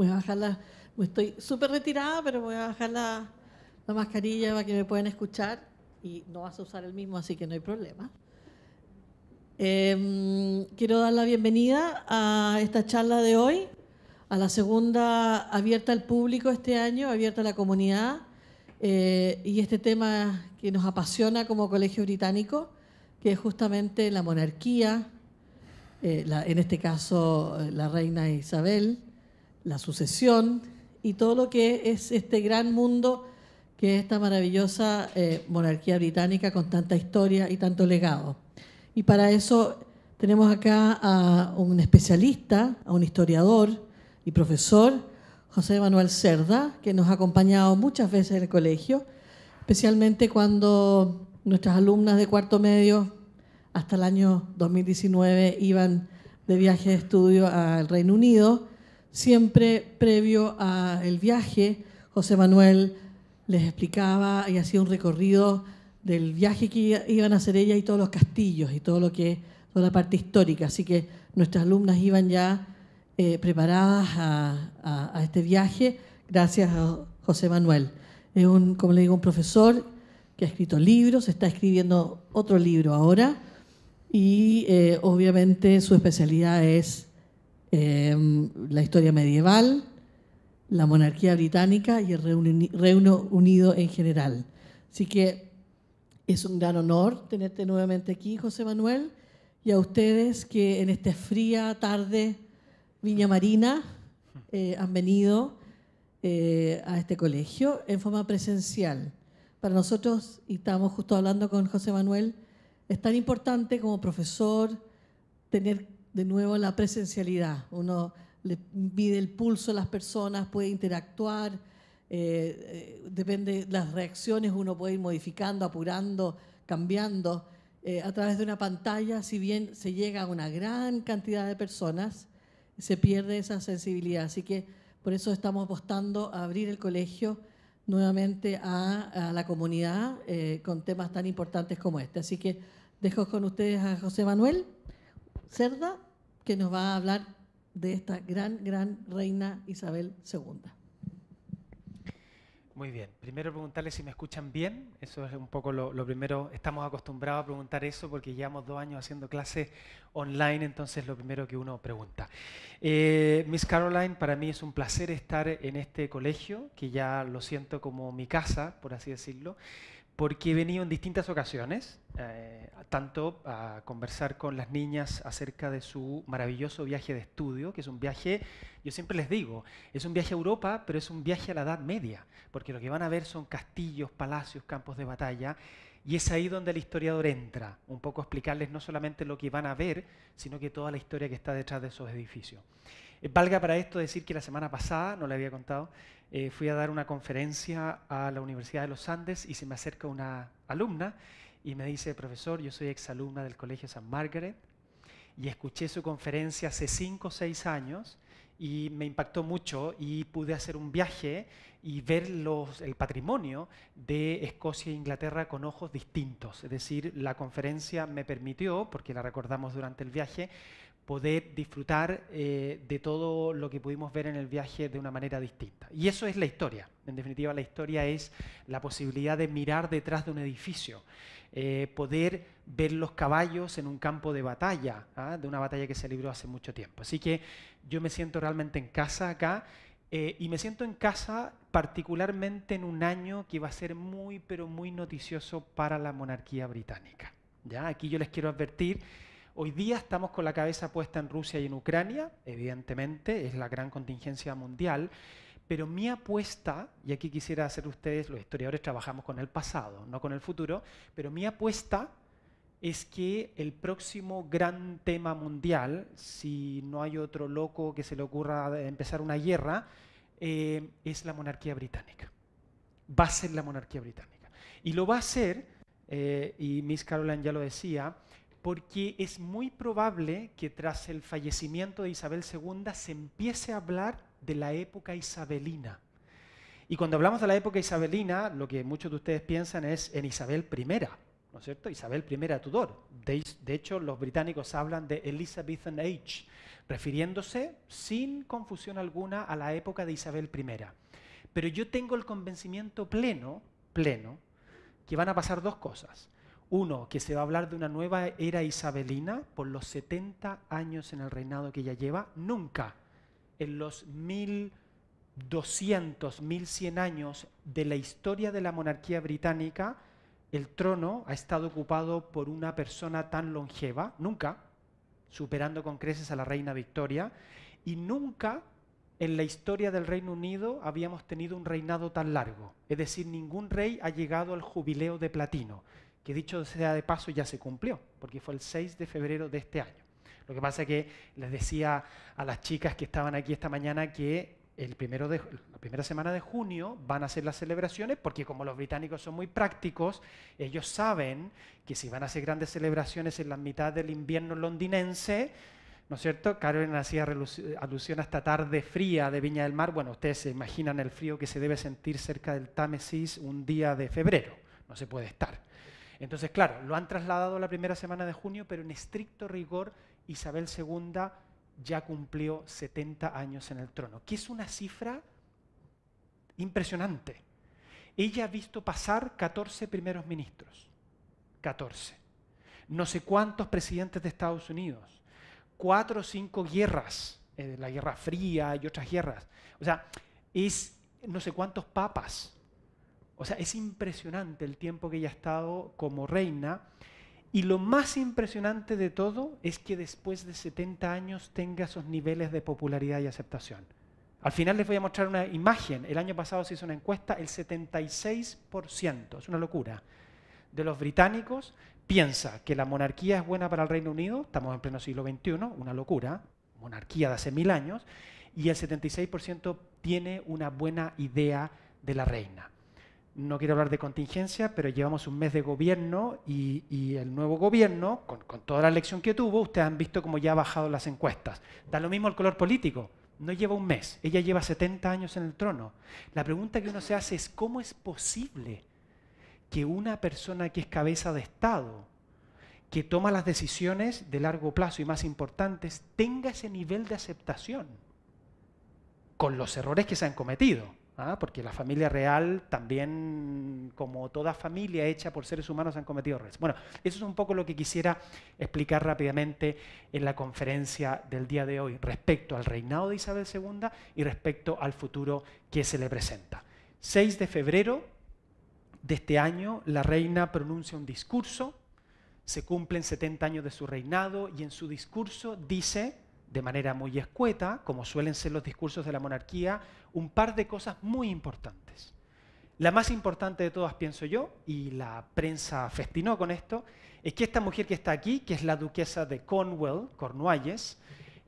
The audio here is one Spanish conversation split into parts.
voy a bajar la, pues estoy súper retirada, pero voy a bajar la, mascarilla para que me puedan escuchar y no vas a usar el mismo, así que no hay problema. Em, quiero dar la bienvenida a esta charla de hoy, a la segunda abierta al público este año, abierta a la comunidad, eh, y este tema que nos apasiona como Colegio Británico, que es justamente la monarquía, eh, en este caso eh, la reina Isabel, la sucesión y todo lo que es este gran mundo que es esta maravillosa eh, monarquía británica con tanta historia y tanto legado. Y para eso tenemos acá a un especialista, a un historiador y profesor, José Manuel Cerda, que nos ha acompañado muchas veces en el colegio, especialmente cuando nuestras alumnas de cuarto medio hasta el año 2019 iban de viaje de estudio al Reino Unido siempre previo al viaje, José Manuel les explicaba y hacía un recorrido del viaje que iban a hacer ella y todos los castillos y todo lo que toda la parte histórica. Así que nuestras alumnas iban ya eh, preparadas a, este viaje gracias a José Manuel. Es un, como le digo, un profesor que ha escrito libros, está escribiendo otro libro ahora y eh, obviamente su especialidad es Em, la historia medieval, la monarquía británica y el Reino Unido en general. Así que es un gran honor tenerte nuevamente aquí, José Manuel, y a ustedes que en esta fría tarde Viña Marina eh, han venido eh, a este colegio en forma presencial. Para nosotros, y estábamos justo hablando con José Manuel, es tan importante como profesor tener de nuevo la presencialidad. Uno le mide el pulso a las personas, puede interactuar, eh, eh, depende de las reacciones, uno puede ir modificando, apurando, cambiando. Eh, a través de una pantalla, si bien se llega a una gran cantidad de personas, se pierde esa sensibilidad. Así que por eso estamos apostando a abrir el colegio nuevamente a, la comunidad con temas tan importantes como este. Así que dejo con ustedes a José Manuel. Cerda, que nos va a hablar de esta gran, gran reina Isabel II. Muy bien, primero preguntarle si me escuchan bien, eso es un poco lo, primero, estamos acostumbrados a preguntar eso porque llevamos dos años haciendo clases online, entonces lo primero que uno pregunta. Eh, Miss Caroline, para mí es un placer estar en este colegio, que ya lo siento como mi casa, por así decirlo, porque he venido en distintas ocasiones, eh, tanto a conversar con las niñas acerca de su maravilloso viaje de estudio, que es un viaje, yo siempre les digo, es un viaje a Europa, pero es un viaje a la Edad Media, porque lo que van a ver son castillos, palacios, campos de batalla, y es ahí donde el historiador entra, un poco explicarles no solamente lo que van a ver, sino que toda la historia que está detrás de esos edificios. Eh, valga para esto decir que la semana pasada, no le había contado, eh, fui a dar una conferencia a la Universidad de los Andes y se me acerca una alumna y me dice, profesor, yo soy exalumna del Colegio San Margaret y escuché su conferencia hace cinco o seis años y me impactó mucho y pude hacer un viaje y ver el patrimonio de Escocia e Inglaterra con ojos distintos. Es decir, la conferencia me permitió, porque la recordamos durante el viaje, poder disfrutar eh, de todo lo que pudimos ver en el viaje de una manera distinta. Y eso es la historia. En definitiva, la historia es la posibilidad de mirar detrás de un edificio, eh, poder ver los caballos en un campo de batalla, ¿ah? de una batalla que se libró hace mucho tiempo. Así que yo me siento realmente en casa acá eh, y me siento en casa particularmente en un año que va a ser muy, pero muy noticioso para la monarquía británica. ¿ya? Aquí yo les quiero advertir Hoy día estamos con la cabeza puesta en Rusia y en Ucrania, evidentemente, es la gran contingencia mundial, pero mi apuesta, y aquí quisiera hacer ustedes, los historiadores trabajamos con el pasado, no con el futuro, pero mi apuesta es que el próximo gran tema mundial, si no hay otro loco que se le ocurra empezar una guerra, eh, es la monarquía británica. Va a ser la monarquía británica. Y lo va a ser, eh, y Miss Caroline ya lo decía, porque es muy probable que tras el fallecimiento de Isabel II se empiece a hablar de la época isabelina. Y cuando hablamos de la época isabelina, lo que muchos de ustedes piensan es en Isabel I, ¿no es cierto? Isabel I Tudor. De, hecho, los británicos hablan de Elizabethan Age, refiriéndose sin confusión alguna a la época de Isabel I. Pero yo tengo el convencimiento pleno, pleno, que van a pasar dos cosas. Uno, que se va a hablar de una nueva era isabelina por los 70 años en el reinado que ella lleva. Nunca en los 1200, 1100 años de la historia de la monarquía británica, el trono ha estado ocupado por una persona tan longeva, nunca, superando con creces a la reina Victoria, y nunca en la historia del Reino Unido habíamos tenido un reinado tan largo. Es decir, ningún rey ha llegado al jubileo de platino que dicho sea de paso ya se cumplió, porque fue el 6 de febrero de este año. Lo que pasa es que les decía a las chicas que estaban aquí esta mañana que el primero de, la primera semana de junio van a ser las celebraciones porque como los británicos son muy prácticos, ellos saben que si van a hacer grandes celebraciones en la mitad del invierno londinense, ¿no es cierto? Carolyn hacía alusión a esta tarde fría de Viña del Mar. Bueno, ustedes se imaginan el frío que se debe sentir cerca del Támesis un día de febrero. No se puede estar. Entonces, claro, lo han trasladado a la primera semana de junio, pero en estricto rigor Isabel II ya cumplió 70 años en el trono, que es una cifra impresionante. Ella ha visto pasar 14 primeros ministros, 14. No sé cuántos presidentes de Estados Unidos, cuatro o cinco guerras, eh, la Guerra Fría y otras guerras. O sea, es no sé cuántos papas, o sea, es impresionante el tiempo que ella ha estado como reina. Y lo más impresionante de todo es que después de 70 años tenga esos niveles de popularidad y aceptación. Al final les voy a mostrar una imagen. El año pasado se hizo una encuesta, el 76%, es una locura, de los británicos piensa que la monarquía es buena para el Reino Unido, estamos en pleno siglo XXI, una locura, monarquía de hace mil años, y el 76% tiene una buena idea de la reina no quiero hablar de contingencia, pero llevamos un mes de gobierno y, el nuevo gobierno, con, con, toda la elección que tuvo, ustedes han visto cómo ya ha bajado las encuestas. Da lo mismo el color político, no lleva un mes, ella lleva 70 años en el trono. La pregunta que uno se hace es, ¿cómo es posible que una persona que es cabeza de Estado, que toma las decisiones de largo plazo y más importantes, tenga ese nivel de aceptación con los errores que se han cometido? ¿ah? porque la familia real también, como toda familia hecha por seres humanos, han cometido errores. Bueno, eso es un poco lo que quisiera explicar rápidamente en la conferencia del día de hoy respecto al reinado de Isabel II y respecto al futuro que se le presenta. 6 de febrero de este año, la reina pronuncia un discurso, se cumplen 70 años de su reinado y en su discurso dice, de manera muy escueta, como suelen ser los discursos de la monarquía, un par de cosas muy importantes. La más importante de todas, pienso yo, y la prensa festinó con esto, es que esta mujer que está aquí, que es la duquesa de Cornwall, Cornualles,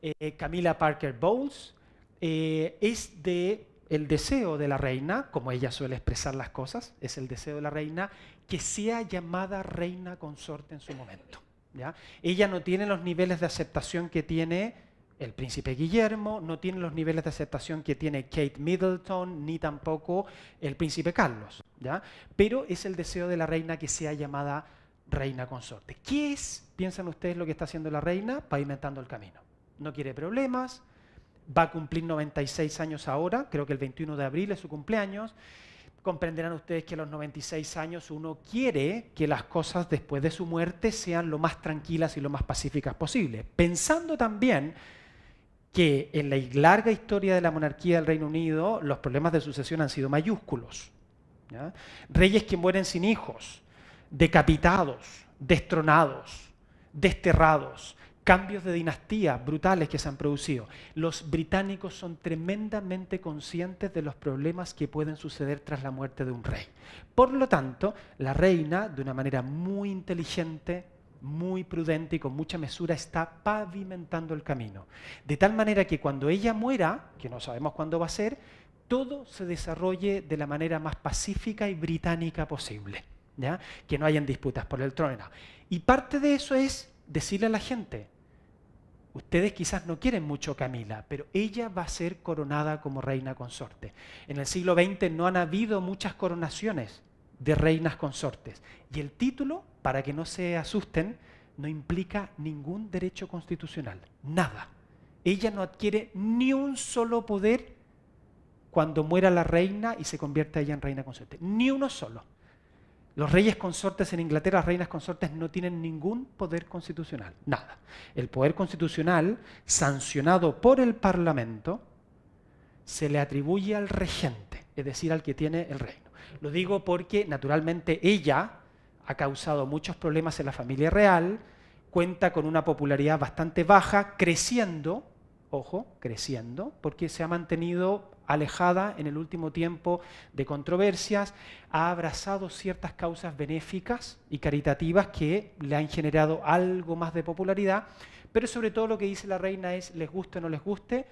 eh, Camila Parker Bowles, eh, es de el deseo de la reina, como ella suele expresar las cosas, es el deseo de la reina que sea llamada reina consorte en su momento. ¿ya? Ella no tiene los niveles de aceptación que tiene el príncipe Guillermo, no tiene los niveles de aceptación que tiene Kate Middleton, ni tampoco el príncipe Carlos, ¿ya? Pero es el deseo de la reina que sea llamada reina consorte. ¿Qué es, piensan ustedes, lo que está haciendo la reina? Pavimentando el camino. No quiere problemas, va a cumplir 96 años ahora, creo que el 21 de abril es su cumpleaños. Comprenderán ustedes que a los 96 años uno quiere que las cosas después de su muerte sean lo más tranquilas y lo más pacíficas posible, pensando también que en la larga historia de la monarquía del Reino Unido los problemas de sucesión han sido mayúsculos. Reyes que mueren sin hijos, decapitados, destronados, desterrados, cambios de dinastía brutales que se han producido. Los británicos son tremendamente conscientes de los problemas que pueden suceder tras la muerte de un rey. Por lo tanto, la reina, de una manera muy inteligente, muy prudente y con mucha mesura está pavimentando el camino. De tal manera que cuando ella muera, que no sabemos cuándo va a ser, todo se desarrolle de la manera más pacífica y británica posible. ¿ya? Que no hayan disputas por el trono. Y parte de eso es decirle a la gente, Ustedes quizás no quieren mucho Camila, pero ella va a ser coronada como reina consorte. En el siglo XX no han habido muchas coronaciones de reinas consortes. Y el título, para que no se asusten, no implica ningún derecho constitucional, nada. Ella no adquiere ni un solo poder cuando muera la reina y se convierta ella en reina consorte, ni uno solo. Los reyes consortes en Inglaterra, las reinas consortes, no tienen ningún poder constitucional, nada. El poder constitucional, sancionado por el Parlamento, se le atribuye al regente, es decir, al que tiene el reino. Lo digo porque naturalmente ella ha causado muchos problemas en la familia real, cuenta con una popularidad bastante baja, creciendo, ojo, creciendo, porque se ha mantenido alejada en el último tiempo de controversias, ha abrazado ciertas causas benéficas y caritativas que le han generado algo más de popularidad, pero sobre todo lo que dice la reina es, les guste o no les guste,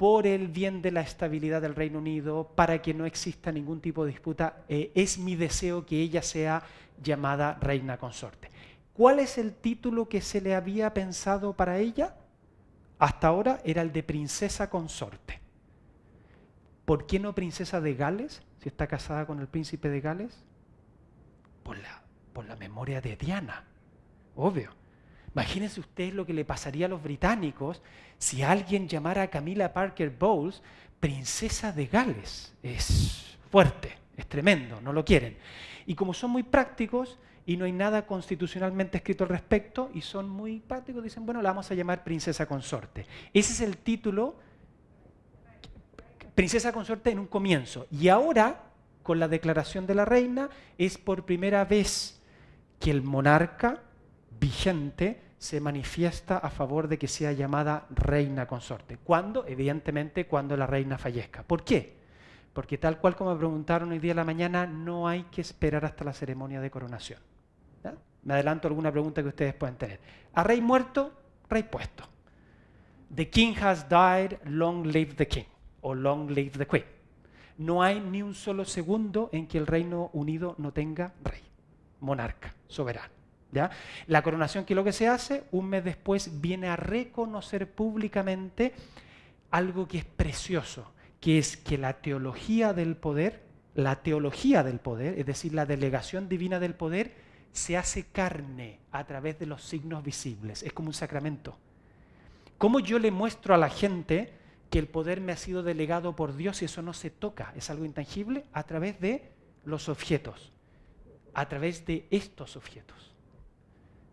por el bien de la estabilidad del Reino Unido, para que no exista ningún tipo de disputa, eh, es mi deseo que ella sea llamada reina consorte. ¿Cuál es el título que se le había pensado para ella? Hasta ahora era el de princesa consorte. ¿Por qué no princesa de Gales, si está casada con el príncipe de Gales? por la memoria de Diana, obvio. Imagínense ustedes lo que le pasaría a los británicos si alguien llamara a Camila Parker Bowles princesa de Gales. Es fuerte, es tremendo, no lo quieren. Y como son muy prácticos y no hay nada constitucionalmente escrito al respecto y son muy prácticos, dicen, bueno, la vamos a llamar princesa consorte. Ese es el título, princesa consorte en un comienzo. Y ahora, con la declaración de la reina, es por primera vez que el monarca vigente se manifiesta a favor de que sea llamada reina consorte. ¿Cuándo? Evidentemente cuando la reina fallezca. ¿Por qué? Porque tal cual como me preguntaron hoy día de la mañana, no hay que esperar hasta la ceremonia de coronación. Me adelanto alguna pregunta que ustedes pueden tener. A rey muerto, rey puesto. The king has died, long live the king, o long live the queen. No hay ni un solo segundo en que el Reino Unido no tenga rey, monarca, soberano. La coronación, que es lo que se hace? Un mes después viene a reconocer públicamente algo que es precioso, que es que la teología del poder, la teología del poder, es decir, la delegación divina del poder, se hace carne a través de los signos visibles. Es como un sacramento. ¿Cómo yo le muestro a la gente que el poder me ha sido delegado por Dios y eso no se toca? Es algo intangible a través de los objetos, a través de estos objetos.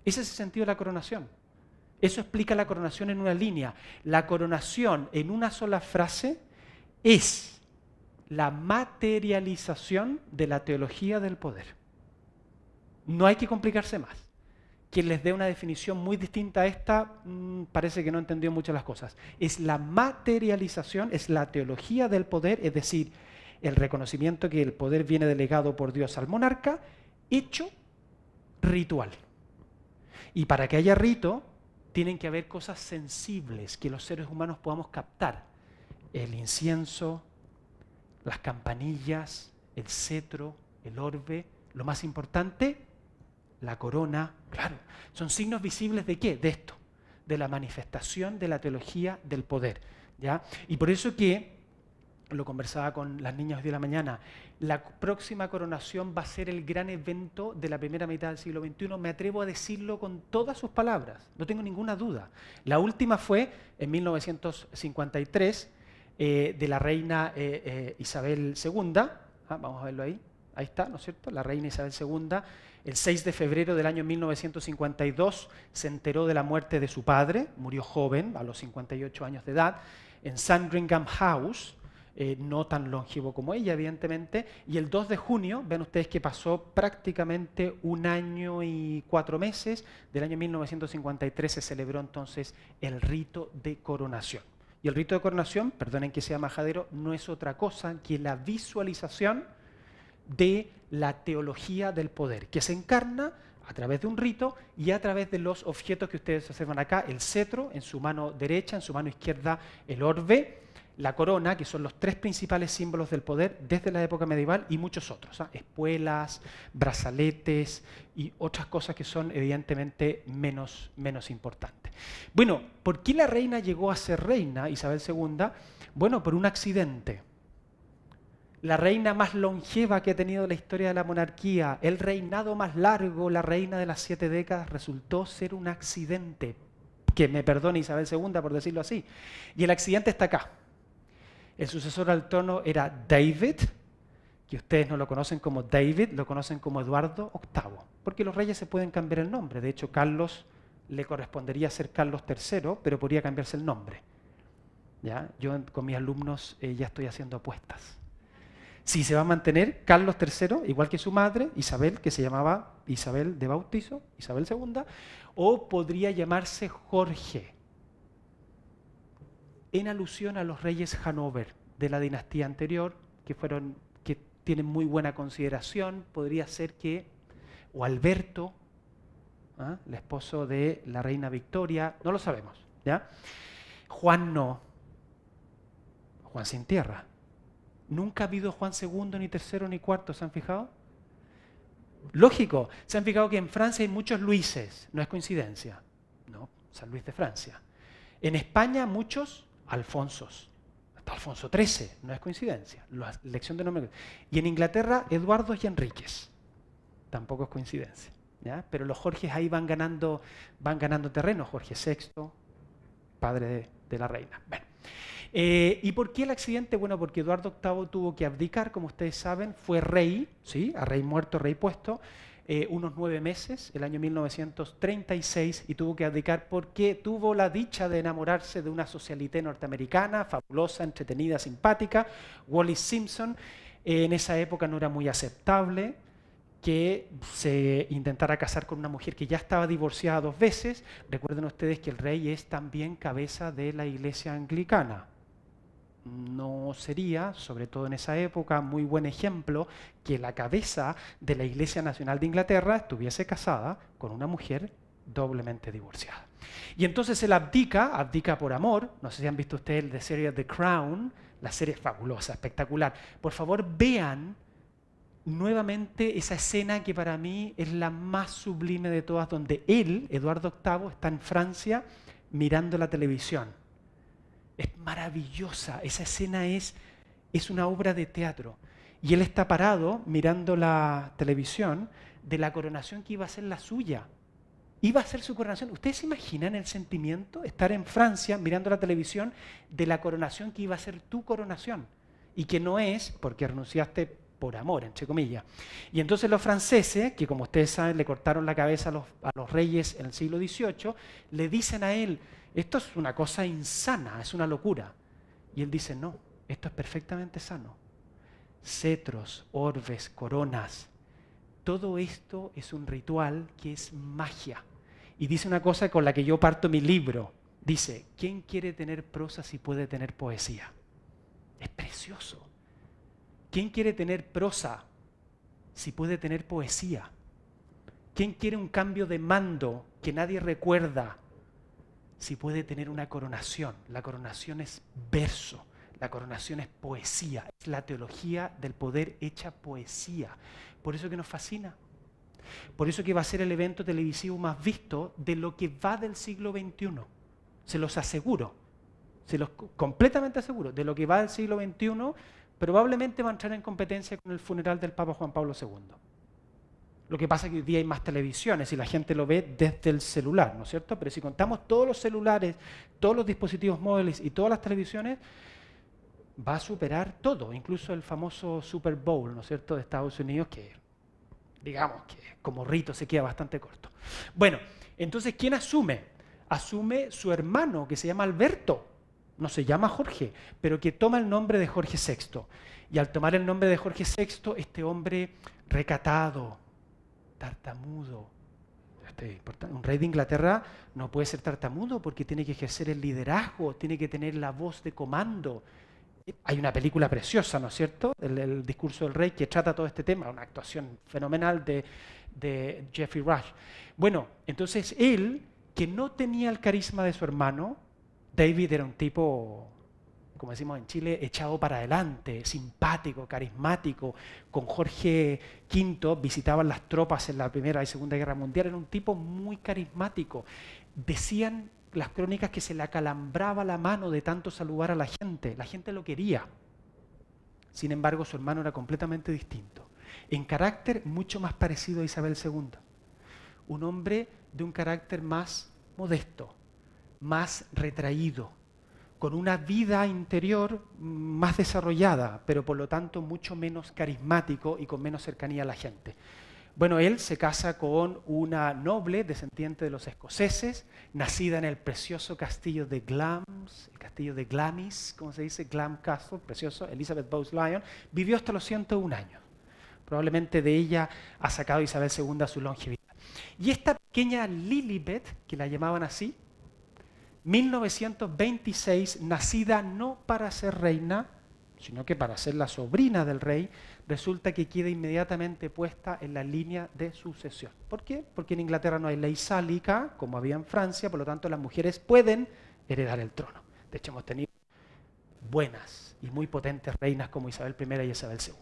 Ese es el sentido de la coronación. Eso explica la coronación en una línea. La coronación en una sola frase es la materialización de la teología del poder. No hay que complicarse más. Quien les dé una definición muy distinta a esta mm, parece que no entendió muchas las cosas. Es la materialización, es la teología del poder, es decir, el reconocimiento que el poder viene delegado por Dios al monarca, hecho ritual. Y para que haya rito, tienen que haber cosas sensibles que los seres humanos podamos captar. El incienso, las campanillas, el cetro, el orbe, lo más importante, la corona, claro, son signos visibles de qué? De esto, de la manifestación de la teología del poder, ¿ya? Y por eso que lo conversaba con las niñas de la mañana, la próxima coronación va a ser el gran evento de la primera mitad del siglo XXI. Me atrevo a decirlo con todas sus palabras, no tengo ninguna duda. La última fue en 1953 eh, de la reina eh, eh, Isabel II, ah, vamos a verlo ahí, ahí está, ¿no es cierto? La reina Isabel II, el 6 de febrero del año 1952, se enteró de la muerte de su padre, murió joven, a los 58 años de edad, en Sandringham House eh, no tan longevo como ella, evidentemente. Y el 2 de junio, ven ustedes que pasó prácticamente un año y cuatro meses, del año 1953 se celebró entonces el rito de coronación. Y el rito de coronación, perdonen que sea majadero, no es otra cosa que la visualización de la teología del poder, que se encarna a través de un rito y a través de los objetos que ustedes observan acá, el cetro en su mano derecha, en su mano izquierda el orbe, la corona, que son los tres principales símbolos del poder desde la época medieval y muchos otros, ¿ah? espuelas, brazaletes y otras cosas que son evidentemente menos, menos importantes. Bueno, ¿por qué la reina llegó a ser reina, Isabel II? Bueno, por un accidente. La reina más longeva que ha tenido la historia de la monarquía, el reinado más largo, la reina de las siete décadas, resultó ser un accidente. Que me perdone Isabel II por decirlo así. Y el accidente está acá. El sucesor al trono era David, que ustedes no lo conocen como David, lo conocen como Eduardo VIII, porque los reyes se pueden cambiar el nombre. De hecho, Carlos le correspondería ser Carlos III, pero podría cambiarse el nombre. ¿Ya? Yo con mis alumnos eh, ya estoy haciendo apuestas. Si se va a mantener Carlos III, igual que su madre, Isabel, que se llamaba Isabel de Bautizo, Isabel II, o podría llamarse Jorge, en alusión a los reyes Hanover de la dinastía anterior, que fueron que tienen muy buena consideración, podría ser que o Alberto, ¿ah? el esposo de la reina Victoria, no lo sabemos, Juan no. Juan sin tierra. Nunca ha habido Juan II, ni III, ni IV, ¿se han fijado? Lógico, se han fijado que en Francia hay muchos Luises, no es coincidencia, ¿no? San Luis de Francia. En España muchos Alfonsos. Hasta Alfonso XIII, no es coincidencia. La elección de nombre. Y en Inglaterra, Eduardo y Enríquez. Tampoco es coincidencia. Pero los Jorges ahí van ganando, van ganando terreno. Jorge VI, padre de, la reina. Eh, ¿Y por qué el accidente? Bueno, porque Eduardo VIII tuvo que abdicar, como ustedes saben, fue rey, ¿sí? A rey muerto, rey puesto. Eh, unos nueve meses, el año 1936, y tuvo que abdicar porque tuvo la dicha de enamorarse de una socialité norteamericana, fabulosa, entretenida, simpática, Wallis Simpson. Eh, en esa época no era muy aceptable que se intentara casar con una mujer que ya estaba divorciada dos veces. Recuerden ustedes que el rey es también cabeza de la iglesia anglicana no sería, sobre todo en esa época, muy buen ejemplo que la cabeza de la Iglesia Nacional de Inglaterra estuviese casada con una mujer doblemente divorciada. Y entonces él abdica, abdica por amor, no sé si han visto ustedes la serie The Crown, la serie es fabulosa, espectacular. Por favor, vean nuevamente esa escena que para mí es la más sublime de todas, donde él, Eduardo VIII, está en Francia mirando la televisión es maravillosa, esa escena es, es una obra de teatro. Y él está parado mirando la televisión de la coronación que iba a ser la suya. Iba a ser su coronación. ¿Ustedes se imaginan el sentimiento? Estar en Francia mirando la televisión de la coronación que iba a ser tu coronación. Y que no es porque renunciaste por amor, entre comillas. Y entonces los franceses, que como ustedes saben le cortaron la cabeza a los, a los reyes en el siglo XVIII, le dicen a él, esto es una cosa insana, es una locura. Y él dice, no, esto es perfectamente sano. Cetros, orbes, coronas, todo esto es un ritual que es magia. Y dice una cosa con la que yo parto mi libro. Dice, ¿quién quiere tener prosa si puede tener poesía? Es precioso. ¿Quién quiere tener prosa si puede tener poesía? ¿Quién quiere un cambio de mando que nadie recuerda si puede tener una coronación. La coronación es verso, la coronación es poesía, es la teología del poder hecha poesía. Por eso que nos fascina. Por eso que va a ser el evento televisivo más visto de lo que va del siglo XXI. Se los aseguro, se los completamente aseguro, de lo que va del siglo XXI probablemente va a entrar en competencia con el funeral del Papa Juan Pablo II. Lo que pasa es que hoy día hay más televisiones y la gente lo ve desde el celular, ¿no es cierto? Pero si contamos todos los celulares, todos los dispositivos móviles y todas las televisiones, va a superar todo, incluso el famoso Super Bowl, ¿no es cierto?, de Estados Unidos, que digamos que como rito se queda bastante corto. Bueno, entonces, ¿quién asume? Asume su hermano, que se llama Alberto, no se llama Jorge, pero que toma el nombre de Jorge VI. Y al tomar el nombre de Jorge VI, este hombre recatado, tartamudo. Este, un rey de Inglaterra no puede ser tartamudo porque tiene que ejercer el liderazgo, tiene que tener la voz de comando. Hay una película preciosa, ¿no es cierto? El, discurso del rey que trata todo este tema, una actuación fenomenal de, de Jeffrey Rush. Bueno, entonces él, que no tenía el carisma de su hermano, David era un tipo como decimos en Chile, echado para adelante, simpático, carismático. Con Jorge V visitaban las tropas en la Primera y Segunda Guerra Mundial. Era un tipo muy carismático. Decían las crónicas que se le acalambraba la mano de tanto saludar a la gente. La gente lo quería. Sin embargo, su hermano era completamente distinto. En carácter mucho más parecido a Isabel II. Un hombre de un carácter más modesto, más retraído, con una vida interior más desarrollada, pero por lo tanto mucho menos carismático y con menos cercanía a la gente. Bueno, él se casa con una noble descendiente de los escoceses, nacida en el precioso castillo de Glams, el castillo de Glamis, como se dice, Glam Castle, precioso, Elizabeth Bowes Lyon, vivió hasta los 101 años. Probablemente de ella ha sacado Isabel II su longevidad. Y esta pequeña Lilibet, que la llamaban así, 1926, nacida no para ser reina, sino que para ser la sobrina del rey, resulta que queda inmediatamente puesta en la línea de sucesión. ¿Por qué? Porque en Inglaterra no hay ley sálica, como había en Francia, por lo tanto las mujeres pueden heredar el trono. De hecho, hemos tenido buenas y muy potentes reinas como Isabel I y Isabel II.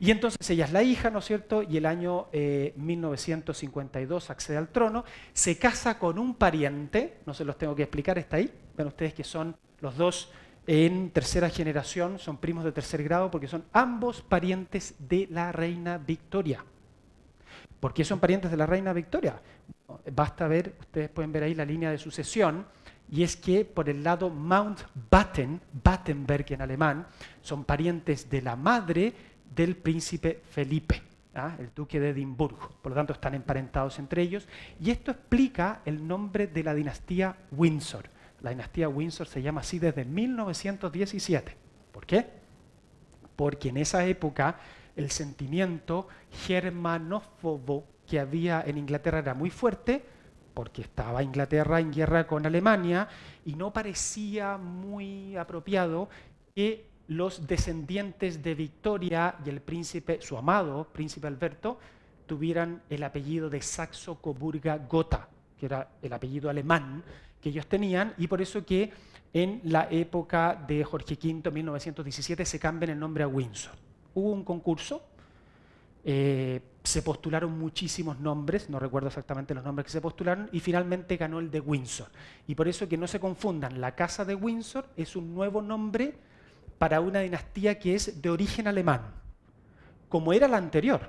Y entonces ella es la hija, ¿no es cierto? Y el año 1952 eh, accede al trono, se casa con un pariente, no se los tengo que explicar, está ahí, ven ustedes que son los dos en tercera generación, son primos de tercer grado porque son ambos parientes de la reina Victoria. ¿Por qué son parientes de la reina Victoria? Basta ver, ustedes pueden ver ahí la línea de sucesión, y es que por el lado Mount Batten, Battenberg en alemán, son parientes de la madre del príncipe Felipe, ¿ah? el duque de Edimburgo. Por lo tanto, están emparentados entre ellos. Y esto explica el nombre de la dinastía Windsor. La dinastía Windsor se llama así desde 1917. ¿Por qué? Porque en esa época el sentimiento germanófobo que había en Inglaterra era muy fuerte, porque estaba Inglaterra en guerra con Alemania y no parecía muy apropiado que los descendientes de Victoria y el príncipe, su amado príncipe Alberto, tuvieran el apellido de Saxo Coburga Gotha, que era el apellido alemán que ellos tenían, y por eso que en la época de Jorge V, 1917, se cambian el nombre a Windsor. Hubo un concurso, eh, se postularon muchísimos nombres, no recuerdo exactamente los nombres que se postularon, y finalmente ganó el de Windsor. Y por eso que no se confundan, la casa de Windsor es un nuevo nombre para una dinastía que es de origen alemán, como era la anterior,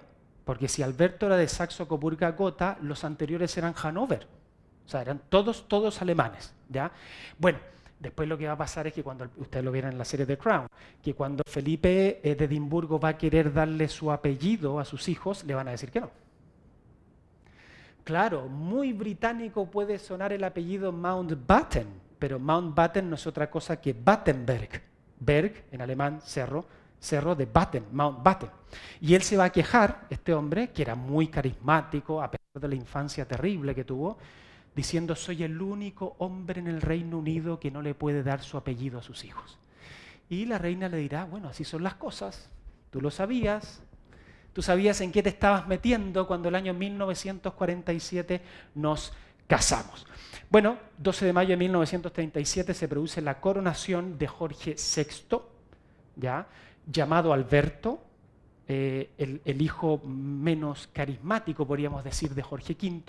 porque si Alberto era de Saxo, Coburga, Gotha, los anteriores eran Hanover. o sea, eran todos, todos alemanes, ¿ya? Bueno, después lo que va a pasar es que cuando, ustedes lo vieron en la serie de Crown, que cuando Felipe eh, de Edimburgo va a querer darle su apellido a sus hijos, le van a decir que no. Claro, muy británico puede sonar el apellido Mountbatten, pero Mountbatten no es otra cosa que Battenberg. Berg, en alemán cerro, cerro de Batten, Mount Batten. Y él se va a quejar, este hombre, que era muy carismático, a pesar de la infancia terrible que tuvo, diciendo, soy el único hombre en el Reino Unido que no le puede dar su apellido a sus hijos. Y la reina le dirá, bueno, así son las cosas, tú lo sabías, tú sabías en qué te estabas metiendo cuando el año 1947 nos casamos. Bueno, 12 de mayo de 1937 se produce la coronación de Jorge VI, ¿ya? llamado Alberto, eh, el, el, hijo menos carismático, podríamos decir, de Jorge V.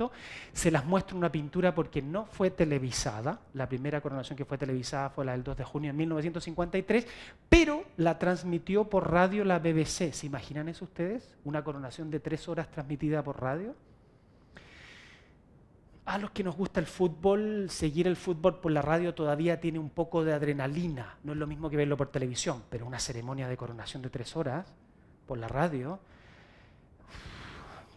Se las muestra una pintura porque no fue televisada. La primera coronación que fue televisada fue la del 2 de junio de 1953, pero la transmitió por radio la BBC. ¿Se imaginan eso ustedes? Una coronación de tres horas transmitida por radio a los que nos gusta el fútbol, seguir el fútbol por la radio todavía tiene un poco de adrenalina. No es lo mismo que verlo por televisión, pero una ceremonia de coronación de tres horas por la radio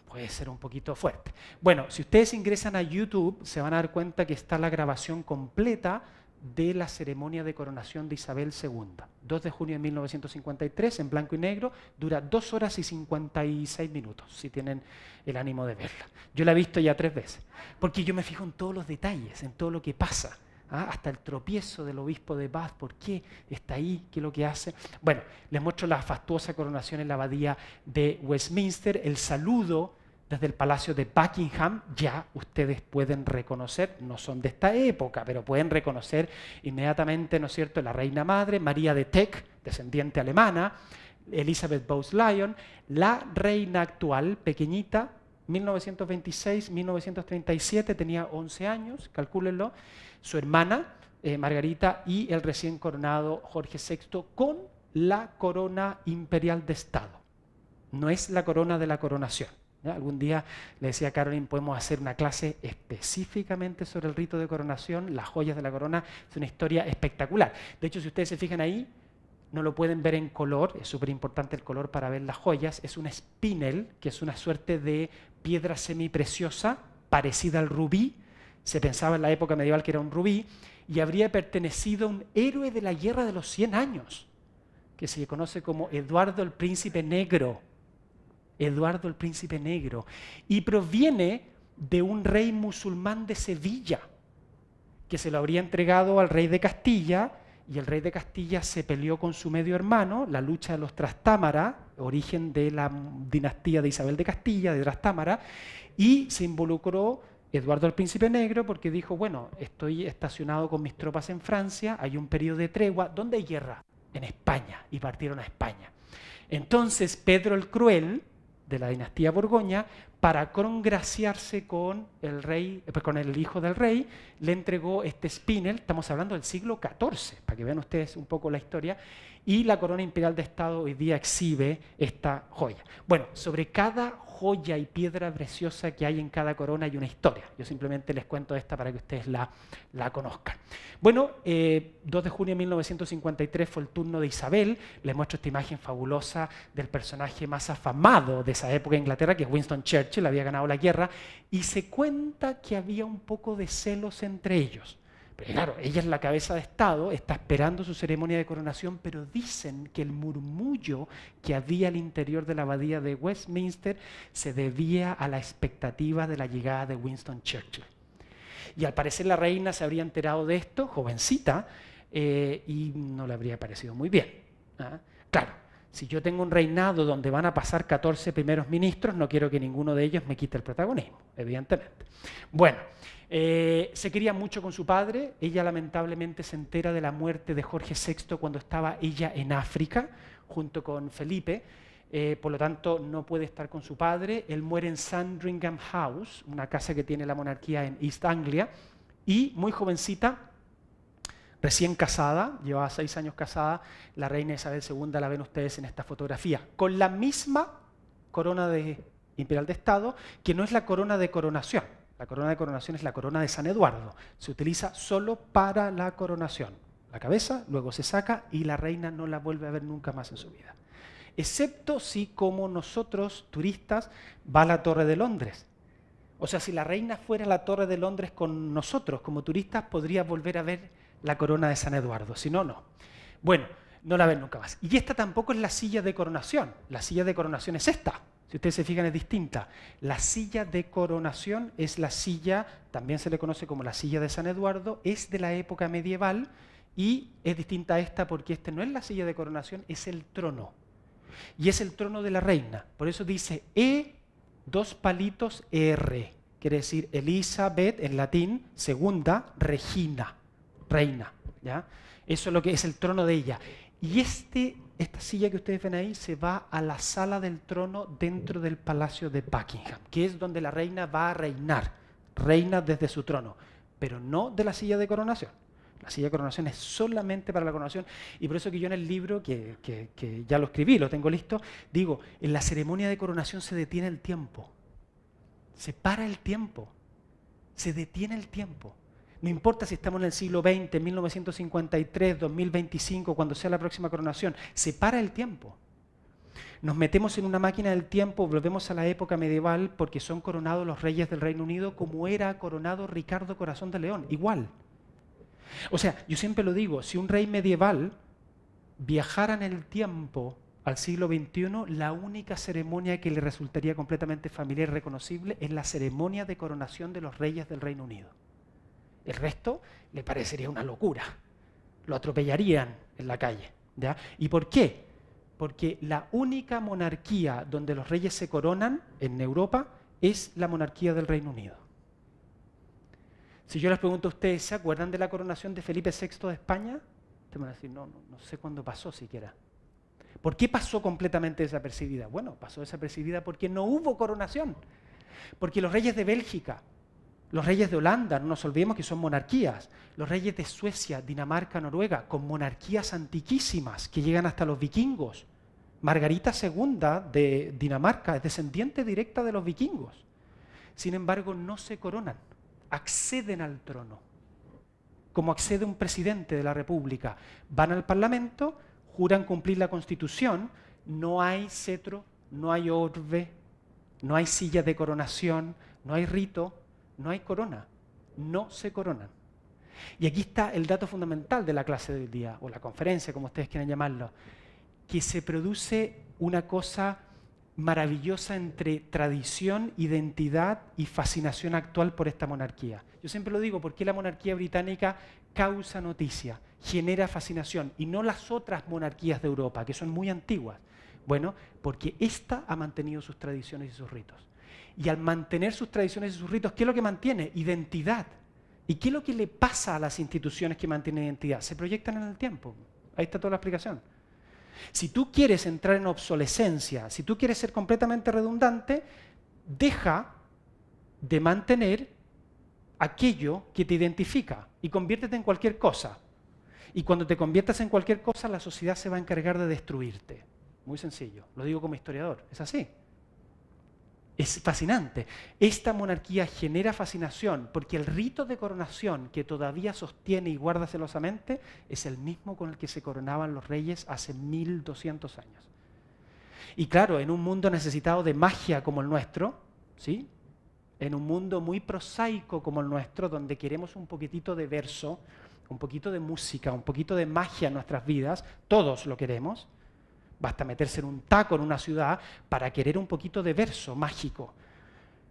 puede ser un poquito fuerte. Bueno, si ustedes ingresan a YouTube, se van a dar cuenta que está la grabación completa de la ceremonia de coronación de Isabel II. 2 de junio de 1953, en blanco y negro, dura 2 horas y 56 minutos, si tienen el ánimo de verla. Yo la he visto ya tres veces, porque yo me fijo en todos los detalles, en todo lo que pasa, ¿ah? hasta el tropiezo del obispo de Bath, por qué está ahí, qué es lo que hace. Bueno, les muestro la fastuosa coronación en la abadía de Westminster, el saludo desde el Palacio de Buckingham ya ustedes pueden reconocer, no son de esta época, pero pueden reconocer inmediatamente, ¿no es cierto?, la Reina Madre, María de Teck, descendiente alemana, Elizabeth Bowes-Lyon, la reina actual, pequeñita, 1926-1937, tenía 11 años, calcúlenlo, su hermana, eh, Margarita, y el recién coronado Jorge VI con la corona imperial de Estado. No es la corona de la coronación Algún día le decía a Caroline, podemos hacer una clase específicamente sobre el rito de coronación, las joyas de la corona, es una historia espectacular. De hecho, si ustedes se fijan ahí, no lo pueden ver en color, es súper importante el color para ver las joyas, es un espinel, que es una suerte de piedra semipreciosa parecida al rubí, se pensaba en la época medieval que era un rubí, y habría pertenecido a un héroe de la guerra de los 100 años, que se le conoce como Eduardo el Príncipe Negro Eduardo el Príncipe Negro, y proviene de un rey musulmán de Sevilla, que se lo habría entregado al rey de Castilla, y el rey de Castilla se peleó con su medio hermano, la lucha de los Trastámara, origen de la dinastía de Isabel de Castilla, de Trastámara, y se involucró Eduardo el Príncipe Negro porque dijo, bueno, estoy estacionado con mis tropas en Francia, hay un periodo de tregua, ¿dónde hay guerra? En España, y partieron a España. Entonces Pedro el Cruel, de la dinastía Borgoña, para congraciarse con el rey, eh, pues, con el hijo del rey, le entregó este spinel, estamos hablando del siglo XIV, para que vean ustedes un poco la historia, y la corona imperial de Estado hoy día exhibe esta joya. Bueno, sobre cada joya y piedra preciosa que hay en cada corona y una historia. Yo simplemente les cuento esta para que ustedes la, conozcan. Bueno, 2 eh, de junio de 1953 fue el turno de Isabel. Les muestro esta imagen fabulosa del personaje más afamado de esa época en Inglaterra, que es Winston Churchill, había ganado la guerra, y se cuenta que había un poco de celos entre ellos. Pero claro, ella es la cabeza de Estado, está esperando su ceremonia de coronación, pero dicen que el murmullo que había al interior de la abadía de Westminster se debía a la expectativa de la llegada de Winston Churchill. Y al parecer la reina se habría enterado de esto, jovencita, eh, y no le habría parecido muy bien. ¿ah? Claro, si yo tengo un reinado donde van a pasar 14 primeros ministros, no quiero que ninguno de ellos me quite el protagonismo, evidentemente. Bueno, eh, se quería mucho con su padre, ella lamentablemente se entera de la muerte de Jorge VI cuando estaba ella en África, junto con Felipe, eh, por lo tanto no puede estar con su padre, él muere en Sandringham House, una casa que tiene la monarquía en East Anglia, y muy jovencita recién casada, llevaba seis años casada, la reina Isabel II la ven ustedes en esta fotografía, con la misma corona de imperial de Estado, que no es la corona de coronación. La corona de coronación es la corona de San Eduardo. Se utiliza solo para la coronación. La cabeza luego se saca y la reina no la vuelve a ver nunca más en su vida. Excepto si como nosotros, turistas, va a la Torre de Londres. O sea, si la reina fuera a la Torre de Londres con nosotros como turistas, podría volver a ver la corona de San Eduardo, si no, no. Bueno, no la ven nunca más. Y esta tampoco es la silla de coronación, la silla de coronación es esta. Si ustedes se fijan es distinta. La silla de coronación es la silla, también se le conoce como la silla de San Eduardo, es de la época medieval y es distinta a esta porque este no es la silla de coronación, es el trono. Y es el trono de la reina. Por eso dice E, dos palitos R. Quiere decir Elizabeth en latín, segunda, Regina reina. ¿ya? Eso es lo que es el trono de ella. Y este, esta silla que ustedes ven ahí se va a la sala del trono dentro del palacio de Buckingham, que es donde la reina va a reinar. Reina desde su trono, pero no de la silla de coronación. La silla de coronación es solamente para la coronación. Y por eso que yo en el libro, que ya lo escribí, lo tengo listo, digo, en la ceremonia de coronación se detiene el tiempo. Se para el tiempo. Se detiene el tiempo. No importa si estamos en el siglo XX, 1953, 2025, cuando sea la próxima coronación, se para el tiempo. Nos metemos en una máquina del tiempo, volvemos a la época medieval porque son coronados los reyes del Reino Unido como era coronado Ricardo Corazón de León, igual. O sea, yo siempre lo digo, si un rey medieval viajara en el tiempo al siglo XXI, la única ceremonia que le resultaría completamente familiar y reconocible es la ceremonia de coronación de los reyes del Reino Unido. El resto le parecería una locura. Lo atropellarían en la calle. ¿Y por qué? Porque la única monarquía donde los reyes se coronan en Europa es la monarquía del Reino Unido. Si yo les pregunto a ustedes, ¿se acuerdan de la coronación de Felipe VI de España? Ustedes van a decir, no, no, no sé cuándo pasó siquiera. ¿Por qué pasó completamente desapercibida? Bueno, pasó desapercibida porque no hubo coronación. Porque los reyes de Bélgica, los reyes de Holanda, no nos olvidemos que son monarquías. Los reyes de Suecia, Dinamarca, Noruega, con monarquías antiquísimas que llegan hasta los vikingos. Margarita II de Dinamarca es descendiente directa de los vikingos. Sin embargo, no se coronan, acceden al trono. Como accede un presidente de la República, van al Parlamento, juran cumplir la Constitución, no hay cetro, no hay orbe, no hay silla de coronación, no hay rito, no hay corona, no se coronan. Y aquí está el dato fundamental de la clase del día, o la conferencia, como ustedes quieran llamarlo, que se produce una cosa maravillosa entre tradición, identidad y fascinación actual por esta monarquía. Yo siempre lo digo, porque la monarquía británica causa noticia, genera fascinación, y no las otras monarquías de Europa, que son muy antiguas? Bueno, porque esta ha mantenido sus tradiciones y sus ritos y al mantener sus tradiciones y sus ritos, ¿qué es lo que mantiene? Identidad. ¿Y qué es lo que le pasa a las instituciones que mantienen identidad? Se proyectan en el tiempo. Ahí está toda la explicación. Si tú quieres entrar en obsolescencia, si tú quieres ser completamente redundante, deja de mantener aquello que te identifica y conviértete en cualquier cosa. Y cuando te conviertas en cualquier cosa, la sociedad se va a encargar de destruirte. Muy sencillo, lo digo como historiador, es así. Es fascinante. Esta monarquía genera fascinación porque el rito de coronación que todavía sostiene y guarda celosamente es el mismo con el que se coronaban los reyes hace 1200 años. Y claro, en un mundo necesitado de magia como el nuestro, ¿sí? en un mundo muy prosaico como el nuestro, donde queremos un poquitito de verso, un poquito de música, un poquito de magia en nuestras vidas, todos lo queremos, Basta meterse en un taco en una ciudad para querer un poquito de verso mágico.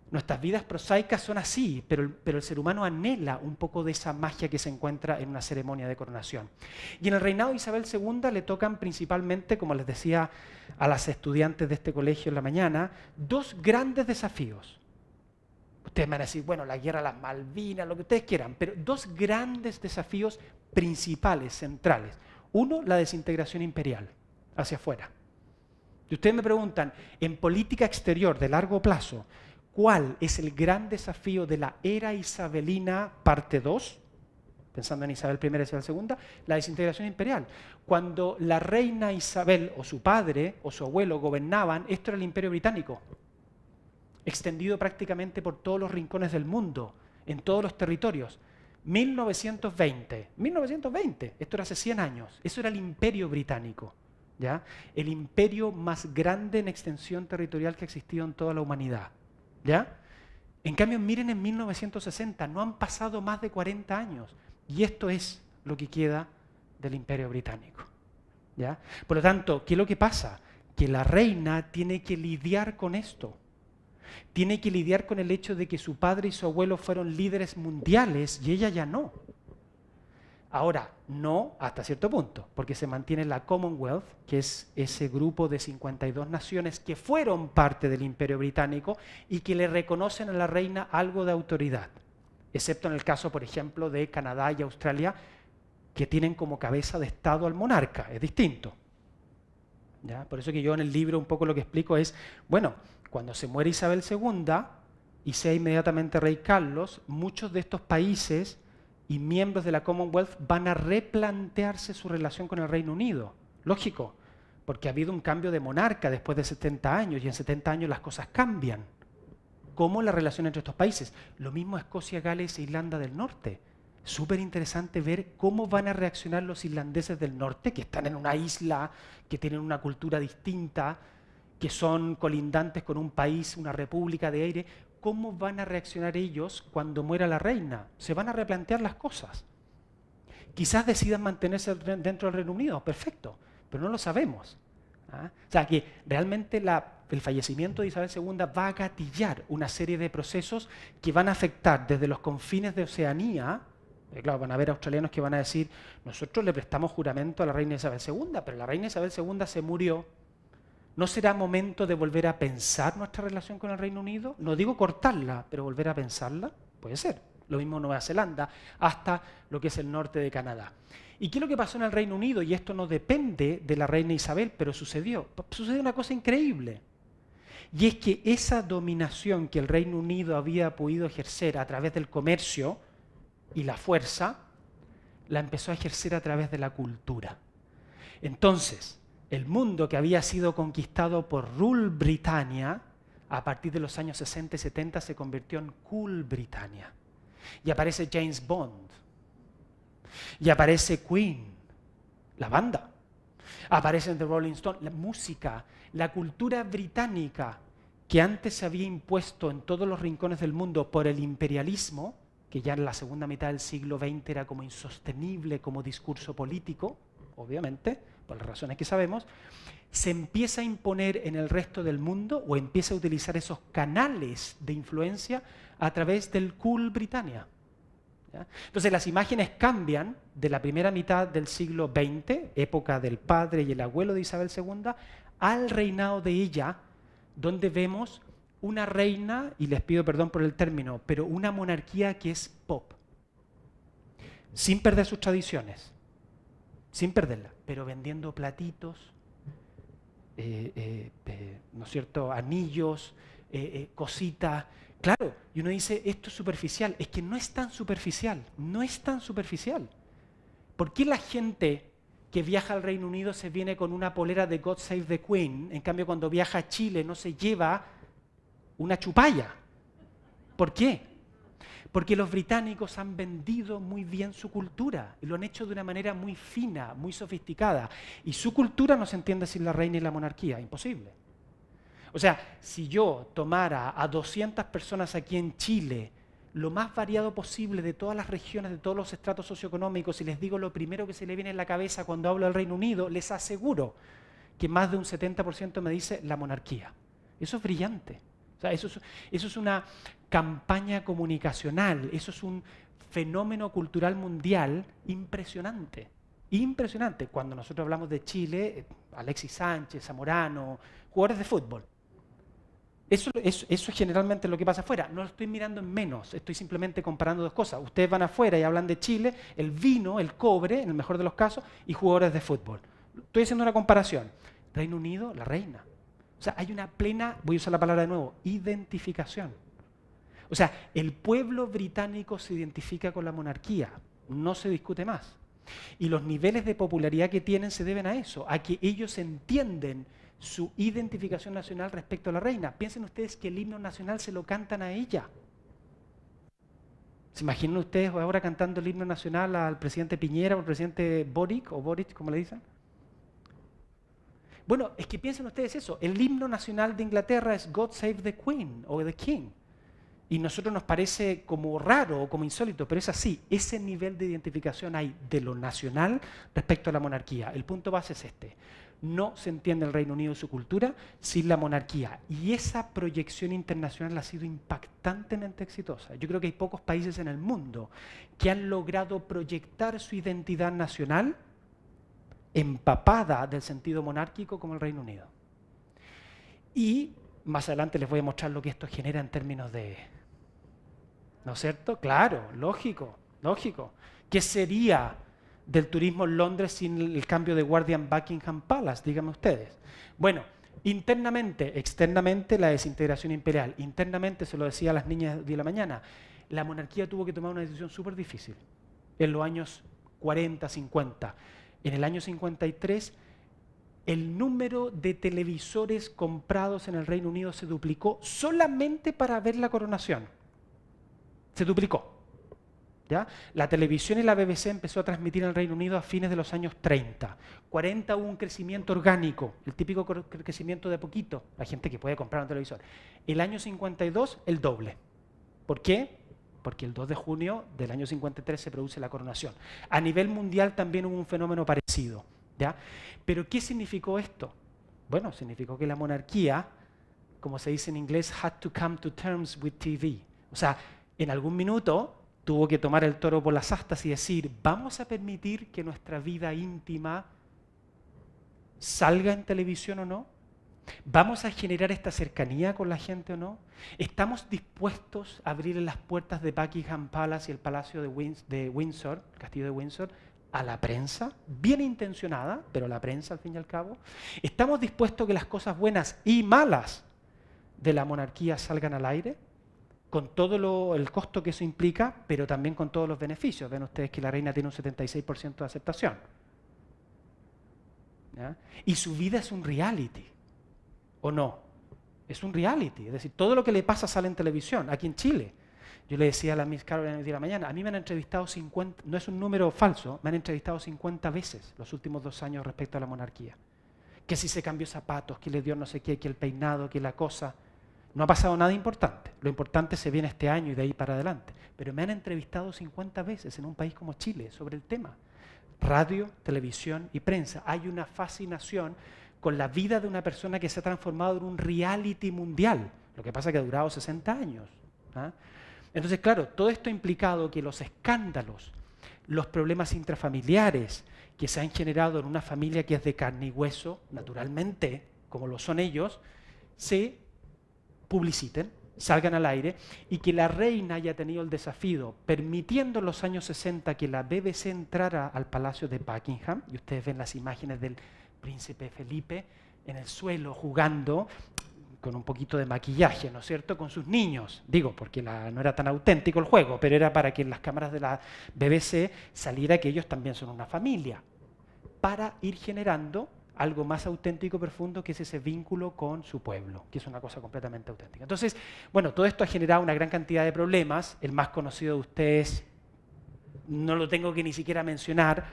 Nuestras vidas prosaicas son así, pero, pero el ser humano anhela un poco de esa magia que se encuentra en una ceremonia de coronación. Y en el reinado de Isabel II le tocan principalmente, como les decía a las estudiantes de este colegio en la mañana, dos grandes desafíos. Ustedes van a decir, bueno, la guerra, las Malvinas, lo que ustedes quieran, pero dos grandes desafíos principales, centrales. Uno, la desintegración imperial hacia afuera. Y ustedes me preguntan, en política exterior de largo plazo, ¿cuál es el gran desafío de la era isabelina parte 2? Pensando en Isabel I y Isabel II, la desintegración imperial. Cuando la reina Isabel o su padre o su abuelo gobernaban, esto era el imperio británico, extendido prácticamente por todos los rincones del mundo, en todos los territorios. 1920, 1920, esto era hace 100 años, eso era el imperio británico. El imperio más grande en extensión territorial que ha existido en toda la humanidad, ¿ya? En cambio, miren en 1960, no han pasado más de 40 años y esto es lo que queda del imperio británico, ¿ya? Por lo tanto, ¿qué es lo que pasa? Que la reina tiene que lidiar con esto. Tiene que lidiar con el hecho de que su padre y su abuelo fueron líderes mundiales y ella ya no. Ahora, no hasta cierto punto, porque se mantiene la Commonwealth, que es ese grupo de 52 naciones que fueron parte del Imperio Británico y que le reconocen a la reina algo de autoridad, excepto en el caso, por ejemplo, de Canadá y Australia, que tienen como cabeza de Estado al monarca, es distinto. Por eso que yo en el libro un poco lo que explico es, bueno, cuando se muere Isabel II y sea inmediatamente rey Carlos, muchos de estos países y miembros de la Commonwealth van a replantearse su relación con el Reino Unido. Lógico, porque ha habido un cambio de monarca después de 70 años y en 70 años las cosas cambian. ¿Cómo la relación entre estos países? Lo mismo Escocia, Gales e Irlanda del Norte. Súper interesante ver cómo van a reaccionar los irlandeses del norte, que están en una isla, que tienen una cultura distinta, que son colindantes con un país, una república de aire, cómo van a reaccionar ellos cuando muera la reina. Se van a replantear las cosas. Quizás decidan mantenerse dentro del Reino Unido, perfecto, pero no lo sabemos. ¿ah? O sea, que realmente el fallecimiento de Isabel II va a gatillar una serie de procesos que van a afectar desde los confines de Oceanía. claro, van a haber australianos que van a decir, nosotros le prestamos juramento a la reina Isabel II, pero la reina Isabel II se murió, ¿No será momento de volver a pensar nuestra relación con el Reino Unido? No digo cortarla, pero volver a pensarla puede ser. Lo mismo Nueva Zelanda, hasta lo que es el norte de Canadá. ¿Y qué es lo que pasó en el Reino Unido? Y esto no depende de la reina Isabel, pero sucedió. Sucedió una cosa increíble. Y es que esa dominación que el Reino Unido había podido ejercer a través del comercio y la fuerza, la empezó a ejercer a través de la cultura. Entonces, el mundo que había sido conquistado por Rule Britannia, a partir de los años 60 y 70 se convirtió en Cool Britannia. Y aparece James Bond. Y aparece Queen, la banda. Aparecen The Rolling Stones, la música, la cultura británica que antes se había impuesto en todos los rincones del mundo por el imperialismo, que ya en la segunda mitad del siglo XX era como insostenible como discurso político, obviamente, por las razones que sabemos, se empieza a imponer en el resto del mundo o empieza a utilizar esos canales de influencia a través del Cool Britannia. Entonces las imágenes cambian de la primera mitad del siglo XX, época del padre y el abuelo de Isabel II, al reinado de ella, donde vemos una reina, y les pido perdón por el término, pero una monarquía que es pop, sin perder sus tradiciones, sin perderla pero vendiendo platitos, eh, eh, eh, ¿no es cierto? Anillos, cositas. Claro, y uno dice, esto es superficial. Es que no es tan superficial, no es tan superficial. ¿Por qué la gente que viaja al Reino Unido se viene con una polera de God Save the Queen? En cambio, cuando viaja a Chile no se lleva una chupalla. ¿Por qué? Porque los británicos han vendido muy bien su cultura y lo han hecho de una manera muy fina, muy sofisticada. Y su cultura no se entiende sin la reina y la monarquía, imposible. O sea, si yo tomara a 200 personas aquí en Chile, lo más variado posible de todas las regiones, de todos los estratos socioeconómicos, y les digo lo primero que se le viene en la cabeza cuando hablo del Reino Unido, les aseguro que más de un 70% me dice la monarquía. Eso es brillante. O sea, eso es una campaña comunicacional. Eso es un fenómeno cultural mundial impresionante. Impresionante. Cuando nosotros hablamos de Chile, eh, Alexis Sánchez, Zamorano, jugadores de fútbol. Eso, es generalmente lo que pasa afuera. No lo estoy mirando en menos, estoy simplemente comparando dos cosas. Ustedes van afuera y hablan de Chile, el vino, el cobre, en el mejor de los casos, y jugadores de fútbol. Estoy haciendo una comparación. Reino Unido, la reina. O sea, hay una plena, voy a usar la palabra de nuevo, identificación. O sea, el pueblo británico se identifica con la monarquía, no se discute más. Y los niveles de popularidad que tienen se deben a eso, a que ellos entienden su identificación nacional respecto a la reina. Piensen ustedes que el himno nacional se lo cantan a ella. ¿Se imaginan ustedes ahora cantando el himno nacional al presidente Piñera o al presidente Boric, o Boric, como le dicen? Bueno, es que piensen ustedes eso. El himno nacional de Inglaterra es God Save the Queen o The King. Y nosotros nos parece como raro o como insólito, pero es así. Ese nivel de identificación hay de lo nacional respecto a la monarquía. El punto base es este. No se entiende el Reino Unido y su cultura sin la monarquía. Y esa proyección internacional ha sido impactantemente exitosa. Yo creo que hay pocos países en el mundo que han logrado proyectar su identidad nacional empapada del sentido monárquico como el Reino Unido. Y más adelante les voy a mostrar lo que esto genera en términos de, ¿No es cierto? Claro, lógico, lógico. ¿Qué sería del turismo en Londres sin el cambio de Guardian Buckingham Palace? Díganme ustedes. Bueno, internamente, externamente la desintegración imperial. Internamente, se lo decía a las niñas de la mañana, la monarquía tuvo que tomar una decisión súper difícil en los años 40, 50. En el año 53, el número de televisores comprados en el Reino Unido se duplicó solamente para ver la coronación se duplicó. ¿ya? La televisión y la BBC empezó a transmitir en el Reino Unido a fines de los años 30. 40 hubo un crecimiento orgánico, el típico crecimiento de poquito, la gente que puede comprar un televisor. El año 52, el doble. ¿Por qué? Porque el 2 de junio del año 53 se produce la coronación. A nivel mundial también hubo un fenómeno parecido. ¿ya? ¿Pero qué significó esto? Bueno, significó que la monarquía, como se dice en inglés, had to come to terms with TV. O sea, en algún minuto tuvo que tomar el toro por las astas y decir, vamos a permitir que nuestra vida íntima salga en televisión o no. ¿Vamos a generar esta cercanía con la gente o no? ¿Estamos dispuestos a abrir las puertas de Buckingham Palace y el Palacio de, Windsor, el Castillo de Windsor, a la prensa? Bien intencionada, pero la prensa al fin y al cabo. ¿Estamos dispuestos a que las cosas buenas y malas de la monarquía salgan al aire? con todo el costo que eso implica, pero también con todos los beneficios. Ven ustedes que la reina tiene un 76% de aceptación. Y su vida es un reality, ¿o no? Es un reality, es decir, todo lo que le pasa sale en televisión, aquí en Chile. Yo le decía a la Miss Carolina el día de la mañana, a mí me han entrevistado 50, no es un número falso, me han entrevistado 50 veces los últimos dos años respecto a la monarquía. Que si se cambió zapatos, que le dio no sé qué, que el peinado, que la cosa. No ha pasado nada importante. Lo importante se viene este año y de ahí para adelante. Pero me han entrevistado 50 veces en un país como Chile sobre el tema. Radio, televisión y prensa. Hay una fascinación con la vida de una persona que se ha transformado en un reality mundial. Lo que pasa es que ha durado 60 años. ¿ah? Entonces, claro, todo esto ha implicado que los escándalos, los problemas intrafamiliares que se han generado en una familia que es de carne y hueso, naturalmente, como lo son ellos, se publiciten, salgan al aire, y que la reina haya tenido el desafío, permitiendo en los años 60 que la BBC entrara al Palacio de Buckingham, y ustedes ven las imágenes del príncipe Felipe en el suelo jugando con un poquito de maquillaje, ¿no es cierto?, con sus niños. Digo, porque no era tan auténtico el juego, pero era para que en las cámaras de la BBC saliera que ellos también son una familia, para ir generando algo más auténtico, profundo, que es ese vínculo con su pueblo, que es una cosa completamente auténtica. Entonces, bueno, todo esto ha generado una gran cantidad de problemas. El más conocido de ustedes, no lo tengo que ni siquiera mencionar,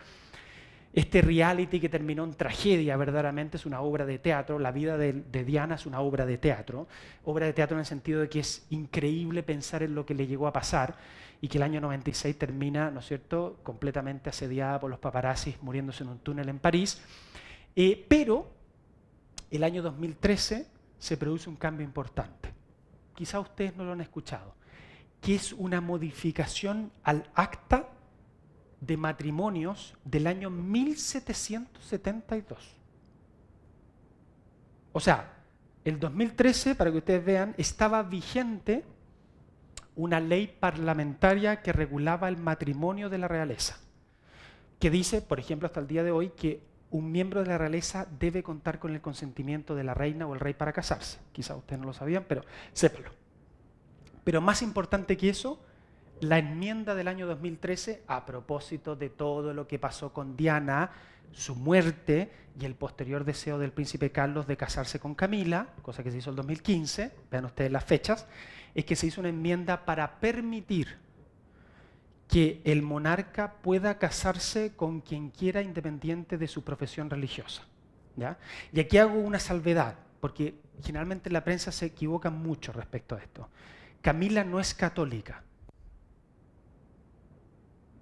este reality que terminó en tragedia verdaderamente es una obra de teatro, la vida de, Diana es una obra de teatro, obra de teatro en el sentido de que es increíble pensar en lo que le llegó a pasar y que el año 96 termina, ¿no es cierto?, completamente asediada por los paparazzis muriéndose en un túnel en París. Eh, pero el año 2013 se produce un cambio importante. Quizá ustedes no lo han escuchado, que es una modificación al acta de matrimonios del año 1772. O sea, el 2013, para que ustedes vean, estaba vigente una ley parlamentaria que regulaba el matrimonio de la realeza, que dice, por ejemplo, hasta el día de hoy, que un miembro de la realeza debe contar con el consentimiento de la reina o el rey para casarse. Quizá ustedes no lo sabían, pero sépalo. Pero más importante que eso, la enmienda del año 2013 a propósito de todo lo que pasó con Diana, su muerte y el posterior deseo del príncipe Carlos de casarse con Camila, cosa que se hizo el 2015, vean ustedes las fechas, es que se hizo una enmienda para permitir que el monarca pueda casarse con quien quiera independiente de su profesión religiosa. Y aquí hago una salvedad, porque generalmente la prensa se equivoca mucho respecto a esto. Camila no es católica.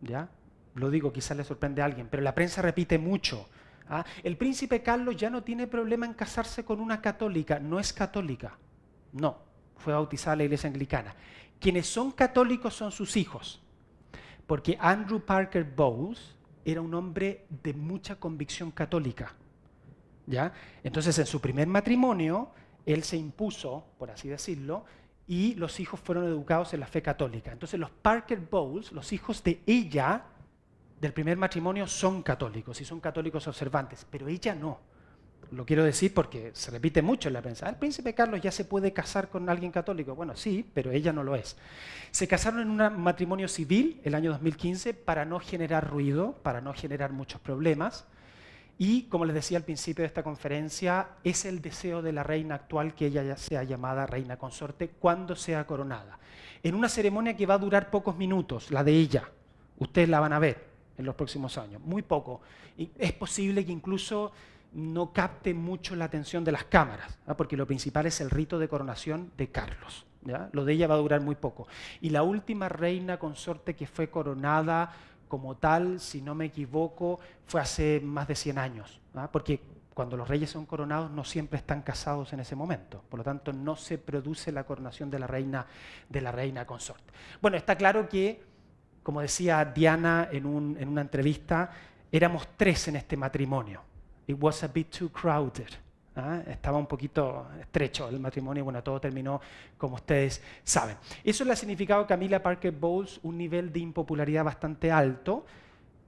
¿Ya? Lo digo, quizás le sorprende a alguien, pero la prensa repite mucho. ¿ah? El príncipe Carlos ya no tiene problema en casarse con una católica, no es católica. No, fue bautizada en la iglesia anglicana. Quienes son católicos son sus hijos porque Andrew Parker Bowles era un hombre de mucha convicción católica. ¿ya? Entonces, en su primer matrimonio, él se impuso, por así decirlo, y los hijos fueron educados en la fe católica. Entonces, los Parker Bowles, los hijos de ella, del primer matrimonio, son católicos y son católicos observantes, pero ella no lo quiero decir porque se repite mucho en la prensa. El príncipe Carlos ya se puede casar con alguien católico. Bueno, sí, pero ella no lo es. Se casaron en un matrimonio civil el año 2015 para no generar ruido, para no generar muchos problemas. Y como les decía al principio de esta conferencia, es el deseo de la reina actual que ella ya sea llamada reina consorte cuando sea coronada. En una ceremonia que va a durar pocos minutos, la de ella. Ustedes la van a ver en los próximos años, muy poco. es posible que incluso no capte mucho la atención de las cámaras, ¿ah? porque lo principal es el rito de coronación de Carlos. Lo de ella va a durar muy poco. Y la última reina consorte que fue coronada como tal, si no me equivoco, fue hace más de 100 años, ¿ah? porque cuando los reyes son coronados no siempre están casados en ese momento, por lo tanto no se produce la coronación de la reina de la reina consorte. Bueno, está claro que, como decía Diana en una entrevista, éramos tres en este matrimonio. It was a bit too crowded. ¿ah? Estaba un poquito estrecho el matrimonio y bueno, todo terminó como ustedes saben. Eso le ha significado a Camila Parker Bowles un nivel de impopularidad bastante alto,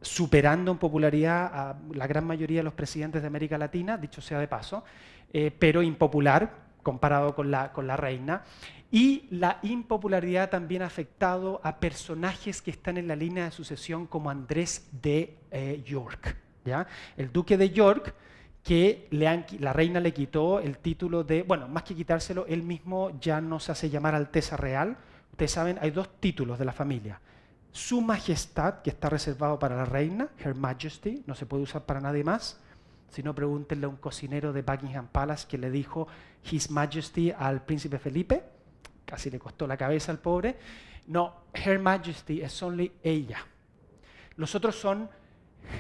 superando en popularidad a la gran mayoría de los presidentes de América Latina, dicho sea de paso, eh, pero impopular comparado con la, con la reina. Y la impopularidad también ha afectado a personajes que están en la línea de sucesión como Andrés de eh, York. El duque de York, que la reina le quitó el título de, bueno, más que quitárselo, él mismo ya no se hace llamar Alteza Real. Ustedes saben, hay dos títulos de la familia. Su Majestad, que está reservado para la reina, Her Majesty, no se puede usar para nadie más. Si no, pregúntenle a un cocinero de Buckingham Palace que le dijo His Majesty al príncipe Felipe. Casi le costó la cabeza al pobre. No, Her Majesty es only ella. Los otros son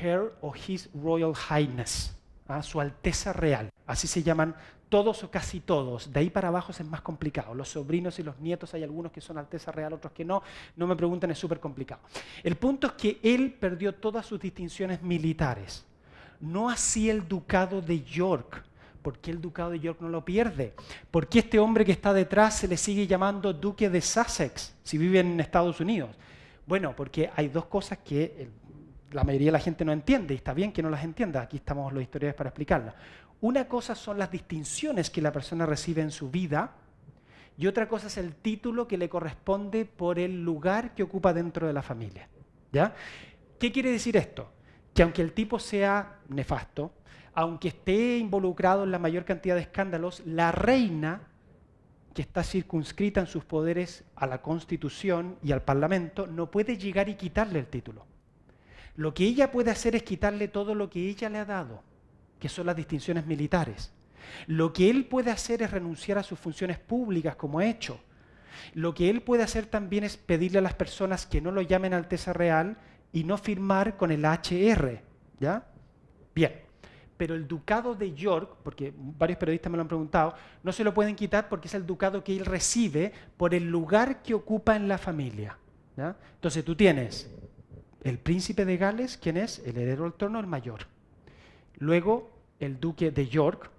Her o His Royal Highness, ¿ah? su Alteza Real. Así se llaman todos o casi todos. De ahí para abajo es más complicado. Los sobrinos y los nietos, hay algunos que son Alteza Real, otros que no. No me pregunten, es súper complicado. El punto es que él perdió todas sus distinciones militares. No así el ducado de York. ¿Por qué el ducado de York no lo pierde? ¿Por qué este hombre que está detrás se le sigue llamando duque de Sussex si vive en Estados Unidos? Bueno, porque hay dos cosas que el la mayoría de la gente no entiende, y está bien que no las entienda, aquí estamos los historiadores para explicarlas. Una cosa son las distinciones que la persona recibe en su vida y otra cosa es el título que le corresponde por el lugar que ocupa dentro de la familia. ¿ya? ¿Qué quiere decir esto? Que aunque el tipo sea nefasto, aunque esté involucrado en la mayor cantidad de escándalos, la reina, que está circunscrita en sus poderes a la Constitución y al Parlamento, no puede llegar y quitarle el título. Lo que ella puede hacer es quitarle todo lo que ella le ha dado, que son las distinciones militares. Lo que él puede hacer es renunciar a sus funciones públicas como ha hecho. Lo que él puede hacer también es pedirle a las personas que no lo llamen Alteza Real y no firmar con el HR. ¿Ya? Bien. Pero el ducado de York, porque varios periodistas me lo han preguntado, no se lo pueden quitar porque es el ducado que él recibe por el lugar que ocupa en la familia. ¿ya? Entonces tú tienes el príncipe de Gales, ¿quién es el heredero del trono, el mayor. Luego el duque de York,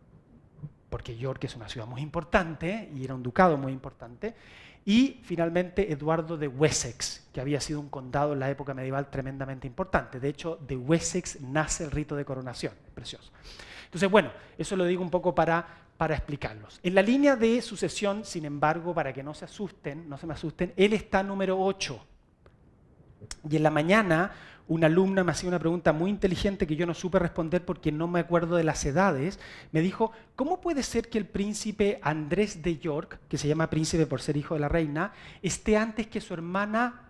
porque York es una ciudad muy importante y era un ducado muy importante. Y finalmente Eduardo de Wessex, que había sido un condado en la época medieval tremendamente importante. De hecho, de Wessex nace el rito de coronación. Precioso. Entonces, bueno, eso lo digo un poco para, para explicarlos. En la línea de sucesión, sin embargo, para que no se asusten, no se me asusten, él está número 8 y en la mañana una alumna me hacía una pregunta muy inteligente que yo no supe responder porque no me acuerdo de las edades. Me dijo, ¿cómo puede ser que el príncipe Andrés de York, que se llama príncipe por ser hijo de la reina, esté antes que su hermana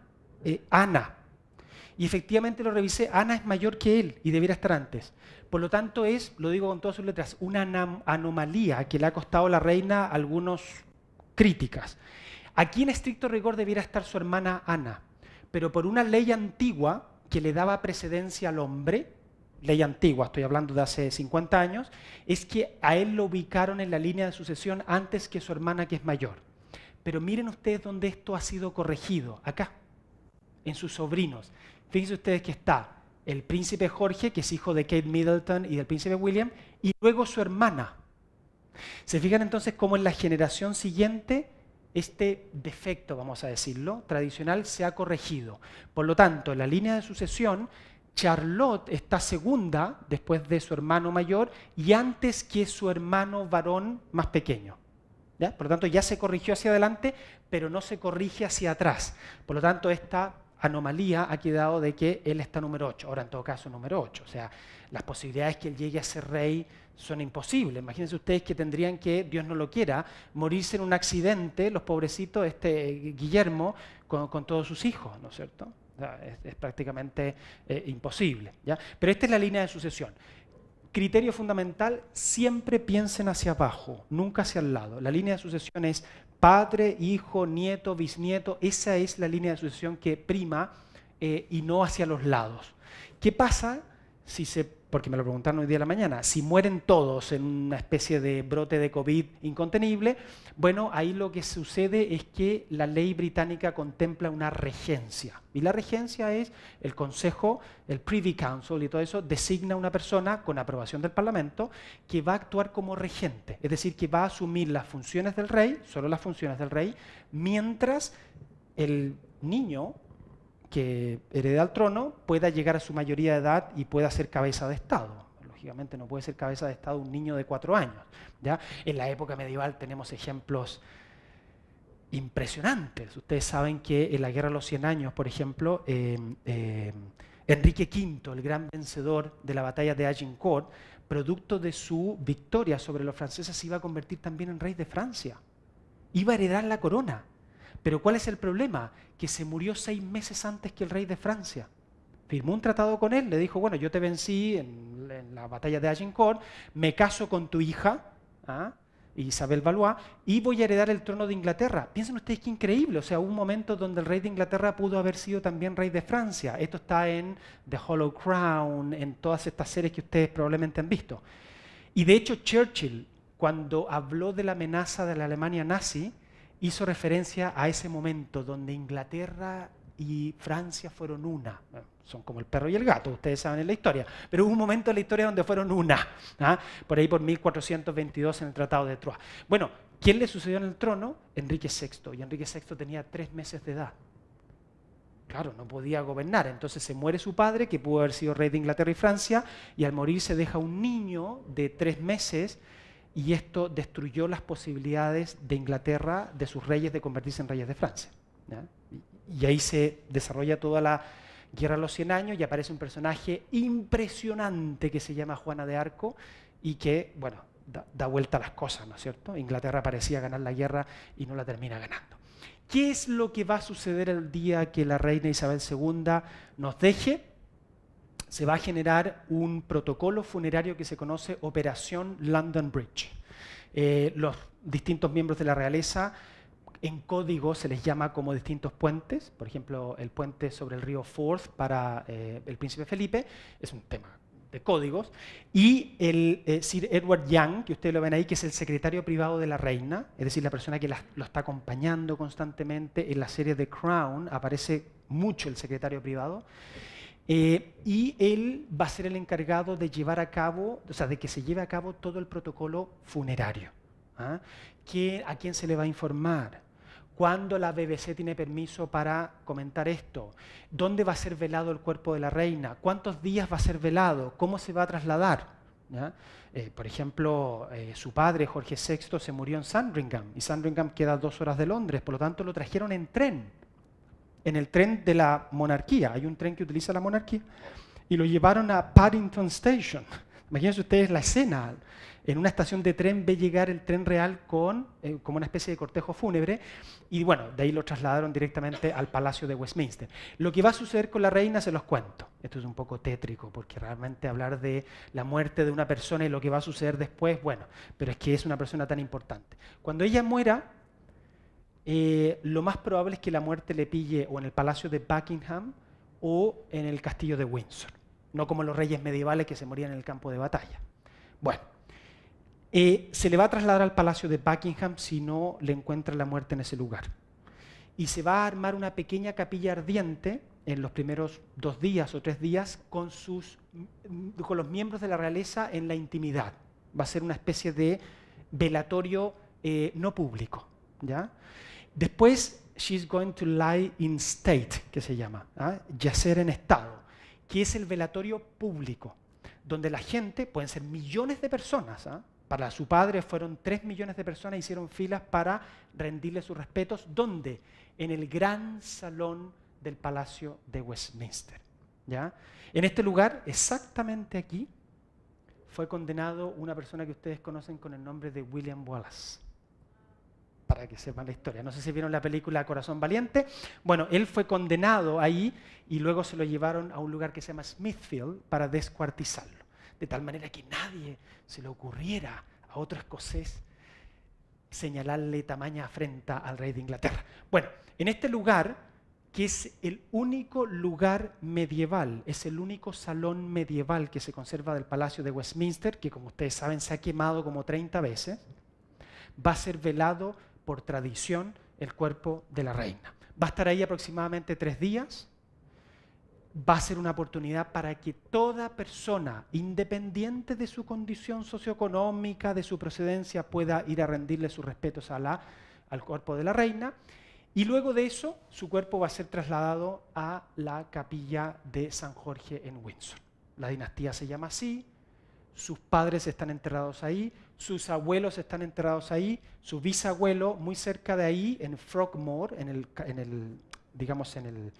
eh, Ana? Y efectivamente lo revisé, Ana es mayor que él y debiera estar antes. Por lo tanto es, lo digo con todas sus letras, una anomalía que le ha costado a la reina algunas críticas. Aquí en estricto rigor debiera estar su hermana Ana pero por una ley antigua que le daba precedencia al hombre, ley antigua, estoy hablando de hace 50 años, es que a él lo ubicaron en la línea de sucesión antes que su hermana que es mayor. Pero miren ustedes dónde esto ha sido corregido, acá, en sus sobrinos. Fíjense ustedes que está el príncipe Jorge, que es hijo de Kate Middleton y del príncipe William, y luego su hermana. Se fijan entonces cómo en la generación siguiente este defecto, vamos a decirlo, tradicional se ha corregido. Por lo tanto, en la línea de sucesión, Charlotte está segunda después de su hermano mayor y antes que su hermano varón más pequeño. Por lo tanto, ya se corrigió hacia adelante, pero no se corrige hacia atrás. Por lo tanto, esta anomalía ha quedado de que él está número 8, ahora en todo caso número 8. O sea, las posibilidades que él llegue a ser rey son imposibles. Imagínense ustedes que tendrían que, Dios no lo quiera, morirse en un accidente, los pobrecitos, este Guillermo, con, todos sus hijos, ¿no es cierto? es, prácticamente eh, imposible. ¿ya? Pero esta es la línea de sucesión. Criterio fundamental, siempre piensen hacia abajo, nunca hacia el lado. La línea de sucesión es padre, hijo, nieto, bisnieto. Esa es la línea de sucesión que prima eh, y no hacia los lados. ¿Qué pasa si se porque me lo preguntaron hoy día de la mañana, si mueren todos en una especie de brote de COVID incontenible, bueno, ahí lo que sucede es que la ley británica contempla una regencia. Y la regencia es el Consejo, el Privy Council y todo eso, designa una persona con aprobación del Parlamento que va a actuar como regente, es decir, que va a asumir las funciones del rey, solo las funciones del rey, mientras el niño que hereda al trono pueda llegar a su mayoría de edad y pueda ser cabeza de Estado. Lógicamente no puede ser cabeza de Estado un niño de cuatro años. ¿ya? En la época medieval tenemos ejemplos impresionantes. Ustedes saben que en la Guerra de los Cien Años, por ejemplo, eh, eh, Enrique V, el gran vencedor de la batalla de Agincourt, producto de su victoria sobre los franceses, se iba a convertir también en rey de Francia. Iba a heredar la corona. Pero ¿cuál es el problema? Que se murió seis meses antes que el rey de Francia. Firmó un tratado con él, le dijo, bueno, yo te vencí en, la batalla de Agincourt, me caso con tu hija, ¿ah? Isabel Valois, y voy a heredar el trono de Inglaterra. Piensen ustedes qué increíble, o sea, un momento donde el rey de Inglaterra pudo haber sido también rey de Francia. Esto está en The Hollow Crown, en todas estas series que ustedes probablemente han visto. Y de hecho Churchill, cuando habló de la amenaza de la Alemania nazi, hizo referencia a ese momento donde Inglaterra y Francia fueron una. Son como el perro y el gato, ustedes saben en la historia. Pero hubo un momento en la historia donde fueron una, ¿ah? por ahí por 1422 en el Tratado de Troyes. Bueno, ¿quién le sucedió en el trono? Enrique VI. Y Enrique VI tenía tres meses de edad. Claro, no podía gobernar. Entonces se muere su padre, que pudo haber sido rey de Inglaterra y Francia, y al morir se deja un niño de tres meses y esto destruyó las posibilidades de Inglaterra, de sus reyes, de convertirse en reyes de Francia. Y ahí se desarrolla toda la Guerra de los 100 años y aparece un personaje impresionante que se llama Juana de Arco y que, bueno, da, da vuelta a las cosas, ¿no es cierto? Inglaterra parecía ganar la guerra y no la termina ganando. ¿Qué es lo que va a suceder el día que la reina Isabel II nos deje? se va a generar un protocolo funerario que se conoce Operación London Bridge. Eh, los distintos miembros de la realeza en código se les llama como distintos puentes, por ejemplo, el puente sobre el río Forth para eh, el príncipe Felipe, es un tema de códigos, y el eh, Sir Edward Young, que ustedes lo ven ahí, que es el secretario privado de la reina, es decir, la persona que lo está acompañando constantemente en la serie The Crown, aparece mucho el secretario privado. Eh, y él va a ser el encargado de llevar a cabo, o sea, de que se lleve a cabo todo el protocolo funerario. ¿ah? ¿A quién se le va a informar? ¿Cuándo la BBC tiene permiso para comentar esto? ¿Dónde va a ser velado el cuerpo de la reina? ¿Cuántos días va a ser velado? ¿Cómo se va a trasladar? Eh, por ejemplo, eh, su padre, Jorge VI, se murió en Sandringham y Sandringham queda a dos horas de Londres, por lo tanto lo trajeron en tren en el tren de la monarquía. Hay un tren que utiliza la monarquía. Y lo llevaron a Paddington Station. Imagínense ustedes la escena. En una estación de tren ve llegar el tren real con eh, como una especie de cortejo fúnebre y bueno, de ahí lo trasladaron directamente al Palacio de Westminster. Lo que va a suceder con la reina se los cuento. Esto es un poco tétrico porque realmente hablar de la muerte de una persona y lo que va a suceder después, bueno, pero es que es una persona tan importante. Cuando ella muera, eh, lo más probable es que la muerte le pille o en el Palacio de Buckingham o en el Castillo de Windsor, no como los reyes medievales que se morían en el campo de batalla. Bueno, eh, se le va a trasladar al Palacio de Buckingham si no le encuentra la muerte en ese lugar. Y se va a armar una pequeña capilla ardiente en los primeros dos días o tres días con, sus, mm, los miembros de la realeza en la intimidad. Va a ser una especie de velatorio eh, no público. ¿ya? Después, she's going to lie in state, que se llama, ¿ah? yacer en estado, que es el velatorio público, donde la gente, pueden ser millones de personas, ¿ah? para su padre fueron tres millones de personas, hicieron filas para rendirle sus respetos, ¿dónde? En el gran salón del Palacio de Westminster. ¿ya? En este lugar, exactamente aquí, fue condenado una persona que ustedes conocen con el nombre de William Wallace para que sepan la historia. No sé si vieron la película Corazón Valiente. Bueno, él fue condenado ahí y luego se lo llevaron a un lugar que se llama Smithfield para descuartizarlo, de tal manera que nadie se le ocurriera a otro escocés señalarle tamaña afrenta al rey de Inglaterra. Bueno, en este lugar que es el único lugar medieval, es el único salón medieval que se conserva del Palacio de Westminster, que como ustedes saben se ha quemado como 30 veces, va a ser velado por tradición el cuerpo de la reina. Va a estar ahí aproximadamente tres días. Va a ser una oportunidad para que toda persona, independiente de su condición socioeconómica, de su procedencia, pueda ir a rendirle sus respetos al cuerpo de la reina. Y luego de eso, su cuerpo va a ser trasladado a la capilla de San Jorge en Windsor. La dinastía se llama así, sus padres están enterrados ahí, sus abuelos están enterrados ahí, su bisabuelo muy cerca de ahí, en Frogmore, en el, en el digamos, en el,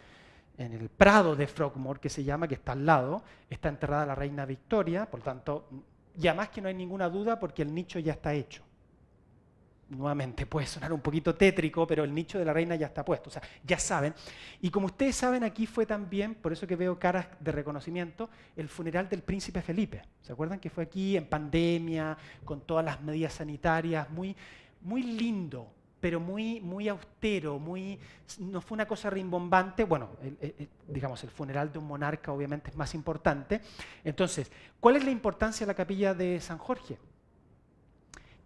en el prado de Frogmore, que se llama, que está al lado, está enterrada la reina Victoria, por tanto, ya más que no hay ninguna duda porque el nicho ya está hecho nuevamente puede sonar un poquito tétrico, pero el nicho de la reina ya está puesto, o sea, ya saben. Y como ustedes saben, aquí fue también, por eso que veo caras de reconocimiento, el funeral del príncipe Felipe. ¿Se acuerdan que fue aquí en pandemia, con todas las medidas sanitarias, muy, muy lindo, pero muy, muy austero, muy, no fue una cosa rimbombante. Bueno, digamos, el funeral de un monarca obviamente es más importante. Entonces, ¿cuál es la importancia de la capilla de San Jorge?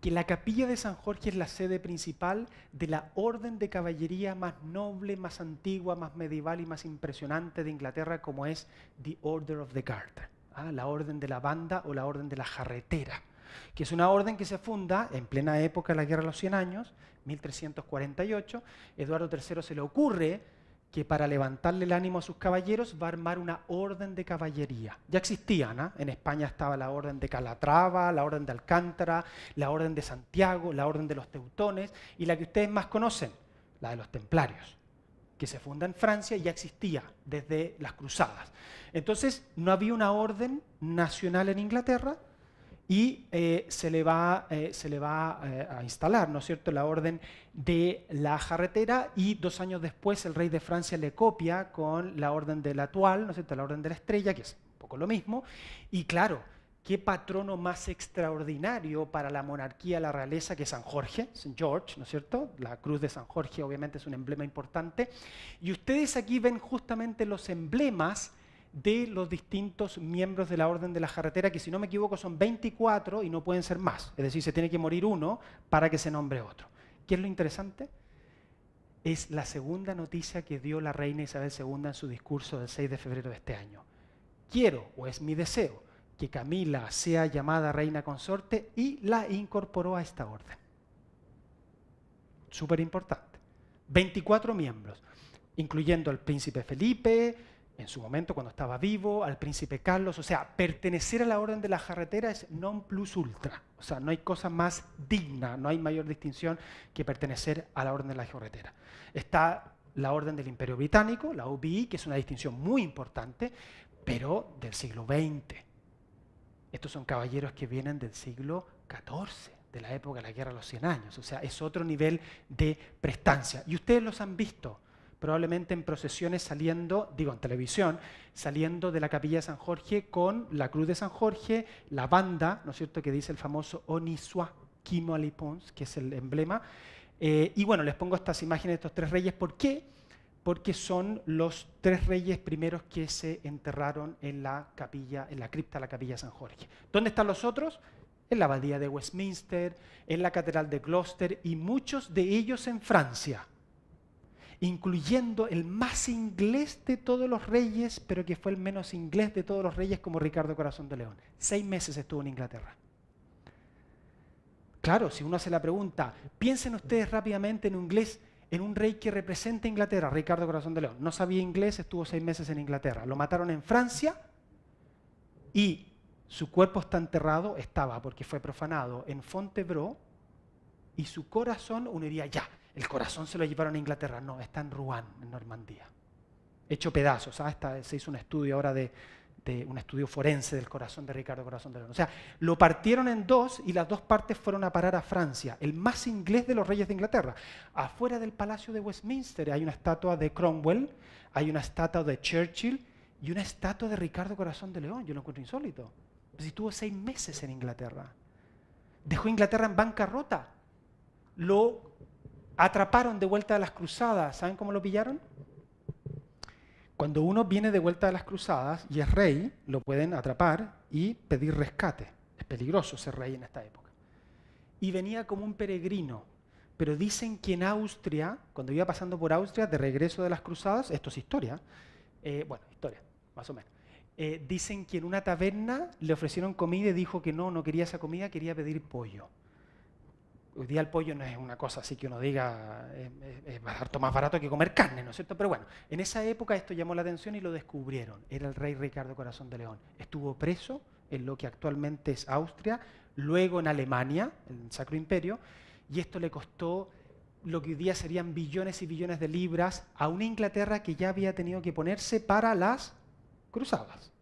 que la capilla de San Jorge es la sede principal de la orden de caballería más noble, más antigua, más medieval y más impresionante de Inglaterra, como es The Order of the Garter, ¿ah? la orden de la banda o la orden de la jarretera, que es una orden que se funda en plena época de la Guerra de los Cien Años, 1348. Eduardo III se le ocurre que para levantarle el ánimo a sus caballeros va a armar una orden de caballería. Ya existían, ¿no? ¿ah? en España estaba la orden de Calatrava, la orden de Alcántara, la orden de Santiago, la orden de los Teutones y la que ustedes más conocen, la de los Templarios, que se funda en Francia y ya existía desde las Cruzadas. Entonces no había una orden nacional en Inglaterra, y eh, se le va, eh, se le va eh, a instalar, ¿no es cierto?, la orden de la jarretera y dos años después el rey de Francia le copia con la orden de la toile, ¿no cierto?, la orden de la estrella, que es un poco lo mismo, y claro, qué patrono más extraordinario para la monarquía, la realeza, que San Jorge, San George, ¿no es cierto? La cruz de San Jorge obviamente es un emblema importante. Y ustedes aquí ven justamente los emblemas de los distintos miembros de la Orden de la Jarretera, que si no me equivoco son 24 y no pueden ser más. Es decir, se tiene que morir uno para que se nombre otro. ¿Qué es lo interesante? Es la segunda noticia que dio la reina Isabel II en su discurso del 6 de febrero de este año. Quiero, o es mi deseo, que Camila sea llamada reina consorte y la incorporó a esta orden. Súper importante. 24 miembros, incluyendo al príncipe Felipe, en su momento cuando estaba vivo, al príncipe Carlos. O sea, pertenecer a la orden de la jarretera es non plus ultra. O sea, no hay cosa más digna, no hay mayor distinción que pertenecer a la orden de la jarretera. Está la orden del Imperio Británico, la UBI, que es una distinción muy importante, pero del siglo XX. Estos son caballeros que vienen del siglo XIV, de la época de la Guerra de los 100 Años. O sea, es otro nivel de prestancia. Y ustedes los han visto probablemente en procesiones saliendo, digo en televisión, saliendo de la capilla de San Jorge con la cruz de San Jorge, la banda, ¿no es cierto?, que dice el famoso Oniswa Kimo Alipons, que es el emblema. Eh, y bueno, les pongo estas imágenes de estos tres reyes. ¿Por qué? Porque son los tres reyes primeros que se enterraron en la capilla, en la cripta de la capilla de San Jorge. ¿Dónde están los otros? en la abadía de Westminster, en la catedral de Gloucester y muchos de ellos en Francia incluyendo el más inglés de todos los reyes, pero que fue el menos inglés de todos los reyes, como Ricardo Corazón de León. Seis meses estuvo en Inglaterra. Claro, si uno hace la pregunta, piensen ustedes rápidamente en inglés, en un rey que representa Inglaterra, Ricardo Corazón de León. No sabía inglés, estuvo seis meses en Inglaterra. Lo mataron en Francia y su cuerpo está enterrado, estaba porque fue profanado en Fontevraud y su corazón uniría ya el corazón se lo llevaron a Inglaterra. No, está en Rouen, en Normandía. Hecho pedazos. ¿sabes? ¿ah? se hizo un estudio ahora de, un estudio forense del corazón de Ricardo Corazón de León. O sea, lo partieron en dos y las dos partes fueron a parar a Francia, el más inglés de los reyes de Inglaterra. Afuera del Palacio de Westminster hay una estatua de Cromwell, hay una estatua de Churchill y una estatua de Ricardo Corazón de León. Yo lo encuentro insólito. Si pues estuvo seis meses en Inglaterra. Dejó Inglaterra en bancarrota. Lo atraparon de vuelta a las cruzadas. ¿Saben cómo lo pillaron? Cuando uno viene de vuelta a las cruzadas y es rey, lo pueden atrapar y pedir rescate. Es peligroso ser rey en esta época. Y venía como un peregrino. Pero dicen que en Austria, cuando iba pasando por Austria, de regreso de las cruzadas, esto es historia, eh, bueno, historia, más o menos, eh, dicen que en una taberna le ofrecieron comida y dijo que no, no quería esa comida, quería pedir pollo. Hoy día el pollo no es una cosa así que uno diga eh, eh, es, harto más barato que comer carne, ¿no es cierto? Pero bueno, en esa época esto llamó la atención y lo descubrieron. Era el rey Ricardo Corazón de León. Estuvo preso en lo que actualmente es Austria, luego en Alemania, en el Sacro Imperio, y esto le costó lo que hoy día serían billones y billones de libras a una Inglaterra que ya había tenido que ponerse para las cruzadas.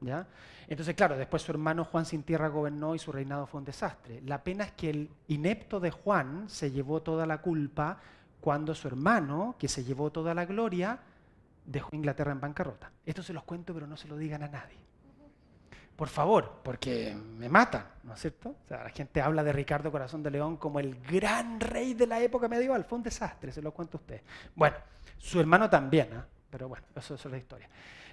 ¿ya? Entonces, claro, después su hermano Juan sin tierra gobernó y su reinado fue un desastre. La pena es que el inepto de Juan se llevó toda la culpa cuando su hermano, que se llevó toda la gloria, dejó Inglaterra en bancarrota. Esto se los cuento, pero no se lo digan a nadie. Por favor, porque me matan, ¿no es cierto? O sea, la gente habla de Ricardo Corazón de León como el gran rey de la época medieval. Fue un desastre, se lo cuento a usted. Bueno, su hermano también, ¿ah? pero bueno, eso, eso es la historia.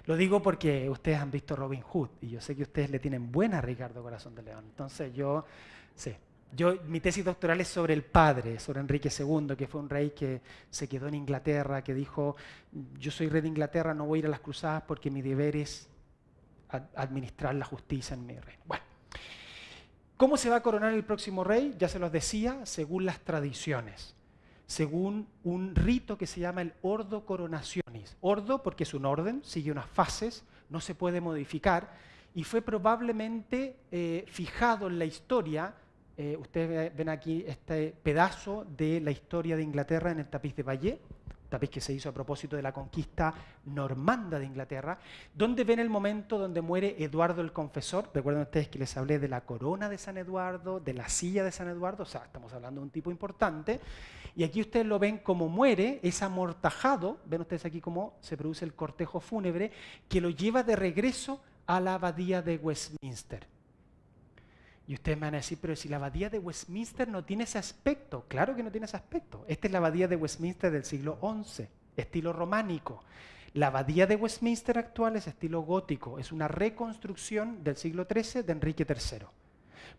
Lo digo porque ustedes han visto Robin Hood y yo sé que ustedes le tienen buena a Ricardo Corazón de León. Entonces yo, sí, yo, mi tesis doctoral es sobre el padre, sobre Enrique II, que fue un rey que se quedó en Inglaterra, que dijo, yo soy rey de Inglaterra, no voy a ir a las cruzadas porque mi deber es administrar la justicia en mi reino. Bueno, ¿cómo se va a coronar el próximo rey? Ya se los decía, según las tradiciones según un rito que se llama el Ordo Coronationis. Ordo porque es un orden, sigue unas fases, no se puede modificar, y fue probablemente eh, fijado en la historia, eh, ustedes ven aquí este pedazo de la historia de Inglaterra en el tapiz de Valle, tal vez que se hizo a propósito de la conquista normanda de Inglaterra, donde ven el momento donde muere Eduardo el Confesor. Recuerden ustedes que les hablé de la corona de San Eduardo, de la silla de San Eduardo, o sea, estamos hablando de un tipo importante. Y aquí ustedes lo ven como muere, es amortajado, ven ustedes aquí cómo se produce el cortejo fúnebre, que lo lleva de regreso a la abadía de Westminster. Y ustedes me van a decir, pero si la abadía de Westminster no tiene ese aspecto, claro que no tiene ese aspecto. Esta es la abadía de Westminster del siglo XI, estilo románico. La abadía de Westminster actual es estilo gótico, es una reconstrucción del siglo XIII de Enrique III.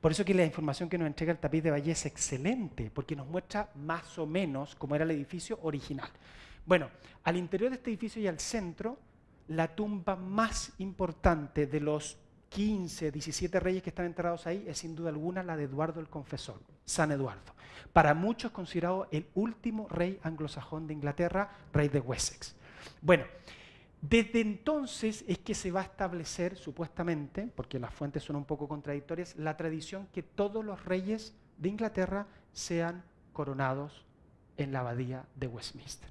Por eso que la información que nos entrega el tapiz de Valle es excelente, porque nos muestra más o menos cómo era el edificio original. Bueno, al interior de este edificio y al centro, la tumba más importante de los 15, 17 reyes que están enterrados ahí es sin duda alguna la de Eduardo el Confesor, San Eduardo. Para muchos considerado el último rey anglosajón de Inglaterra, rey de Wessex. Bueno, desde entonces es que se va a establecer, supuestamente, porque las fuentes son un poco contradictorias, la tradición que todos los reyes de Inglaterra sean coronados en la abadía de Westminster.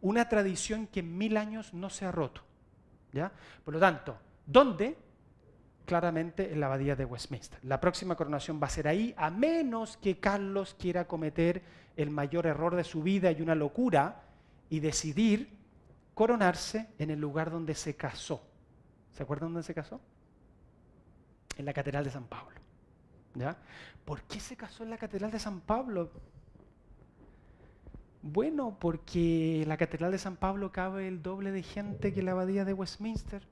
Una tradición que en mil años no se ha roto. ¿ya? Por lo tanto, ¿dónde? claramente en la abadía de Westminster. La próxima coronación va a ser ahí, a menos que Carlos quiera cometer el mayor error de su vida y una locura y decidir coronarse en el lugar donde se casó. ¿Se acuerdan dónde se casó? En la Catedral de San Pablo. ¿Ya? ¿Por qué se casó en la Catedral de San Pablo? Bueno, porque la Catedral de San Pablo cabe el doble de gente que la abadía de Westminster.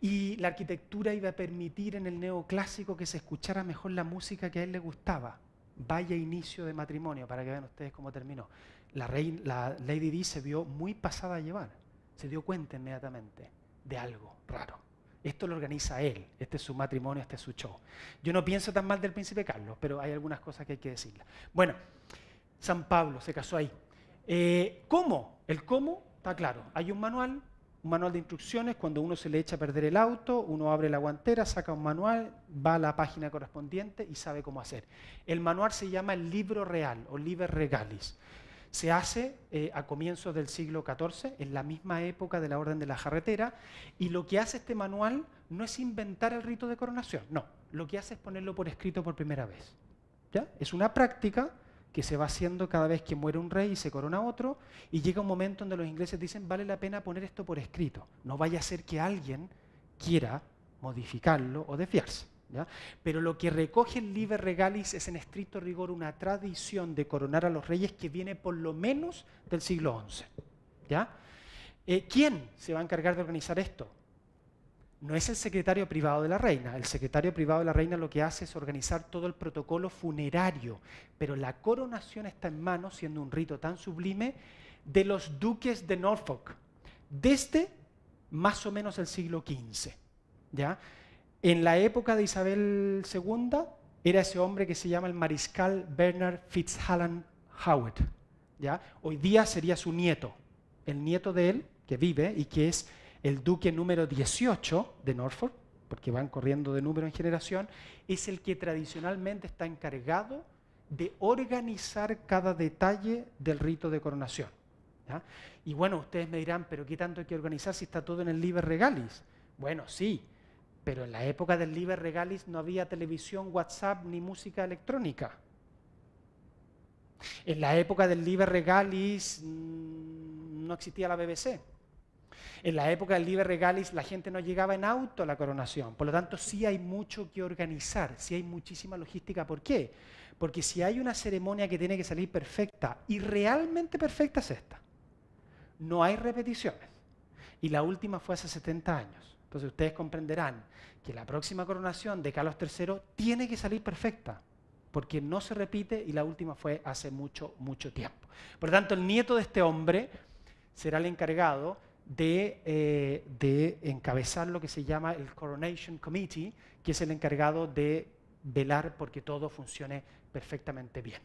Y la arquitectura iba a permitir en el neoclásico que se escuchara mejor la música que a él le gustaba. Vaya inicio de matrimonio, para que vean ustedes cómo terminó. La, la Lady Di se vio muy pasada a llevar, se dio cuenta inmediatamente de algo raro. Esto lo organiza él, este es su matrimonio, este es su show. Yo no pienso tan mal del príncipe Carlos, pero hay algunas cosas que hay que decirle. Bueno, San Pablo se casó ahí. Eh, ¿Cómo? El cómo está claro. Hay un manual, un manual de instrucciones, cuando uno se le echa a perder el auto, uno abre la guantera, saca un manual, va a la página correspondiente y sabe cómo hacer. El manual se llama el libro real o liber regalis. Se hace eh, a comienzos del siglo XIV, en la misma época de la Orden de la Jarretera, y lo que hace este manual no es inventar el rito de coronación, no, lo que hace es ponerlo por escrito por primera vez. ¿ya? Es una práctica que se va haciendo cada vez que muere un rey y se corona otro, y llega un momento donde los ingleses dicen, vale la pena poner esto por escrito, no vaya a ser que alguien quiera modificarlo o desfiarse ¿ya? Pero lo que recoge el Liber Regalis es en estricto rigor una tradición de coronar a los reyes que viene por lo menos del siglo XI. ¿ya? Eh, ¿Quién se va a encargar de organizar esto? no es el secretario privado de la reina. El secretario privado de la reina lo que hace es organizar todo el protocolo funerario, pero la coronación está en manos, siendo un rito tan sublime, de los duques de Norfolk, desde más o menos el siglo XV. ¿ya? En la época de Isabel II era ese hombre que se llama el mariscal Bernard Fitzhallan Howard. ¿ya? Hoy día sería su nieto, el nieto de él que vive y que es el duque número 18 de Norfolk, porque van corriendo de número en generación, es el que tradicionalmente está encargado de organizar cada detalle del rito de coronación. Y bueno, ustedes me dirán, pero ¿qué tanto hay que organizar si está todo en el Liber Regalis? Bueno, sí, pero en la época del Liber Regalis no había televisión, WhatsApp ni música electrónica. En la época del Liber Regalis mm, no existía la BBC. En la época del Libre Regalis la gente no llegaba en auto a la coronación, por lo tanto sí hay mucho que organizar, sí hay muchísima logística. ¿Por qué? Porque si hay una ceremonia que tiene que salir perfecta, y realmente perfecta es esta, no hay repeticiones. Y la última fue hace 70 años. Entonces ustedes comprenderán que la próxima coronación de Carlos III tiene que salir perfecta, porque no se repite y la última fue hace mucho, mucho tiempo. Por lo tanto, el nieto de este hombre será el encargado eh, de, encabezar lo que se llama el Coronation Committee, que es el encargado de velar porque todo funcione perfectamente bien.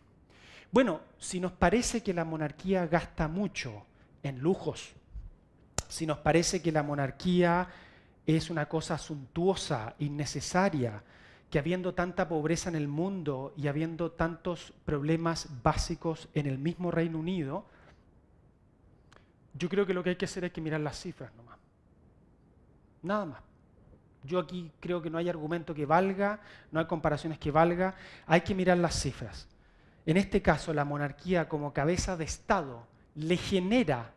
Bueno, si nos parece que la monarquía gasta mucho en lujos, si nos parece que la monarquía es una cosa suntuosa, innecesaria, que habiendo tanta pobreza en el mundo y habiendo tantos problemas básicos en el mismo Reino Unido, yo creo que lo que hay que hacer es que mirar las cifras nomás. Nada más. Yo aquí creo que no hay argumento que valga, no hay comparaciones que valga, hay que mirar las cifras. En este caso, la monarquía como cabeza de Estado le genera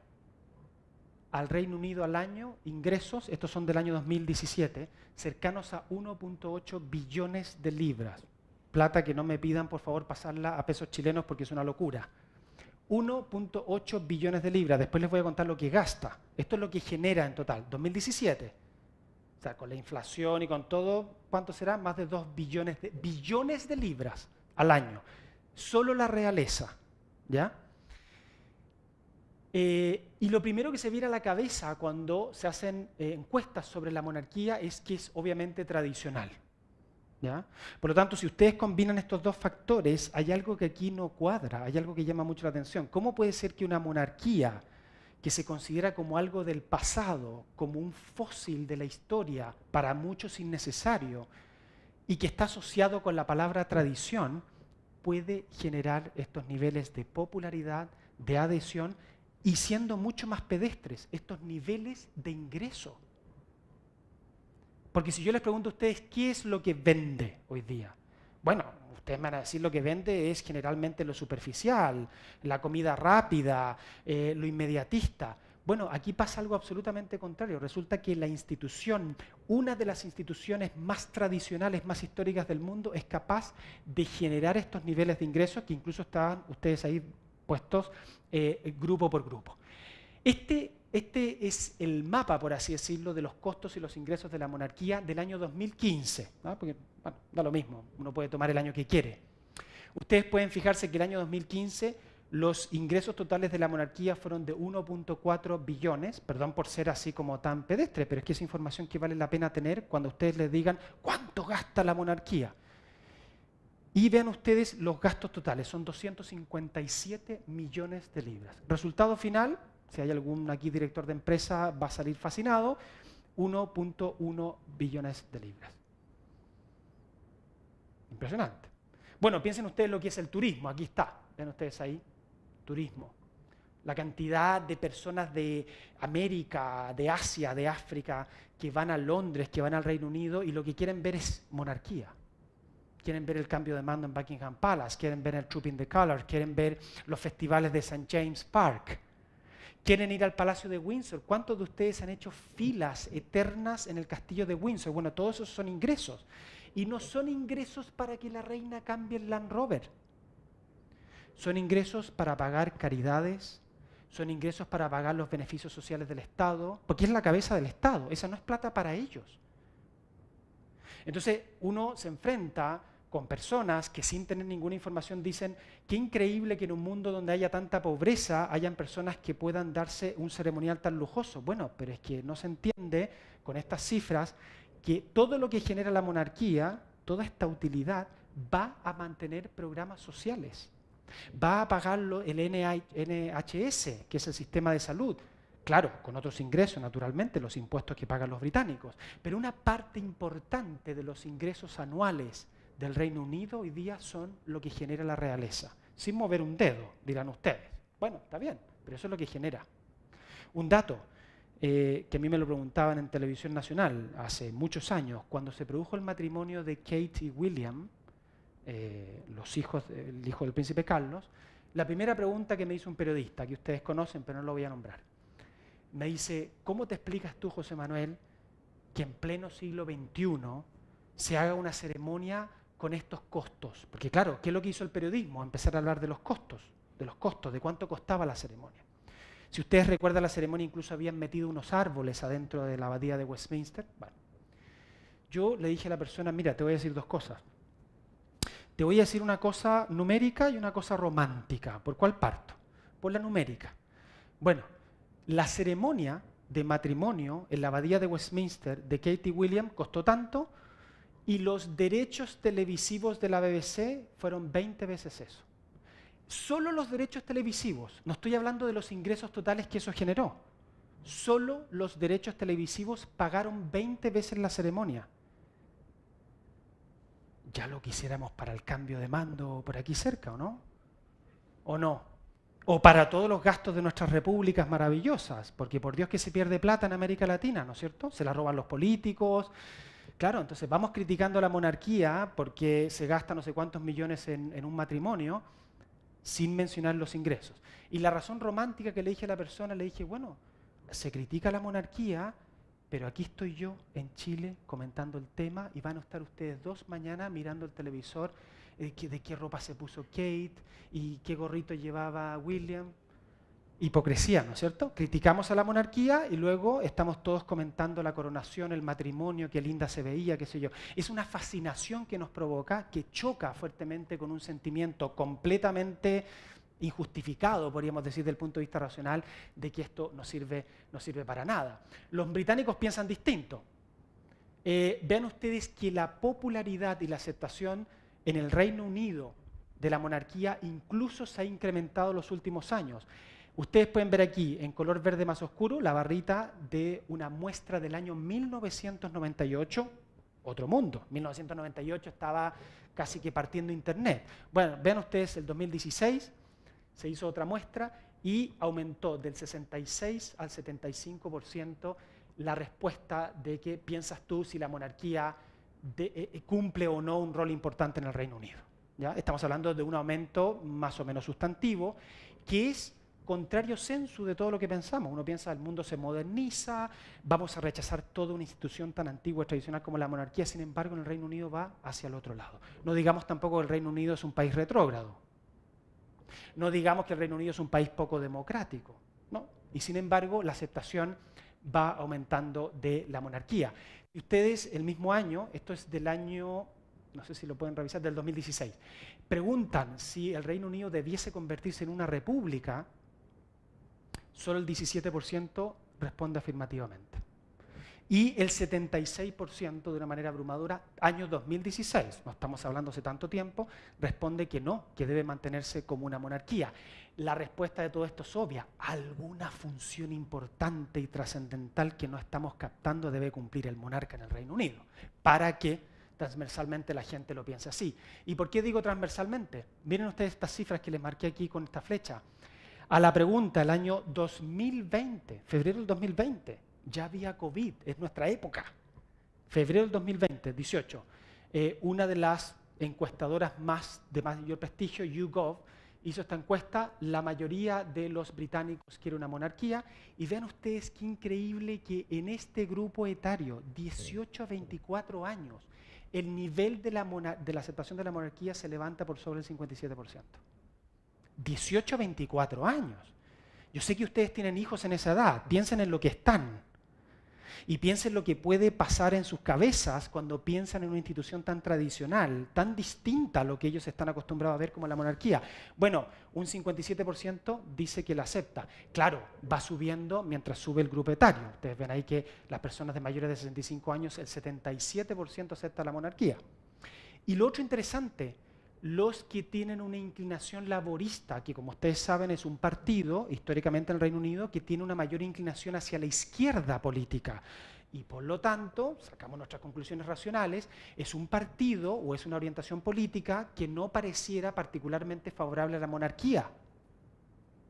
al Reino Unido al año ingresos, estos son del año 2017, cercanos a 1.8 billones de libras. Plata que no me pidan, por favor, pasarla a pesos chilenos porque es una locura. 1.8 billones de libras. Después les voy a contar lo que gasta. Esto es lo que genera en total, 2017. O sea, con la inflación y con todo, ¿cuánto será? Más de 2 billones de, billones de libras al año. Solo la realeza, ¿ya? Eh, y lo primero que se viene a la cabeza cuando se hacen eh, encuestas sobre la monarquía es que es obviamente tradicional. Por lo tanto, si ustedes combinan estos dos factores, hay algo que aquí no cuadra, hay algo que llama mucho la atención. ¿Cómo puede ser que una monarquía que se considera como algo del pasado, como un fósil de la historia, para muchos innecesario, y que está asociado con la palabra tradición, puede generar estos niveles de popularidad, de adhesión, y siendo mucho más pedestres, estos niveles de ingreso? Porque si yo les pregunto a ustedes, ¿qué es lo que vende hoy día? Bueno, ustedes me van a decir lo que vende es generalmente lo superficial, la comida rápida, eh, lo inmediatista. Bueno, aquí pasa algo absolutamente contrario. Resulta que la institución, una de las instituciones más tradicionales, más históricas del mundo, es capaz de generar estos niveles de ingresos que incluso están ustedes ahí puestos eh, grupo por grupo. Este este es el mapa, por así decirlo, de los costos y los ingresos de la monarquía del año 2015, porque da lo mismo, uno puede tomar el año que quiere. Ustedes pueden fijarse que el año 2015 los ingresos totales de la monarquía fueron de 1.4 billones, perdón por ser así como tan pedestre, pero es que es información que vale la pena tener cuando ustedes les digan cuánto gasta la monarquía. Y vean ustedes los gastos totales, son 257 millones de libras. Resultado final, si hay algún aquí director de empresa, va a salir fascinado, 1.1 billones de libras. Impresionante. Bueno, piensen ustedes lo que es el turismo, aquí está, ven ustedes ahí, turismo. La cantidad de personas de América, de Asia, de África, que van a Londres, que van al Reino Unido y lo que quieren ver es monarquía quieren ver el cambio de mando en Buckingham Palace, quieren ver el Trooping the Colors, quieren ver los festivales de St. James Park. Quieren ir al Palacio de Windsor. ¿Cuántos de ustedes han hecho filas eternas en el Castillo de Windsor? Bueno, todos esos son ingresos. Y no son ingresos para que la reina cambie el Land Rover. Son ingresos para pagar caridades, son ingresos para pagar los beneficios sociales del Estado, porque es la cabeza del Estado, esa no es plata para ellos. Entonces uno se enfrenta con personas que sin tener ninguna información dicen, qué increíble que en un mundo donde haya tanta pobreza hayan personas que puedan darse un ceremonial tan lujoso. Bueno, pero es que no se entiende con estas cifras que todo lo que genera la monarquía, toda esta utilidad, va a mantener programas sociales, va a pagarlo el NHS, que es el sistema de salud, claro, con otros ingresos, naturalmente, los impuestos que pagan los británicos, pero una parte importante de los ingresos anuales del Reino Unido hoy día son lo que genera la realeza. Sin mover un dedo, dirán ustedes. Bueno, está bien, pero eso es lo que genera. Un dato eh, que a mí me lo preguntaban en Televisión Nacional hace muchos años, cuando se produjo el matrimonio de Kate y William, eh, los hijos, el hijo del príncipe Carlos, la primera pregunta que me hizo un periodista, que ustedes conocen, pero no lo voy a nombrar, me dice, ¿cómo te explicas tú, José Manuel, que en pleno siglo XXI se haga una ceremonia con estos costos. Porque claro, ¿qué es lo que hizo el periodismo? Empezar a hablar de los costos, de los costos, de cuánto costaba la ceremonia. Si ustedes recuerdan la ceremonia, incluso habían metido unos árboles adentro de la abadía de Westminster. yo le dije a la persona, mira, te voy a decir dos cosas. Te voy a decir una cosa numérica y una cosa romántica. ¿Por cuál parto? Por la numérica. Bueno, la ceremonia de matrimonio en la abadía de Westminster de Katie Williams costó tanto y los derechos televisivos de la BBC fueron 20 veces eso. Solo los derechos televisivos, no estoy hablando de los ingresos totales que eso generó, solo los derechos televisivos pagaron 20 veces la ceremonia. Ya lo quisiéramos para el cambio de mando por aquí cerca, ¿o no? ¿O no? O para todos los gastos de nuestras repúblicas maravillosas, porque por Dios que se pierde plata en América Latina, ¿no es cierto? Se la roban los políticos, Claro, entonces vamos criticando la monarquía porque se gasta no sé cuántos millones en, un matrimonio sin mencionar los ingresos. Y la razón romántica que le dije a la persona, le dije, bueno, se critica la monarquía, pero aquí estoy yo en Chile comentando el tema y van a estar ustedes dos mañana mirando el televisor eh, de qué ropa se puso Kate y qué gorrito llevaba William hipocresía, ¿no es cierto? Criticamos a la monarquía y luego estamos todos comentando la coronación, el matrimonio, qué linda se veía, qué sé yo. Es una fascinación que nos provoca, que choca fuertemente con un sentimiento completamente injustificado, podríamos decir, del punto de vista racional, de que esto no sirve, no sirve para nada. Los británicos piensan distinto. Eh, vean ustedes que la popularidad y la aceptación en el Reino Unido de la monarquía incluso se ha incrementado en los últimos años. Ustedes pueden ver aquí, en color verde más oscuro, la barrita de una muestra del año 1998, otro mundo. 1998 estaba casi que partiendo Internet. Bueno, vean ustedes, el 2016 se hizo otra muestra y aumentó del 66 al 75% la respuesta de que piensas tú si la monarquía eh, eh, cumple o no un rol importante en el Reino Unido. ¿ya? Estamos hablando de un aumento más o menos sustantivo, que es contrario censo de todo lo que pensamos. Uno piensa, el mundo se moderniza, vamos a rechazar toda una institución tan antigua y tradicional como la monarquía, sin embargo, en el Reino Unido va hacia el otro lado. No digamos tampoco que el Reino Unido es un país retrógrado. No digamos que el Reino Unido es un país poco democrático. Y sin embargo, la aceptación va aumentando de la monarquía. Y ustedes, el mismo año, esto es del año no sé si lo pueden revisar, del 2016, preguntan si el Reino Unido debiese convertirse en una república, solo el 17% responde afirmativamente. Y el 76% de una manera abrumadora, año 2016, no estamos hablando hace tanto tiempo, responde que no, que debe mantenerse como una monarquía. La respuesta de todo esto es obvia. Alguna función importante y trascendental que no estamos captando debe cumplir el monarca en el Reino Unido para que transversalmente la gente lo piense así. ¿Y por qué digo transversalmente? Miren ustedes estas cifras que les marqué aquí con esta flecha a la pregunta el año 2020, febrero del 2020, ya había COVID, es nuestra época. Febrero del 2020, 18, eh, una de las encuestadoras más de mayor prestigio, YouGov, hizo esta encuesta, la mayoría de los británicos quiere una monarquía y vean ustedes qué increíble que en este grupo etario, 18 a 24 años, el nivel de la, de la aceptación de la monarquía se levanta por sobre el 57%. 18 a 24 años. Yo sé que ustedes tienen hijos en esa edad, piensen en lo que están y piensen lo que puede pasar en sus cabezas cuando piensan en una institución tan tradicional, tan distinta a lo que ellos están acostumbrados a ver como la monarquía. Bueno, un 57% dice que la acepta. Claro, va subiendo mientras sube el grupo etario. Ustedes ven ahí que las personas de mayores de 65 años, el 77% acepta la monarquía. Y lo otro interesante los que tienen una inclinación laborista, que como ustedes saben es un partido históricamente en el Reino Unido que tiene una mayor inclinación hacia la izquierda política. Y por lo tanto, sacamos nuestras conclusiones racionales, es un partido o es una orientación política que no pareciera particularmente favorable a la monarquía,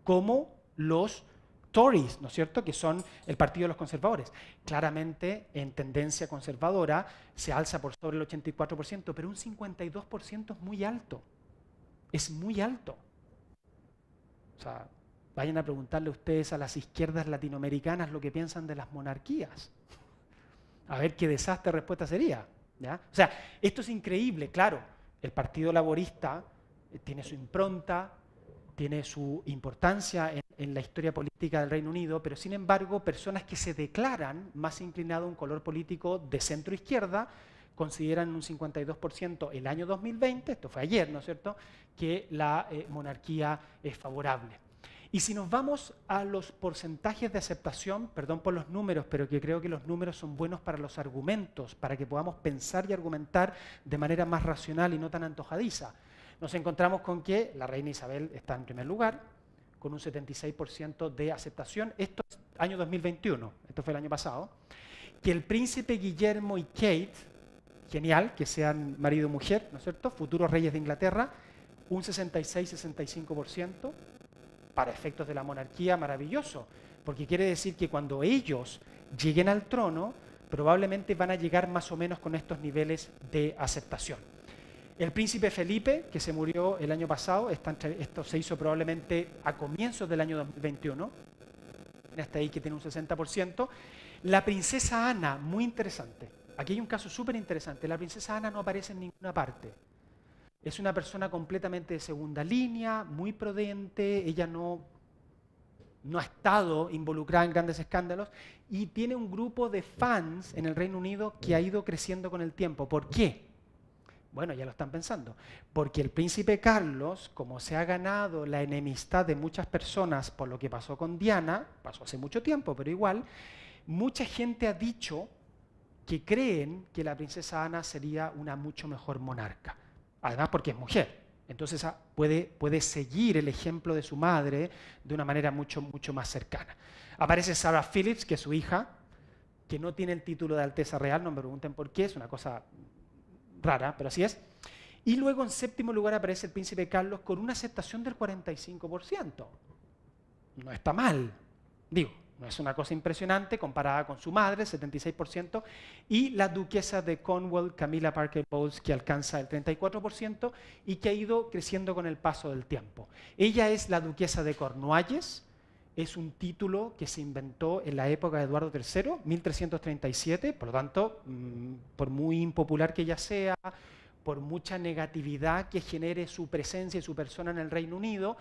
como los Tories, ¿no es cierto?, que son el Partido de los Conservadores. Claramente, en tendencia conservadora, se alza por sobre el 84%, pero un 52% es muy alto. Es muy alto. O sea, vayan a preguntarle ustedes a las izquierdas latinoamericanas lo que piensan de las monarquías. A ver qué desastre respuesta sería. O sea, esto es increíble, claro. El Partido Laborista eh, tiene su impronta, tiene su importancia en en la historia política del Reino Unido, pero sin embargo personas que se declaran más inclinadas a un color político de centro izquierda consideran un 52% el año 2020, esto fue ayer, ¿no es cierto?, que la eh, monarquía es favorable. Y si nos vamos a los porcentajes de aceptación, perdón por los números, pero que creo que los números son buenos para los argumentos, para que podamos pensar y argumentar de manera más racional y no tan antojadiza, nos encontramos con que la reina Isabel está en primer lugar, con un 76% de aceptación. Esto es año 2021, esto fue el año pasado. Que el príncipe Guillermo y Kate, genial, que sean marido y mujer, ¿no es cierto? Futuros reyes de Inglaterra, un 66-65% para efectos de la monarquía, maravilloso. Porque quiere decir que cuando ellos lleguen al trono, probablemente van a llegar más o menos con estos niveles de aceptación. El príncipe Felipe, que se murió el año pasado, esto se hizo probablemente a comienzos del año 2021, hasta ahí que tiene un 60%. La princesa Ana, muy interesante. Aquí hay un caso súper interesante. La princesa Ana no aparece en ninguna parte. Es una persona completamente de segunda línea, muy prudente, ella no, no ha estado involucrada en grandes escándalos y tiene un grupo de fans en el Reino Unido que ha ido creciendo con el tiempo. ¿Por qué? Bueno, ya lo están pensando. Porque el príncipe Carlos, como se ha ganado la enemistad de muchas personas por lo que pasó con Diana, pasó hace mucho tiempo, pero igual, mucha gente ha dicho que creen que la princesa Ana sería una mucho mejor monarca. Además porque es mujer. Entonces ah, puede, seguir el ejemplo de su madre de una manera mucho, mucho más cercana. Aparece Sarah Phillips, que es su hija, que no tiene el título de Alteza Real, no me pregunten por qué, es una cosa rara, pero así es. Y luego en séptimo lugar aparece el príncipe Carlos con una aceptación del 45%. No está mal, digo, no es una cosa impresionante comparada con su madre, 76%, y la duquesa de Cornwall, Camila Parker Bowles, que alcanza el 34% y que ha ido creciendo con el paso del tiempo. Ella es la duquesa de Cornualles, es un título que se inventó en la época de Eduardo III, 1337, por lo tanto, mm, por muy impopular que ella sea, por mucha negatividad que genere su presencia y su persona en el Reino Unido,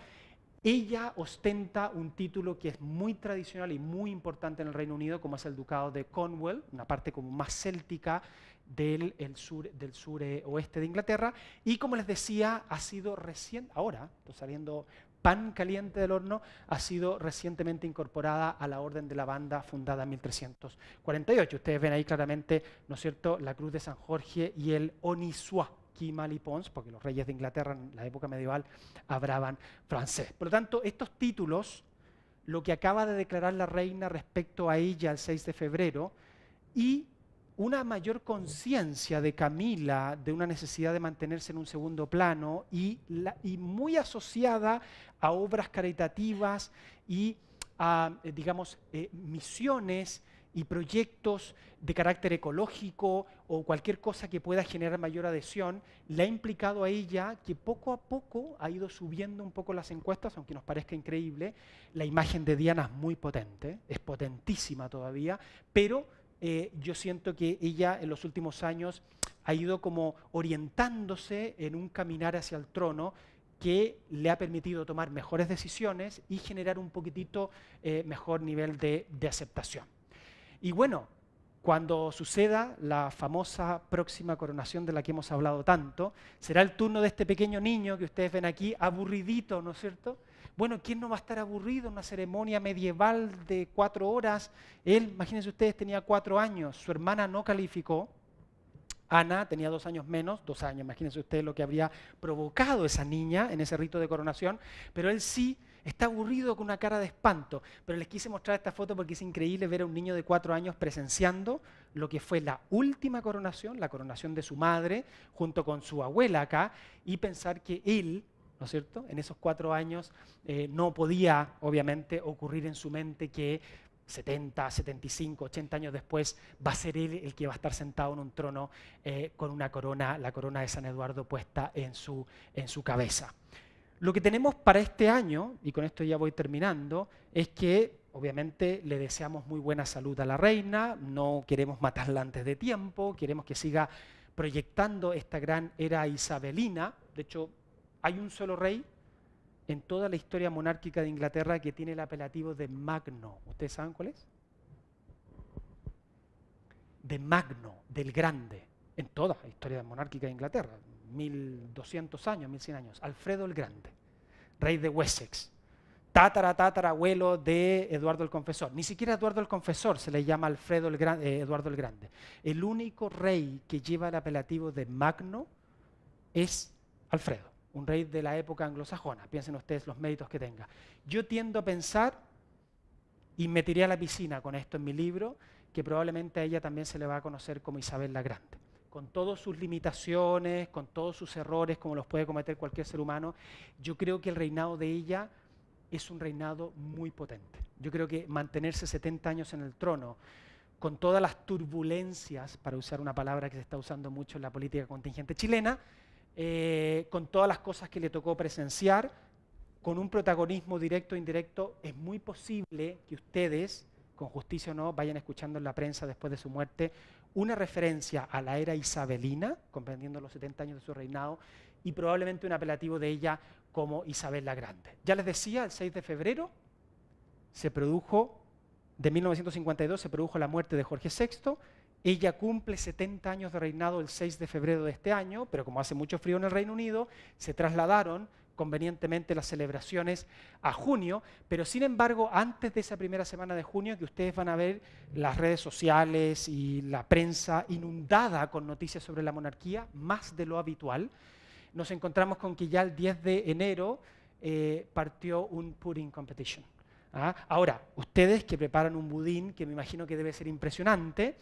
ella ostenta un título que es muy tradicional y muy importante en el Reino Unido, como es el Ducado de Cornwall, una parte como más céltica del, sur, del sur oeste de Inglaterra, y como les decía, ha sido recién, ahora, estoy saliendo pan caliente del horno, ha sido recientemente incorporada a la Orden de la Banda fundada en 1348. Ustedes ven ahí claramente, ¿no es cierto?, la cruz de San Jorge y el Onisua, Kimalipons, porque los reyes de Inglaterra en la época medieval hablaban francés. Por lo tanto, estos títulos, lo que acaba de declarar la reina respecto a ella el 6 de febrero, y una mayor conciencia de Camila de una necesidad de mantenerse en un segundo plano y, muy asociada a obras caritativas y a, eh, digamos, eh, misiones y proyectos de carácter ecológico o cualquier cosa que pueda generar mayor adhesión, le ha implicado a ella que poco a poco ha ido subiendo un poco las encuestas, aunque nos parezca increíble, la imagen de Diana es muy potente, es potentísima todavía, pero eh, yo siento que ella en los últimos años ha ido como orientándose en un caminar hacia el trono que le ha permitido tomar mejores decisiones y generar un poquitito eh, mejor nivel de, de aceptación. Y bueno, cuando suceda la famosa próxima coronación de la que hemos hablado tanto, será el turno de este pequeño niño que ustedes ven aquí, aburridito, ¿no es cierto? Bueno, ¿quién no va a estar aburrido en una ceremonia medieval de cuatro horas? Él, imagínense ustedes, tenía cuatro años, su hermana no calificó, Ana tenía dos años menos, dos años, imagínense ustedes lo que habría provocado esa niña en ese rito de coronación, pero él sí está aburrido con una cara de espanto. Pero les quise mostrar esta foto porque es increíble ver a un niño de cuatro años presenciando lo que fue la última coronación, la coronación de su madre, junto con su abuela acá, y pensar que él ¿no es cierto? En esos cuatro años eh, no podía, obviamente, ocurrir en su mente que 70, 75, 80 años después va a ser él el que va a estar sentado en un trono eh, con una corona, la corona de San Eduardo puesta en su, en su cabeza. Lo que tenemos para este año, y con esto ya voy terminando, es que obviamente le deseamos muy buena salud a la reina, no queremos matarla antes de tiempo, queremos que siga proyectando esta gran era isabelina. De hecho, hay un solo rey en toda la historia monárquica de Inglaterra que tiene el apelativo de Magno. ¿Ustedes saben cuál es? De Magno, del Grande, en toda la historia monárquica de Inglaterra, 1200 años, 1100 años. Alfredo el Grande, rey de Wessex, tátara, tátara, abuelo de Eduardo el Confesor. Ni siquiera Eduardo el Confesor se le llama Alfredo el eh, Eduardo el Grande. El único rey que lleva el apelativo de Magno es Alfredo un rey de la época anglosajona, piensen ustedes los méritos que tenga. Yo tiendo a pensar, y me tiré a la piscina con esto en mi libro, que probablemente a ella también se le va a conocer como Isabel la Grande, con todas sus limitaciones, con todos sus errores, como los puede cometer cualquier ser humano. Yo creo que el reinado de ella es un reinado muy potente. Yo creo que mantenerse 70 años en el trono, con todas las turbulencias, para usar una palabra que se está usando mucho en la política contingente chilena, eh, con todas las cosas que le tocó presenciar, con un protagonismo directo e indirecto, es muy posible que ustedes, con justicia o no, vayan escuchando en la prensa después de su muerte una referencia a la era isabelina, comprendiendo los 70 años de su reinado, y probablemente un apelativo de ella como Isabel la Grande. Ya les decía, el 6 de febrero se produjo, de 1952 se produjo la muerte de Jorge VI, ella cumple 70 años de reinado el 6 de febrero de este año, pero como hace mucho frío en el Reino Unido, se trasladaron convenientemente las celebraciones a junio, pero sin embargo, antes de esa primera semana de junio, que ustedes van a ver las redes sociales y la prensa inundada con noticias sobre la monarquía, más de lo habitual, nos encontramos con que ya el 10 de enero eh, partió un pudding competition. ¿ah? Ahora, ustedes que preparan un budín, que me imagino que debe ser impresionante,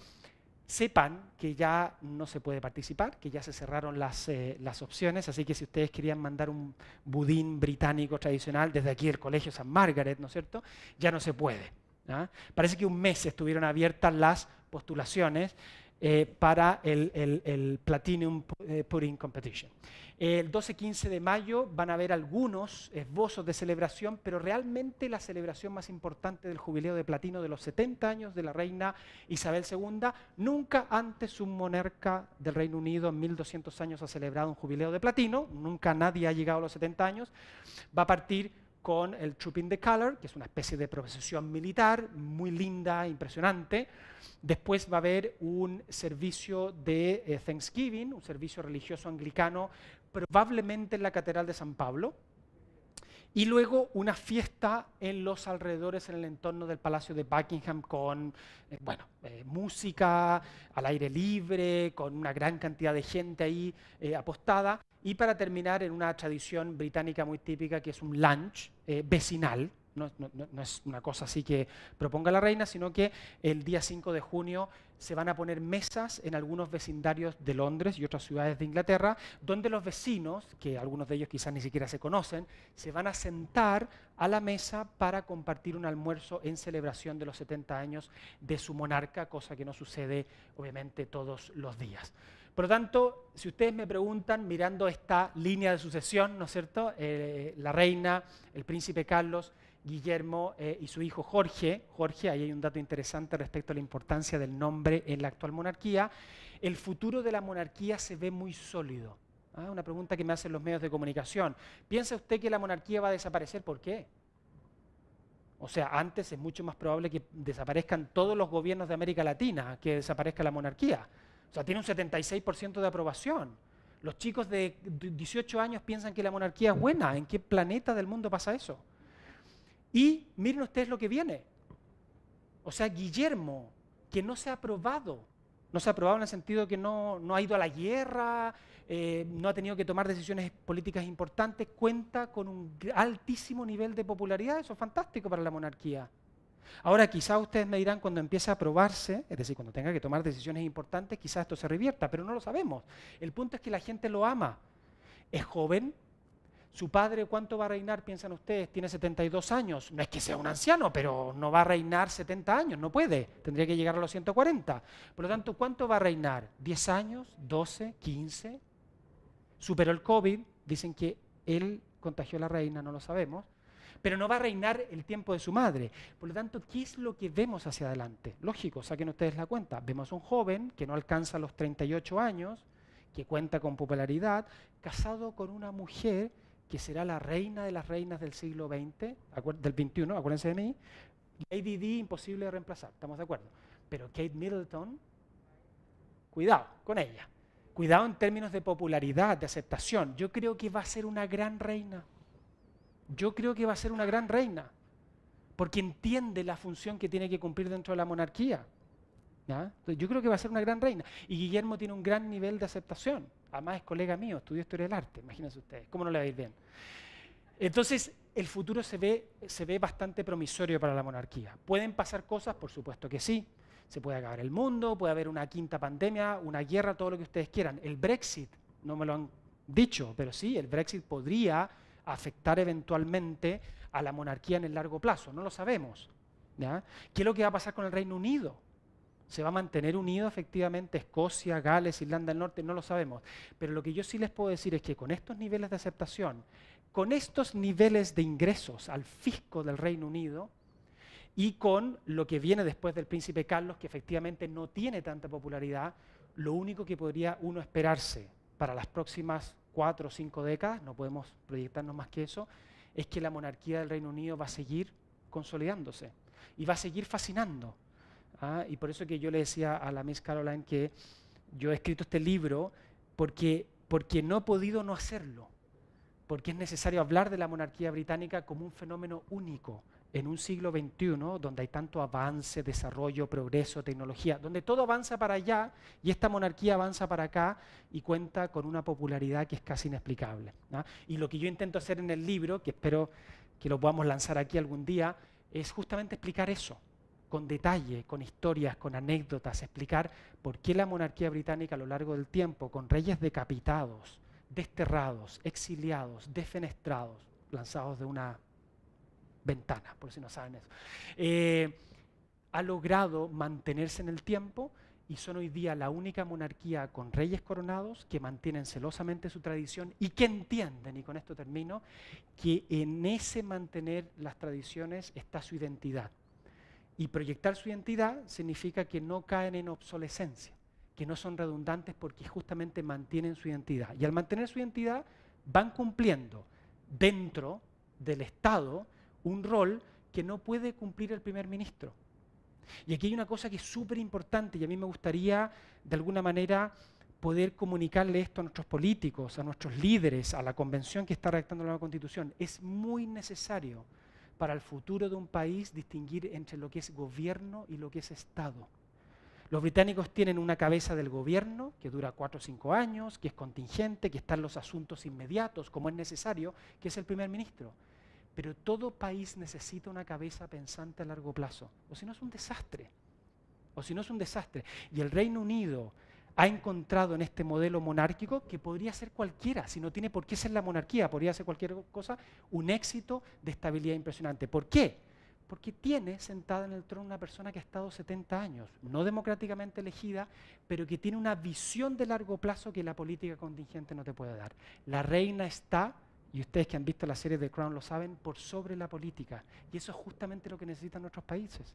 sepan que ya no se puede participar, que ya se cerraron eh, las, opciones, así que si ustedes querían mandar un budín británico tradicional desde aquí el Colegio San Margaret, ¿no es cierto? Ya no se puede. ¿ah? Parece que un mes estuvieron abiertas las postulaciones eh, para el, Platinum Pudding eh, Competition. El 12-15 de mayo van a haber algunos esbozos de celebración, pero realmente la celebración más importante del jubileo de platino de los 70 años de la reina Isabel II. Nunca antes un monarca del Reino Unido en 1200 años ha celebrado un jubileo de platino, nunca nadie ha llegado a los 70 años. Va a partir con el Troop the Color, que es una especie de procesión militar muy linda, impresionante. Después va a haber un servicio de eh, Thanksgiving, un servicio religioso anglicano, probablemente en la Catedral de San Pablo. Y luego una fiesta en los alrededores, en el entorno del Palacio de Buckingham, con eh, bueno, eh, música al aire libre, con una gran cantidad de gente ahí apostada. Y para terminar, en una tradición británica muy típica que es un lunch, eh, vecinal, no, no, es una cosa así que proponga la reina, sino que el día 5 de junio se van a poner mesas en algunos vecindarios de Londres y otras ciudades de Inglaterra, donde los vecinos, que algunos de ellos quizás ni siquiera se conocen, se van a sentar a la mesa para compartir un almuerzo en celebración de los 70 años de su monarca, cosa que no sucede obviamente todos los días. Por lo tanto, si ustedes me preguntan, mirando esta línea de sucesión, ¿no es cierto? Eh, la reina, el príncipe Carlos, Guillermo eh, y su hijo Jorge. Jorge, ahí hay un dato interesante respecto a la importancia del nombre en la actual monarquía. El futuro de la monarquía se ve muy sólido. ¿ah? Una pregunta que me hacen los medios de comunicación. ¿Piensa usted que la monarquía va a desaparecer? ¿Por qué? O sea, antes es mucho más probable que desaparezcan todos los gobiernos de América Latina, que desaparezca la monarquía. O sea, tiene un 76% de aprobación. Los chicos de 18 años piensan que la monarquía es buena. ¿En qué planeta del mundo pasa eso? Y miren ustedes lo que viene. O sea, Guillermo, que no se ha aprobado. No se ha aprobado en el sentido de que no, ha ido a la guerra, eh, no ha tenido que tomar decisiones políticas importantes, cuenta con un altísimo nivel de popularidad. Eso es fantástico para la monarquía. Ahora quizá ustedes me dirán cuando empiece a probarse, es decir, cuando tenga que tomar decisiones importantes, quizás esto se revierta, pero no lo sabemos. El punto es que la gente lo ama. Es joven. Su padre, ¿cuánto va a reinar? Piensan ustedes, tiene 72 años. No es que sea un anciano, pero no va a reinar 70 años, no puede. Tendría que llegar a los 140. Por lo tanto, ¿cuánto va a reinar? ¿10 años? ¿12? ¿15? Superó el COVID. Dicen que él contagió a la reina, no lo sabemos pero no va a reinar el tiempo de su madre. Por lo tanto, ¿qué es lo que vemos hacia adelante? Lógico, saquen ustedes la cuenta. Vemos a un joven que no alcanza los 38 años, que cuenta con popularidad, casado con una mujer que será la reina de las reinas del siglo XX, del XXI, acuérdense de mí. Lady D, imposible de reemplazar, estamos de acuerdo. Pero Kate Middleton, cuidado con ella. Cuidado en términos de popularidad, de aceptación. Yo creo que va a ser una gran reina yo creo que va a ser una gran reina, porque entiende la función que tiene que cumplir dentro de la monarquía. yo creo que va a ser una gran reina. Y Guillermo tiene un gran nivel de aceptación. Además es colega mío, estudió historia del arte, imagínense ustedes, ¿cómo no le va a ir bien? Entonces, el futuro se ve, se ve bastante promisorio para la monarquía. ¿Pueden pasar cosas? Por supuesto que sí. Se puede acabar el mundo, puede haber una quinta pandemia, una guerra, todo lo que ustedes quieran. El Brexit, no me lo han dicho, pero sí, el Brexit podría afectar eventualmente a la monarquía en el largo plazo, no lo sabemos. ¿Qué es lo que va a pasar con el Reino Unido? ¿Se va a mantener unido efectivamente Escocia, Gales, Irlanda del Norte? No lo sabemos. Pero lo que yo sí les puedo decir es que con estos niveles de aceptación, con estos niveles de ingresos al fisco del Reino Unido y con lo que viene después del príncipe Carlos, que efectivamente no tiene tanta popularidad, lo único que podría uno esperarse para las próximas cuatro o cinco décadas, no podemos proyectarnos más que eso, es que la monarquía del Reino Unido va a seguir consolidándose y va a seguir fascinando. ¿ah? Y por eso que yo le decía a la Miss Caroline que yo he escrito este libro porque, porque no he podido no hacerlo, porque es necesario hablar de la monarquía británica como un fenómeno único, en un siglo XXI donde hay tanto avance, desarrollo, progreso, tecnología, donde todo avanza para allá y esta monarquía avanza para acá y cuenta con una popularidad que es casi inexplicable. Y lo que yo intento hacer en el libro, que espero que lo podamos lanzar aquí algún día, es justamente explicar eso, con detalle, con historias, con anécdotas, explicar por qué la monarquía británica a lo largo del tiempo, con reyes decapitados, desterrados, exiliados, defenestrados, lanzados de una Ventana, por si no saben eso. Eh, ha logrado mantenerse en el tiempo y son hoy día la única monarquía con reyes coronados que mantienen celosamente su tradición y que entienden, y con esto termino, que en ese mantener las tradiciones está su identidad. Y proyectar su identidad significa que no caen en obsolescencia, que no son redundantes porque justamente mantienen su identidad. Y al mantener su identidad van cumpliendo dentro del Estado un rol que no puede cumplir el primer ministro. Y aquí hay una cosa que es súper importante y a mí me gustaría, de alguna manera, poder comunicarle esto a nuestros políticos, a nuestros líderes, a la convención que está redactando la nueva constitución. Es muy necesario para el futuro de un país distinguir entre lo que es gobierno y lo que es Estado. Los británicos tienen una cabeza del gobierno que dura cuatro o cinco años, que es contingente, que está en los asuntos inmediatos, como es necesario, que es el primer ministro. Pero todo país necesita una cabeza pensante a largo plazo, o si no es un desastre, o si no es un desastre. Y el Reino Unido ha encontrado en este modelo monárquico que podría ser cualquiera, si no tiene por qué ser la monarquía, podría ser cualquier cosa, un éxito de estabilidad impresionante. ¿Por qué? Porque tiene sentada en el trono una persona que ha estado 70 años, no democráticamente elegida, pero que tiene una visión de largo plazo que la política contingente no te puede dar. La reina está y ustedes que han visto la serie de Crown lo saben, por sobre la política. Y eso es justamente lo que necesitan nuestros países.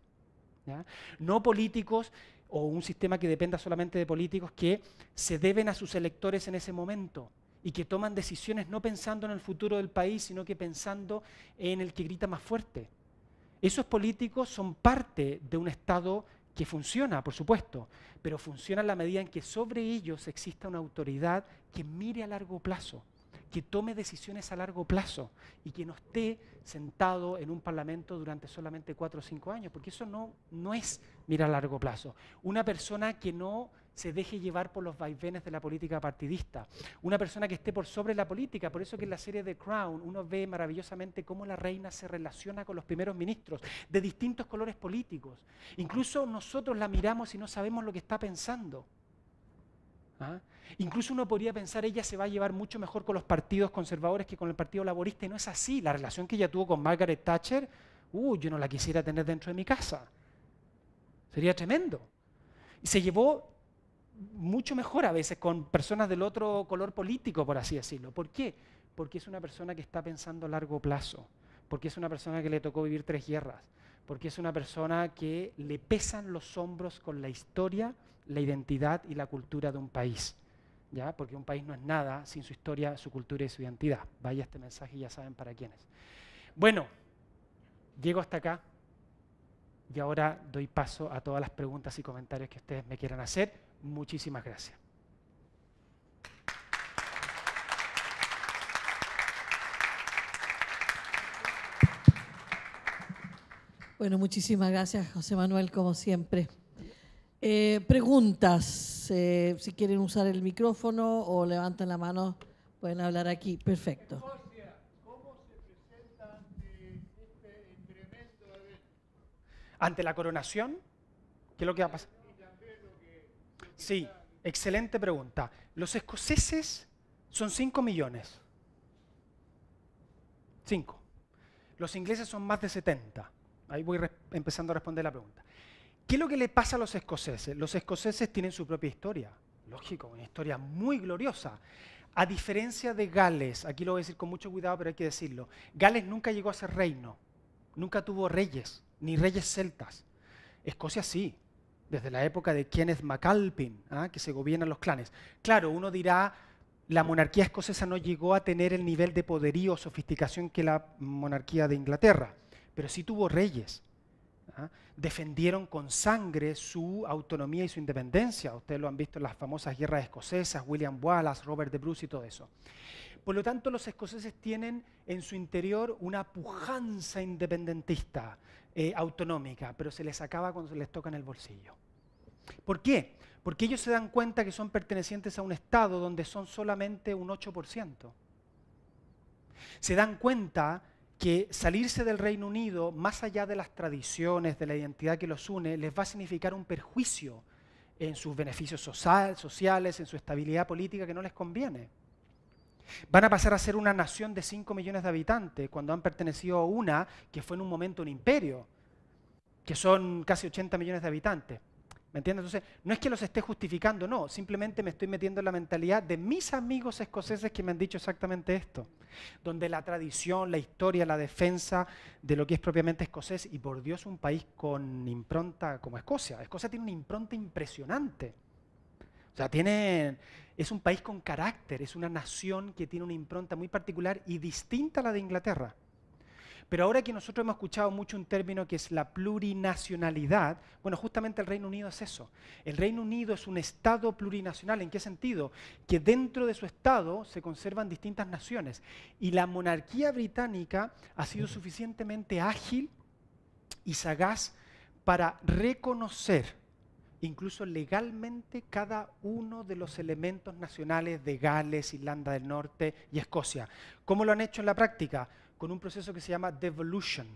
No políticos o un sistema que dependa solamente de políticos que se deben a sus electores en ese momento y que toman decisiones no pensando en el futuro del país, sino que pensando en el que grita más fuerte. Esos políticos son parte de un Estado que funciona, por supuesto, pero funciona en la medida en que sobre ellos exista una autoridad que mire a largo plazo que tome decisiones a largo plazo y que no esté sentado en un parlamento durante solamente cuatro o cinco años, porque eso no, no es mirar a largo plazo. Una persona que no se deje llevar por los vaivenes de la política partidista. Una persona que esté por sobre la política, por eso que en la serie The Crown uno ve maravillosamente cómo la reina se relaciona con los primeros ministros de distintos colores políticos. Incluso nosotros la miramos y no sabemos lo que está pensando. ¿Ah? Incluso uno podría pensar, ella se va a llevar mucho mejor con los partidos conservadores que con el Partido Laborista, y no es así. La relación que ella tuvo con Margaret Thatcher, uh, yo no la quisiera tener dentro de mi casa. Sería tremendo. Y se llevó mucho mejor a veces con personas del otro color político, por así decirlo. ¿Por qué? Porque es una persona que está pensando a largo plazo, porque es una persona que le tocó vivir tres guerras, porque es una persona que le pesan los hombros con la historia la identidad y la cultura de un país. ¿ya? Porque un país no es nada sin su historia, su cultura y su identidad. Vaya este mensaje, y ya saben para quién es. Bueno, llego hasta acá y ahora doy paso a todas las preguntas y comentarios que ustedes me quieran hacer. Muchísimas gracias. Bueno, muchísimas gracias, José Manuel, como siempre. Eh, preguntas, eh, si quieren usar el micrófono o levantan la mano, pueden hablar aquí. Perfecto. Ante la coronación, ¿qué es lo que va a pasar? Sí, excelente pregunta. Los escoceses son 5 millones. 5. Los ingleses son más de 70. Ahí voy empezando a responder la pregunta. ¿Qué es lo que le pasa a los escoceses? Los escoceses tienen su propia historia, lógico, una historia muy gloriosa. A diferencia de Gales, aquí lo voy a decir con mucho cuidado, pero hay que decirlo, Gales nunca llegó a ser reino, nunca tuvo reyes, ni reyes celtas. Escocia sí, desde la época de Kenneth MacAlpin, ¿ah? que se gobiernan los clanes. Claro, uno dirá, la monarquía escocesa no llegó a tener el nivel de poderío o sofisticación que la monarquía de Inglaterra, pero sí tuvo reyes. ¿ah? defendieron con sangre su autonomía y su independencia. Ustedes lo han visto en las famosas guerras escocesas, William Wallace, Robert de Bruce y todo eso. Por lo tanto, los escoceses tienen en su interior una pujanza independentista, eh, autonómica, pero se les acaba cuando se les toca en el bolsillo. ¿Por qué? Porque ellos se dan cuenta que son pertenecientes a un Estado donde son solamente un 8%. Se dan cuenta que salirse del Reino Unido, más allá de las tradiciones, de la identidad que los une, les va a significar un perjuicio en sus beneficios sociales, en su estabilidad política que no les conviene. Van a pasar a ser una nación de 5 millones de habitantes cuando han pertenecido a una que fue en un momento un imperio, que son casi 80 millones de habitantes. ¿Me entiendes? Entonces, no es que los esté justificando, no, simplemente me estoy metiendo en la mentalidad de mis amigos escoceses que me han dicho exactamente esto, donde la tradición, la historia, la defensa de lo que es propiamente escocés y por Dios un país con impronta como Escocia. Escocia tiene una impronta impresionante. O sea, tiene, es un país con carácter, es una nación que tiene una impronta muy particular y distinta a la de Inglaterra. Pero ahora que nosotros hemos escuchado mucho un término que es la plurinacionalidad, bueno, justamente el Reino Unido es eso. El Reino Unido es un Estado plurinacional. ¿En qué sentido? Que dentro de su Estado se conservan distintas naciones. Y la monarquía británica ha sido suficientemente ágil y sagaz para reconocer incluso legalmente cada uno de los elementos nacionales de Gales, Irlanda del Norte y Escocia. ¿Cómo lo han hecho en la práctica? con un proceso que se llama devolution,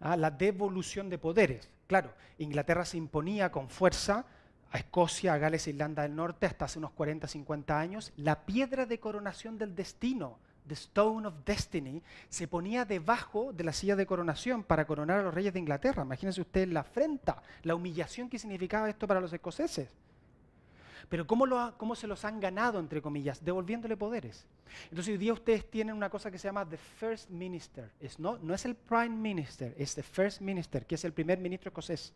¿ah? la devolución de poderes. Claro, Inglaterra se imponía con fuerza a Escocia, a Gales e Irlanda del Norte hasta hace unos 40, 50 años. La piedra de coronación del destino, the stone of destiny, se ponía debajo de la silla de coronación para coronar a los reyes de Inglaterra. Imagínense usted la afrenta, la humillación que significaba esto para los escoceses. Pero ¿cómo, se los han ganado, entre comillas? Devolviéndole poderes. Entonces hoy día ustedes tienen una cosa que se llama the First Minister. Es, no, no es el Prime Minister, es the First Minister, que es el primer ministro escocés,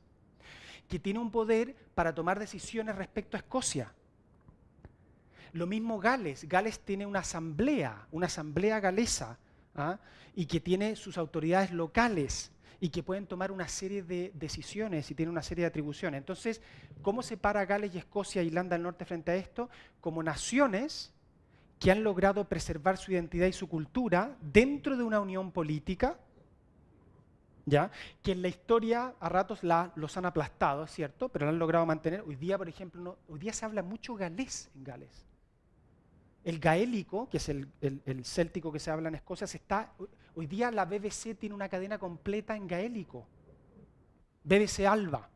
que tiene un poder para tomar decisiones respecto a Escocia. Lo mismo Gales. Gales tiene una asamblea, una asamblea galesa, ¿ah? y que tiene sus autoridades locales y que pueden tomar una serie de decisiones y tienen una serie de atribuciones. Entonces, ¿cómo separa Gales y Escocia e Irlanda del Norte frente a esto? Como naciones que han logrado preservar su identidad y su cultura dentro de una unión política, ¿ya? que en la historia a ratos los han aplastado, es cierto, pero la han logrado mantener. Hoy día, por ejemplo, hoy día se habla mucho galés en Gales. El gaélico, que es el, el, el, céltico que se habla en Escocia, se está Hoy día la BBC tiene una cadena completa en gaélico. BBC Alba,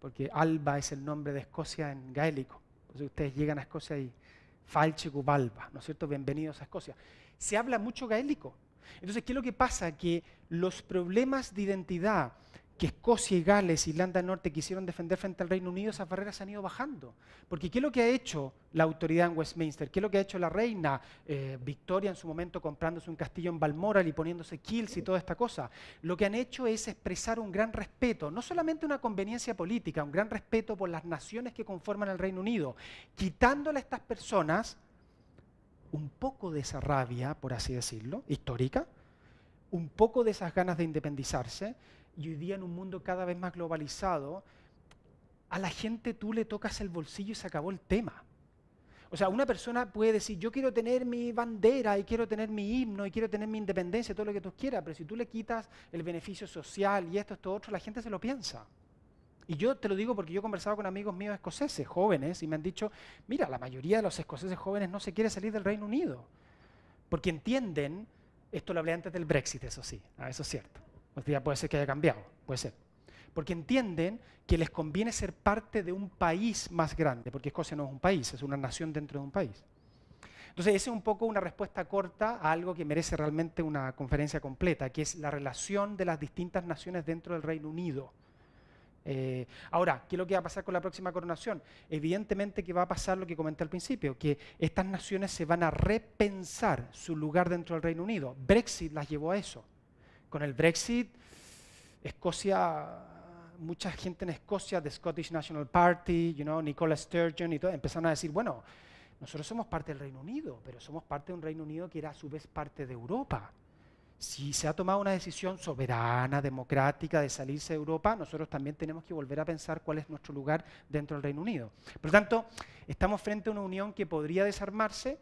porque Alba es el nombre de Escocia en gaélico. Entonces ustedes llegan a Escocia y Falche Alba, ¿no es cierto? Bienvenidos a Escocia. Se habla mucho gaélico. Entonces, ¿qué es lo que pasa? Que los problemas de identidad, que Escocia y Gales, Irlanda del Norte quisieron defender frente al Reino Unido, esas barreras se han ido bajando. Porque ¿qué es lo que ha hecho la autoridad en Westminster? ¿Qué es lo que ha hecho la reina eh, Victoria en su momento comprándose un castillo en Balmoral y poniéndose kills y toda esta cosa? Lo que han hecho es expresar un gran respeto, no solamente una conveniencia política, un gran respeto por las naciones que conforman el Reino Unido, quitándole a estas personas un poco de esa rabia, por así decirlo, histórica, un poco de esas ganas de independizarse y hoy día en un mundo cada vez más globalizado, a la gente tú le tocas el bolsillo y se acabó el tema. O sea, una persona puede decir, yo quiero tener mi bandera y quiero tener mi himno y quiero tener mi independencia, todo lo que tú quieras, pero si tú le quitas el beneficio social y esto, esto, otro, la gente se lo piensa. Y yo te lo digo porque yo he conversado con amigos míos escoceses, jóvenes, y me han dicho, mira, la mayoría de los escoceses jóvenes no se quiere salir del Reino Unido, porque entienden, esto lo hablé antes del Brexit, eso sí, ah, eso es cierto, pues puede ser que haya cambiado, puede ser. Porque entienden que les conviene ser parte de un país más grande, porque Escocia no es un país, es una nación dentro de un país. Entonces, esa es un poco una respuesta corta a algo que merece realmente una conferencia completa, que es la relación de las distintas naciones dentro del Reino Unido. Eh, ahora, ¿qué es lo que va a pasar con la próxima coronación? Evidentemente que va a pasar lo que comenté al principio, que estas naciones se van a repensar su lugar dentro del Reino Unido. Brexit las llevó a eso. Con el Brexit, Escocia, mucha gente en Escocia, de Scottish National Party, you know, Nicola Sturgeon y todo, empezaron a decir, bueno, nosotros somos parte del Reino Unido, pero somos parte de un Reino Unido que era a su vez parte de Europa. Si se ha tomado una decisión soberana, democrática, de salirse de Europa, nosotros también tenemos que volver a pensar cuál es nuestro lugar dentro del Reino Unido. Por lo tanto, estamos frente a una unión que podría desarmarse,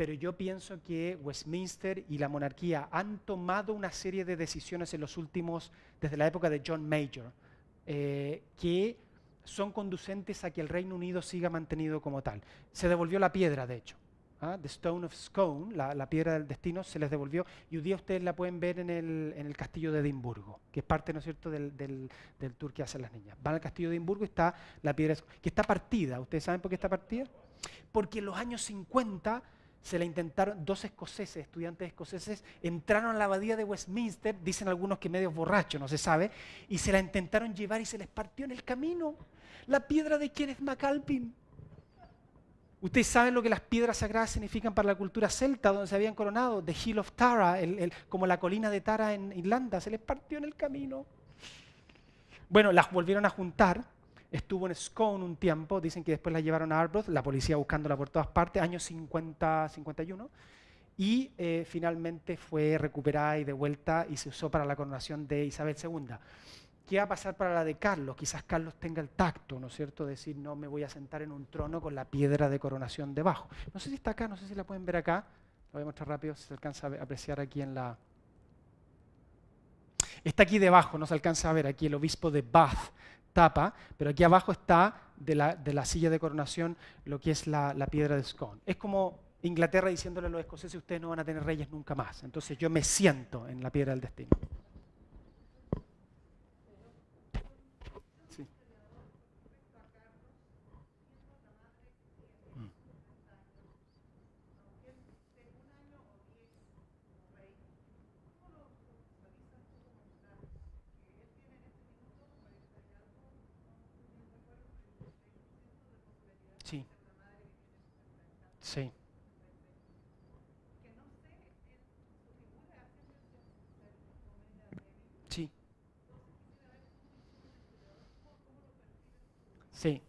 pero yo pienso que Westminster y la monarquía han tomado una serie de decisiones en los últimos, desde la época de John Major, eh, que son conducentes a que el Reino Unido siga mantenido como tal. Se devolvió la piedra, de hecho. ¿ah? The Stone of Scone, la, piedra del destino, se les devolvió y hoy día ustedes la pueden ver en el, castillo de Edimburgo, que es parte, ¿no es cierto?, del, del, del, tour que hacen las niñas. Van al castillo de Edimburgo y está la piedra, que está partida. ¿Ustedes saben por qué está partida? Porque en los años 50 se la intentaron, dos escoceses, estudiantes escoceses, entraron a la abadía de Westminster, dicen algunos que medio borracho, no se sabe, y se la intentaron llevar y se les partió en el camino la piedra de Kenneth MacAlpin. Ustedes saben lo que las piedras sagradas significan para la cultura celta, donde se habían coronado, The Hill of Tara, como la colina de Tara en Irlanda, se les partió en el camino. Bueno, las volvieron a juntar estuvo en Scone un tiempo, dicen que después la llevaron a Arbroath, la policía buscándola por todas partes, años 50, 51, y eh, finalmente fue recuperada y devuelta y se usó para la coronación de Isabel II. ¿Qué va a pasar para la de Carlos? Quizás Carlos tenga el tacto, ¿no es cierto?, de decir, no me voy a sentar en un trono con la piedra de coronación debajo. No sé si está acá, no sé si la pueden ver acá. lo voy a mostrar rápido, si se alcanza a apreciar aquí en la... Está aquí debajo, no se alcanza a ver, aquí el obispo de Bath, tapa, pero aquí abajo está de la, de la silla de coronación lo que es la, la piedra de Scone. Es como Inglaterra diciéndole a los escoceses, ustedes no van a tener reyes nunca más. Entonces yo me siento en la piedra del destino. Sí. Sí. Sí.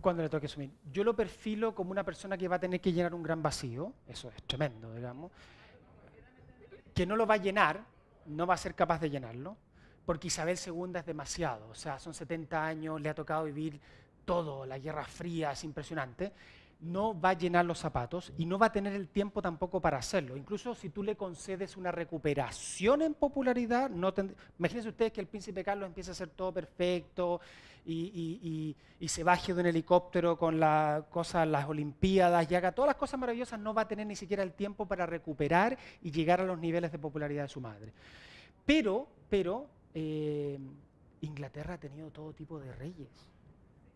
Cuando le toque asumir. Yo lo perfilo como una persona que va a tener que llenar un gran vacío, eso es tremendo, digamos, que no lo va a llenar, no va a ser capaz de llenarlo, porque Isabel II es demasiado, o sea, son 70 años, le ha tocado vivir todo, la Guerra Fría es impresionante, no va a llenar los zapatos y no va a tener el tiempo tampoco para hacerlo. Incluso si tú le concedes una recuperación en popularidad, no imagínense ustedes que el príncipe Carlos empieza a hacer todo perfecto y, se baje de un helicóptero con la cosa, las Olimpiadas y haga todas las cosas maravillosas, no va a tener ni siquiera el tiempo para recuperar y llegar a los niveles de popularidad de su madre. Pero, pero, eh, Inglaterra ha tenido todo tipo de reyes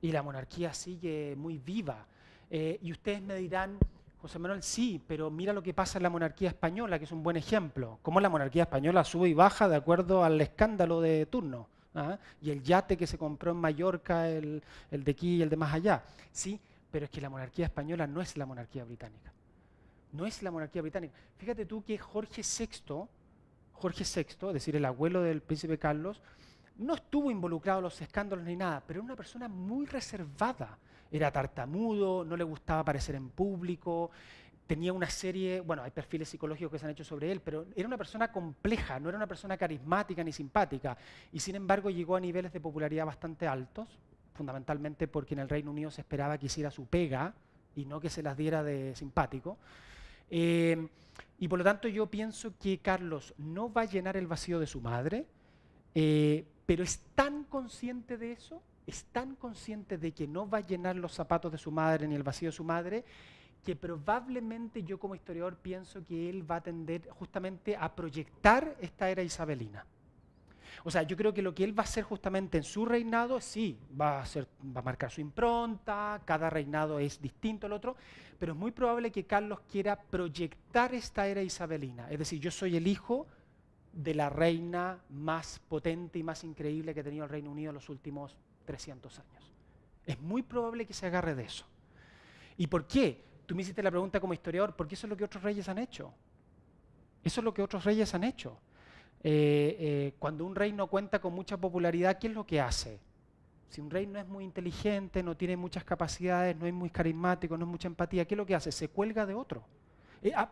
y la monarquía sigue muy viva. Eh, y ustedes me dirán, José Manuel, sí, pero mira lo que pasa en la monarquía española, que es un buen ejemplo. Cómo la monarquía española sube y baja de acuerdo al escándalo de turno. ¿ah? Y el yate que se compró en Mallorca, el, el de aquí y el de más allá. Sí, pero es que la monarquía española no es la monarquía británica. No es la monarquía británica. Fíjate tú que Jorge VI, Jorge VI, es decir, el abuelo del príncipe Carlos, no estuvo involucrado en los escándalos ni nada, pero era una persona muy reservada. Era tartamudo, no le gustaba aparecer en público, tenía una serie, bueno, hay perfiles psicológicos que se han hecho sobre él, pero era una persona compleja, no era una persona carismática ni simpática, y sin embargo llegó a niveles de popularidad bastante altos, fundamentalmente porque en el Reino Unido se esperaba que hiciera su pega y no que se las diera de simpático. Eh, y por lo tanto yo pienso que Carlos no va a llenar el vacío de su madre, eh, pero es tan consciente de eso, es tan consciente de que no va a llenar los zapatos de su madre ni el vacío de su madre, que probablemente yo como historiador pienso que él va a tender justamente a proyectar esta era isabelina. O sea, yo creo que lo que él va a hacer justamente en su reinado, sí, va a, ser, va a marcar su impronta, cada reinado es distinto al otro, pero es muy probable que Carlos quiera proyectar esta era isabelina. Es decir, yo soy el hijo de la reina más potente y más increíble que ha tenido el Reino Unido en los últimos 300 años. Es muy probable que se agarre de eso. ¿Y por qué? Tú me hiciste la pregunta como historiador, porque eso es lo que otros reyes han hecho. Eso es lo que otros reyes han hecho. Eh, eh, cuando un rey no cuenta con mucha popularidad, ¿qué es lo que hace? Si un rey no es muy inteligente, no tiene muchas capacidades, no es muy carismático, no es mucha empatía, ¿qué es lo que hace? Se cuelga de otro. Eh, ah,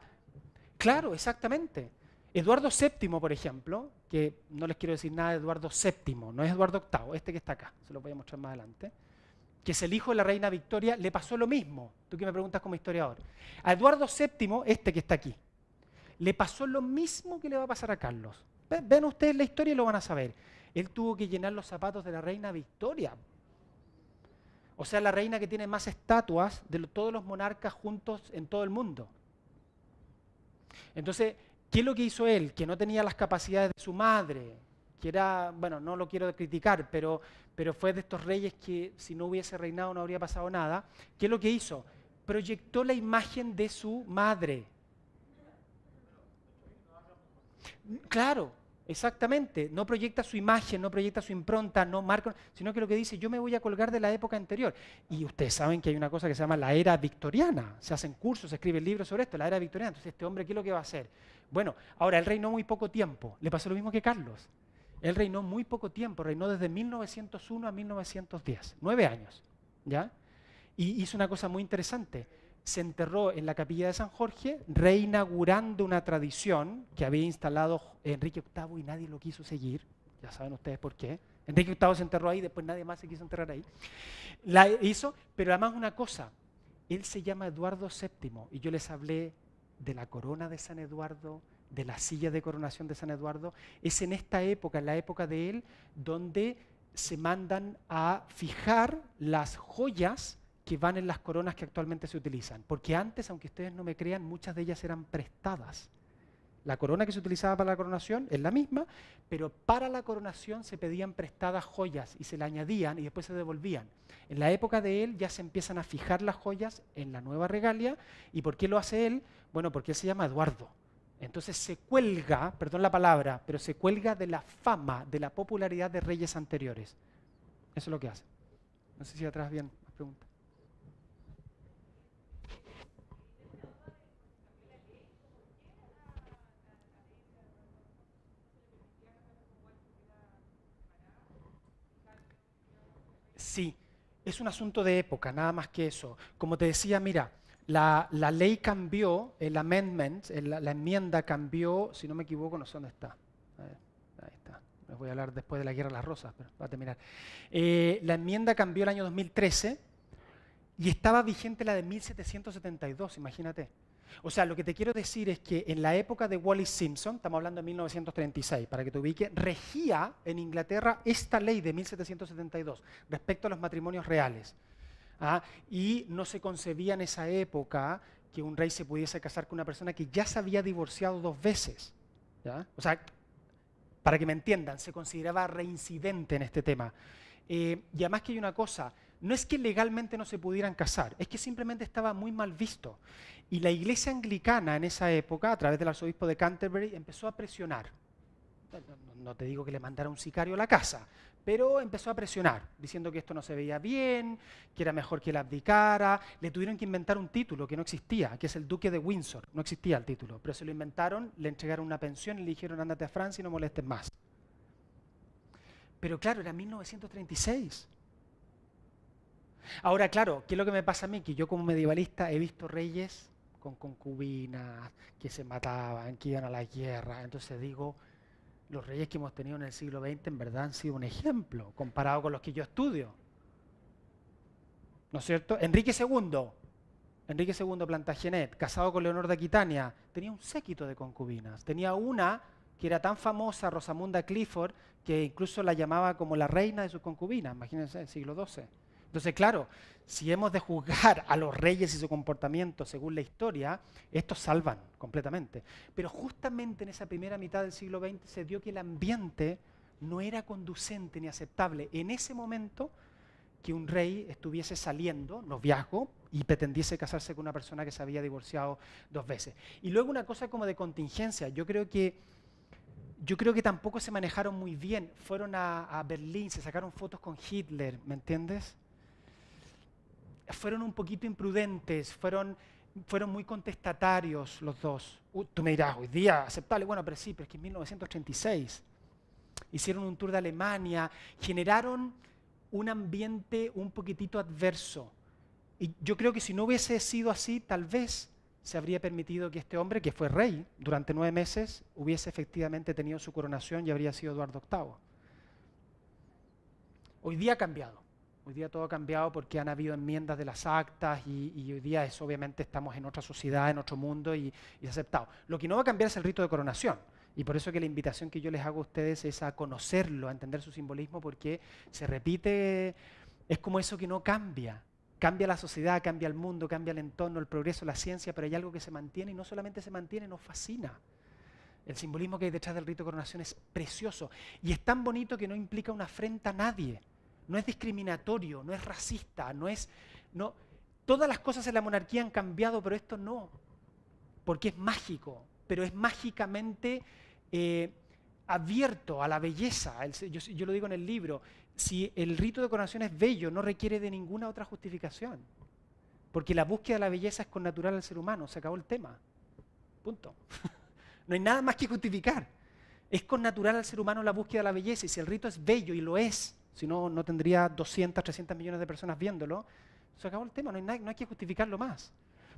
claro, exactamente. Eduardo VII, por ejemplo, que no les quiero decir nada de Eduardo VII, no es Eduardo VIII, este que está acá, se lo voy a mostrar más adelante, que es el hijo de la reina Victoria, le pasó lo mismo, tú que me preguntas como historiador. A Eduardo VII, este que está aquí, le pasó lo mismo que le va a pasar a Carlos. Ven ustedes la historia y lo van a saber. Él tuvo que llenar los zapatos de la reina Victoria. O sea, la reina que tiene más estatuas de todos los monarcas juntos en todo el mundo. Entonces, ¿Qué es lo que hizo él? Que no tenía las capacidades de su madre, que era, bueno, no lo quiero criticar, pero, pero fue de estos reyes que si no hubiese reinado no habría pasado nada. ¿Qué es lo que hizo? Proyectó la imagen de su madre. Claro, exactamente. No proyecta su imagen, no proyecta su impronta, no marca, sino que lo que dice, yo me voy a colgar de la época anterior. Y ustedes saben que hay una cosa que se llama la era victoriana. Se hacen cursos, se escriben libros sobre esto, la era victoriana. Entonces, este hombre, ¿qué es lo que va a hacer? Bueno, ahora él reinó muy poco tiempo. Le pasó lo mismo que Carlos. Él reinó muy poco tiempo, reinó desde 1901 a 1910, nueve años, ¿ya? Y hizo una cosa muy interesante. Se enterró en la capilla de San Jorge, reinaugurando una tradición que había instalado Enrique VIII y nadie lo quiso seguir. Ya saben ustedes por qué. Enrique VIII se enterró ahí, después nadie más se quiso enterrar ahí. La hizo, pero además una cosa, él se llama Eduardo VII y yo les hablé de la corona de San Eduardo, de la silla de coronación de San Eduardo, es en esta época, en la época de él, donde se mandan a fijar las joyas que van en las coronas que actualmente se utilizan. Porque antes, aunque ustedes no me crean, muchas de ellas eran prestadas. La corona que se utilizaba para la coronación es la misma, pero para la coronación se pedían prestadas joyas y se le añadían y después se devolvían. En la época de él ya se empiezan a fijar las joyas en la nueva regalia. ¿Y por qué lo hace él? Bueno, porque él se llama Eduardo. Entonces se cuelga, perdón la palabra, pero se cuelga de la fama, de la popularidad de reyes anteriores. Eso es lo que hace. No sé si atrás bien, más preguntas. Sí, es un asunto de época, nada más que eso. Como te decía, mira, la, ley cambió, el amendment, la enmienda cambió, si no me equivoco, no sé dónde está. ahí está. Les voy a hablar después de la Guerra de las Rosas, pero a terminar. Eh, la enmienda cambió el año 2013 y estaba vigente la de 1772, imagínate. O sea, lo que te quiero decir es que en la época de Wallis Simpson, estamos hablando de 1936, para que te ubique, regía en Inglaterra esta ley de 1772 respecto a los matrimonios reales. ¿ah? y no se concebía en esa época que un rey se pudiese casar con una persona que ya se había divorciado dos veces. O sea, para que me entiendan, se consideraba reincidente en este tema. Eh, y además que hay una cosa, no es que legalmente no se pudieran casar, es que simplemente estaba muy mal visto. Y la iglesia anglicana en esa época, a través del arzobispo de Canterbury, empezó a presionar. no te digo que le mandara un sicario a la casa, pero empezó a presionar, diciendo que esto no se veía bien, que era mejor que él abdicara. Le tuvieron que inventar un título que no existía, que es el Duque de Windsor. No existía el título, pero se lo inventaron, le entregaron una pensión y le dijeron, ándate a Francia y no molestes más. Pero claro, era 1936. Ahora, claro, ¿qué es lo que me pasa a mí? Que yo como medievalista he visto reyes con concubinas, que se mataban, que iban a la guerra. Entonces digo, los reyes que hemos tenido en el siglo XX en verdad han sido un ejemplo comparado con los que yo estudio. ¿No es cierto? Enrique II, Enrique II Plantagenet, casado con Leonor de Aquitania, tenía un séquito de concubinas. Tenía una que era tan famosa, Rosamunda Clifford, que incluso la llamaba como la reina de sus concubinas, imagínense, el siglo XII. Entonces, claro, si hemos de juzgar a los reyes y su comportamiento según la historia, estos salvan completamente. Pero justamente en esa primera mitad del siglo XX se dio que el ambiente no era conducente ni aceptable en ese momento que un rey estuviese saliendo, noviazgo, y pretendiese casarse con una persona que se había divorciado dos veces. Y luego una cosa como de contingencia, yo creo que yo creo que tampoco se manejaron muy bien. Fueron a, a Berlín, se sacaron fotos con Hitler, ¿me entiendes? fueron un poquito imprudentes, fueron, fueron muy contestatarios los dos. Uh, tú me dirás, hoy día aceptable, bueno, pero sí, pero es que en 1936 hicieron un tour de Alemania, generaron un ambiente un poquitito adverso. Y yo creo que si no hubiese sido así, tal vez se habría permitido que este hombre, que fue rey durante nueve meses, hubiese efectivamente tenido su coronación y habría sido Eduardo VIII. Hoy día ha cambiado. Hoy día todo ha cambiado porque han habido enmiendas de las actas y, hoy día es obviamente estamos en otra sociedad, en otro mundo y, y aceptado. Lo que no va a cambiar es el rito de coronación. Y por eso que la invitación que yo les hago a ustedes es a conocerlo, a entender su simbolismo, porque se repite, es como eso que no cambia. Cambia la sociedad, cambia el mundo, cambia el entorno, el progreso, la ciencia, pero hay algo que se mantiene y no solamente se mantiene, nos fascina. El simbolismo que hay detrás del rito de coronación es precioso y es tan bonito que no implica una afrenta a nadie no es discriminatorio, no es racista, no es... No, todas las cosas en la monarquía han cambiado, pero esto no, porque es mágico, pero es mágicamente eh, abierto a la belleza. yo, lo digo en el libro, si el rito de coronación es bello, no requiere de ninguna otra justificación, porque la búsqueda de la belleza es con natural al ser humano, se acabó el tema, punto. no hay nada más que justificar. Es con natural al ser humano la búsqueda de la belleza y si el rito es bello y lo es, si no, no tendría 200, 300 millones de personas viéndolo. Se acabó el tema, no hay, no hay que justificarlo más.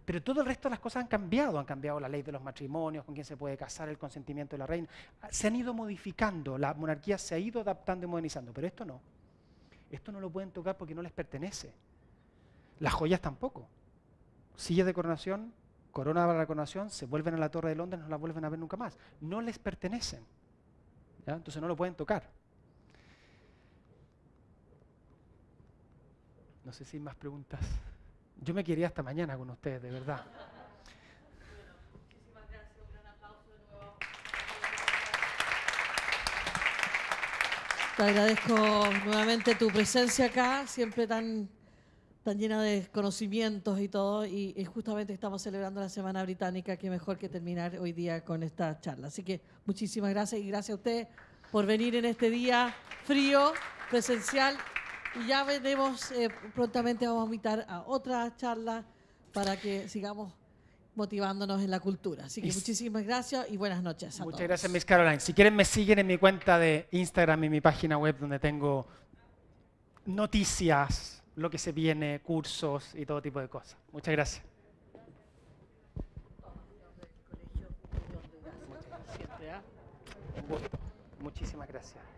Pero todo el resto de las cosas han cambiado, han cambiado la ley de los matrimonios, con quién se puede casar, el consentimiento de la reina. Se han ido modificando, la monarquía se ha ido adaptando y modernizando, pero esto no. Esto no lo pueden tocar porque no les pertenece. Las joyas tampoco. Sillas de coronación, corona para la coronación, se vuelven a la Torre de Londres, no las vuelven a ver nunca más. No les pertenecen. Entonces no lo pueden tocar. No sé si más preguntas. Yo me quería hasta mañana con ustedes, de verdad. Te agradezco nuevamente tu presencia acá, siempre tan, tan llena de conocimientos y todo, y, y, justamente estamos celebrando la Semana Británica, qué mejor que terminar hoy día con esta charla. Así que muchísimas gracias y gracias a usted por venir en este día frío, presencial y ya veremos, eh, prontamente vamos a invitar a otra charla para que sigamos motivándonos en la cultura. Así que muchísimas gracias y buenas noches. A muchas gracias, Miss Caroline. Si quieren, me siguen en mi cuenta de Instagram y mi página web donde tengo noticias, lo que se viene, cursos y todo tipo de cosas. Muchas gracias. Muchísimas gracias.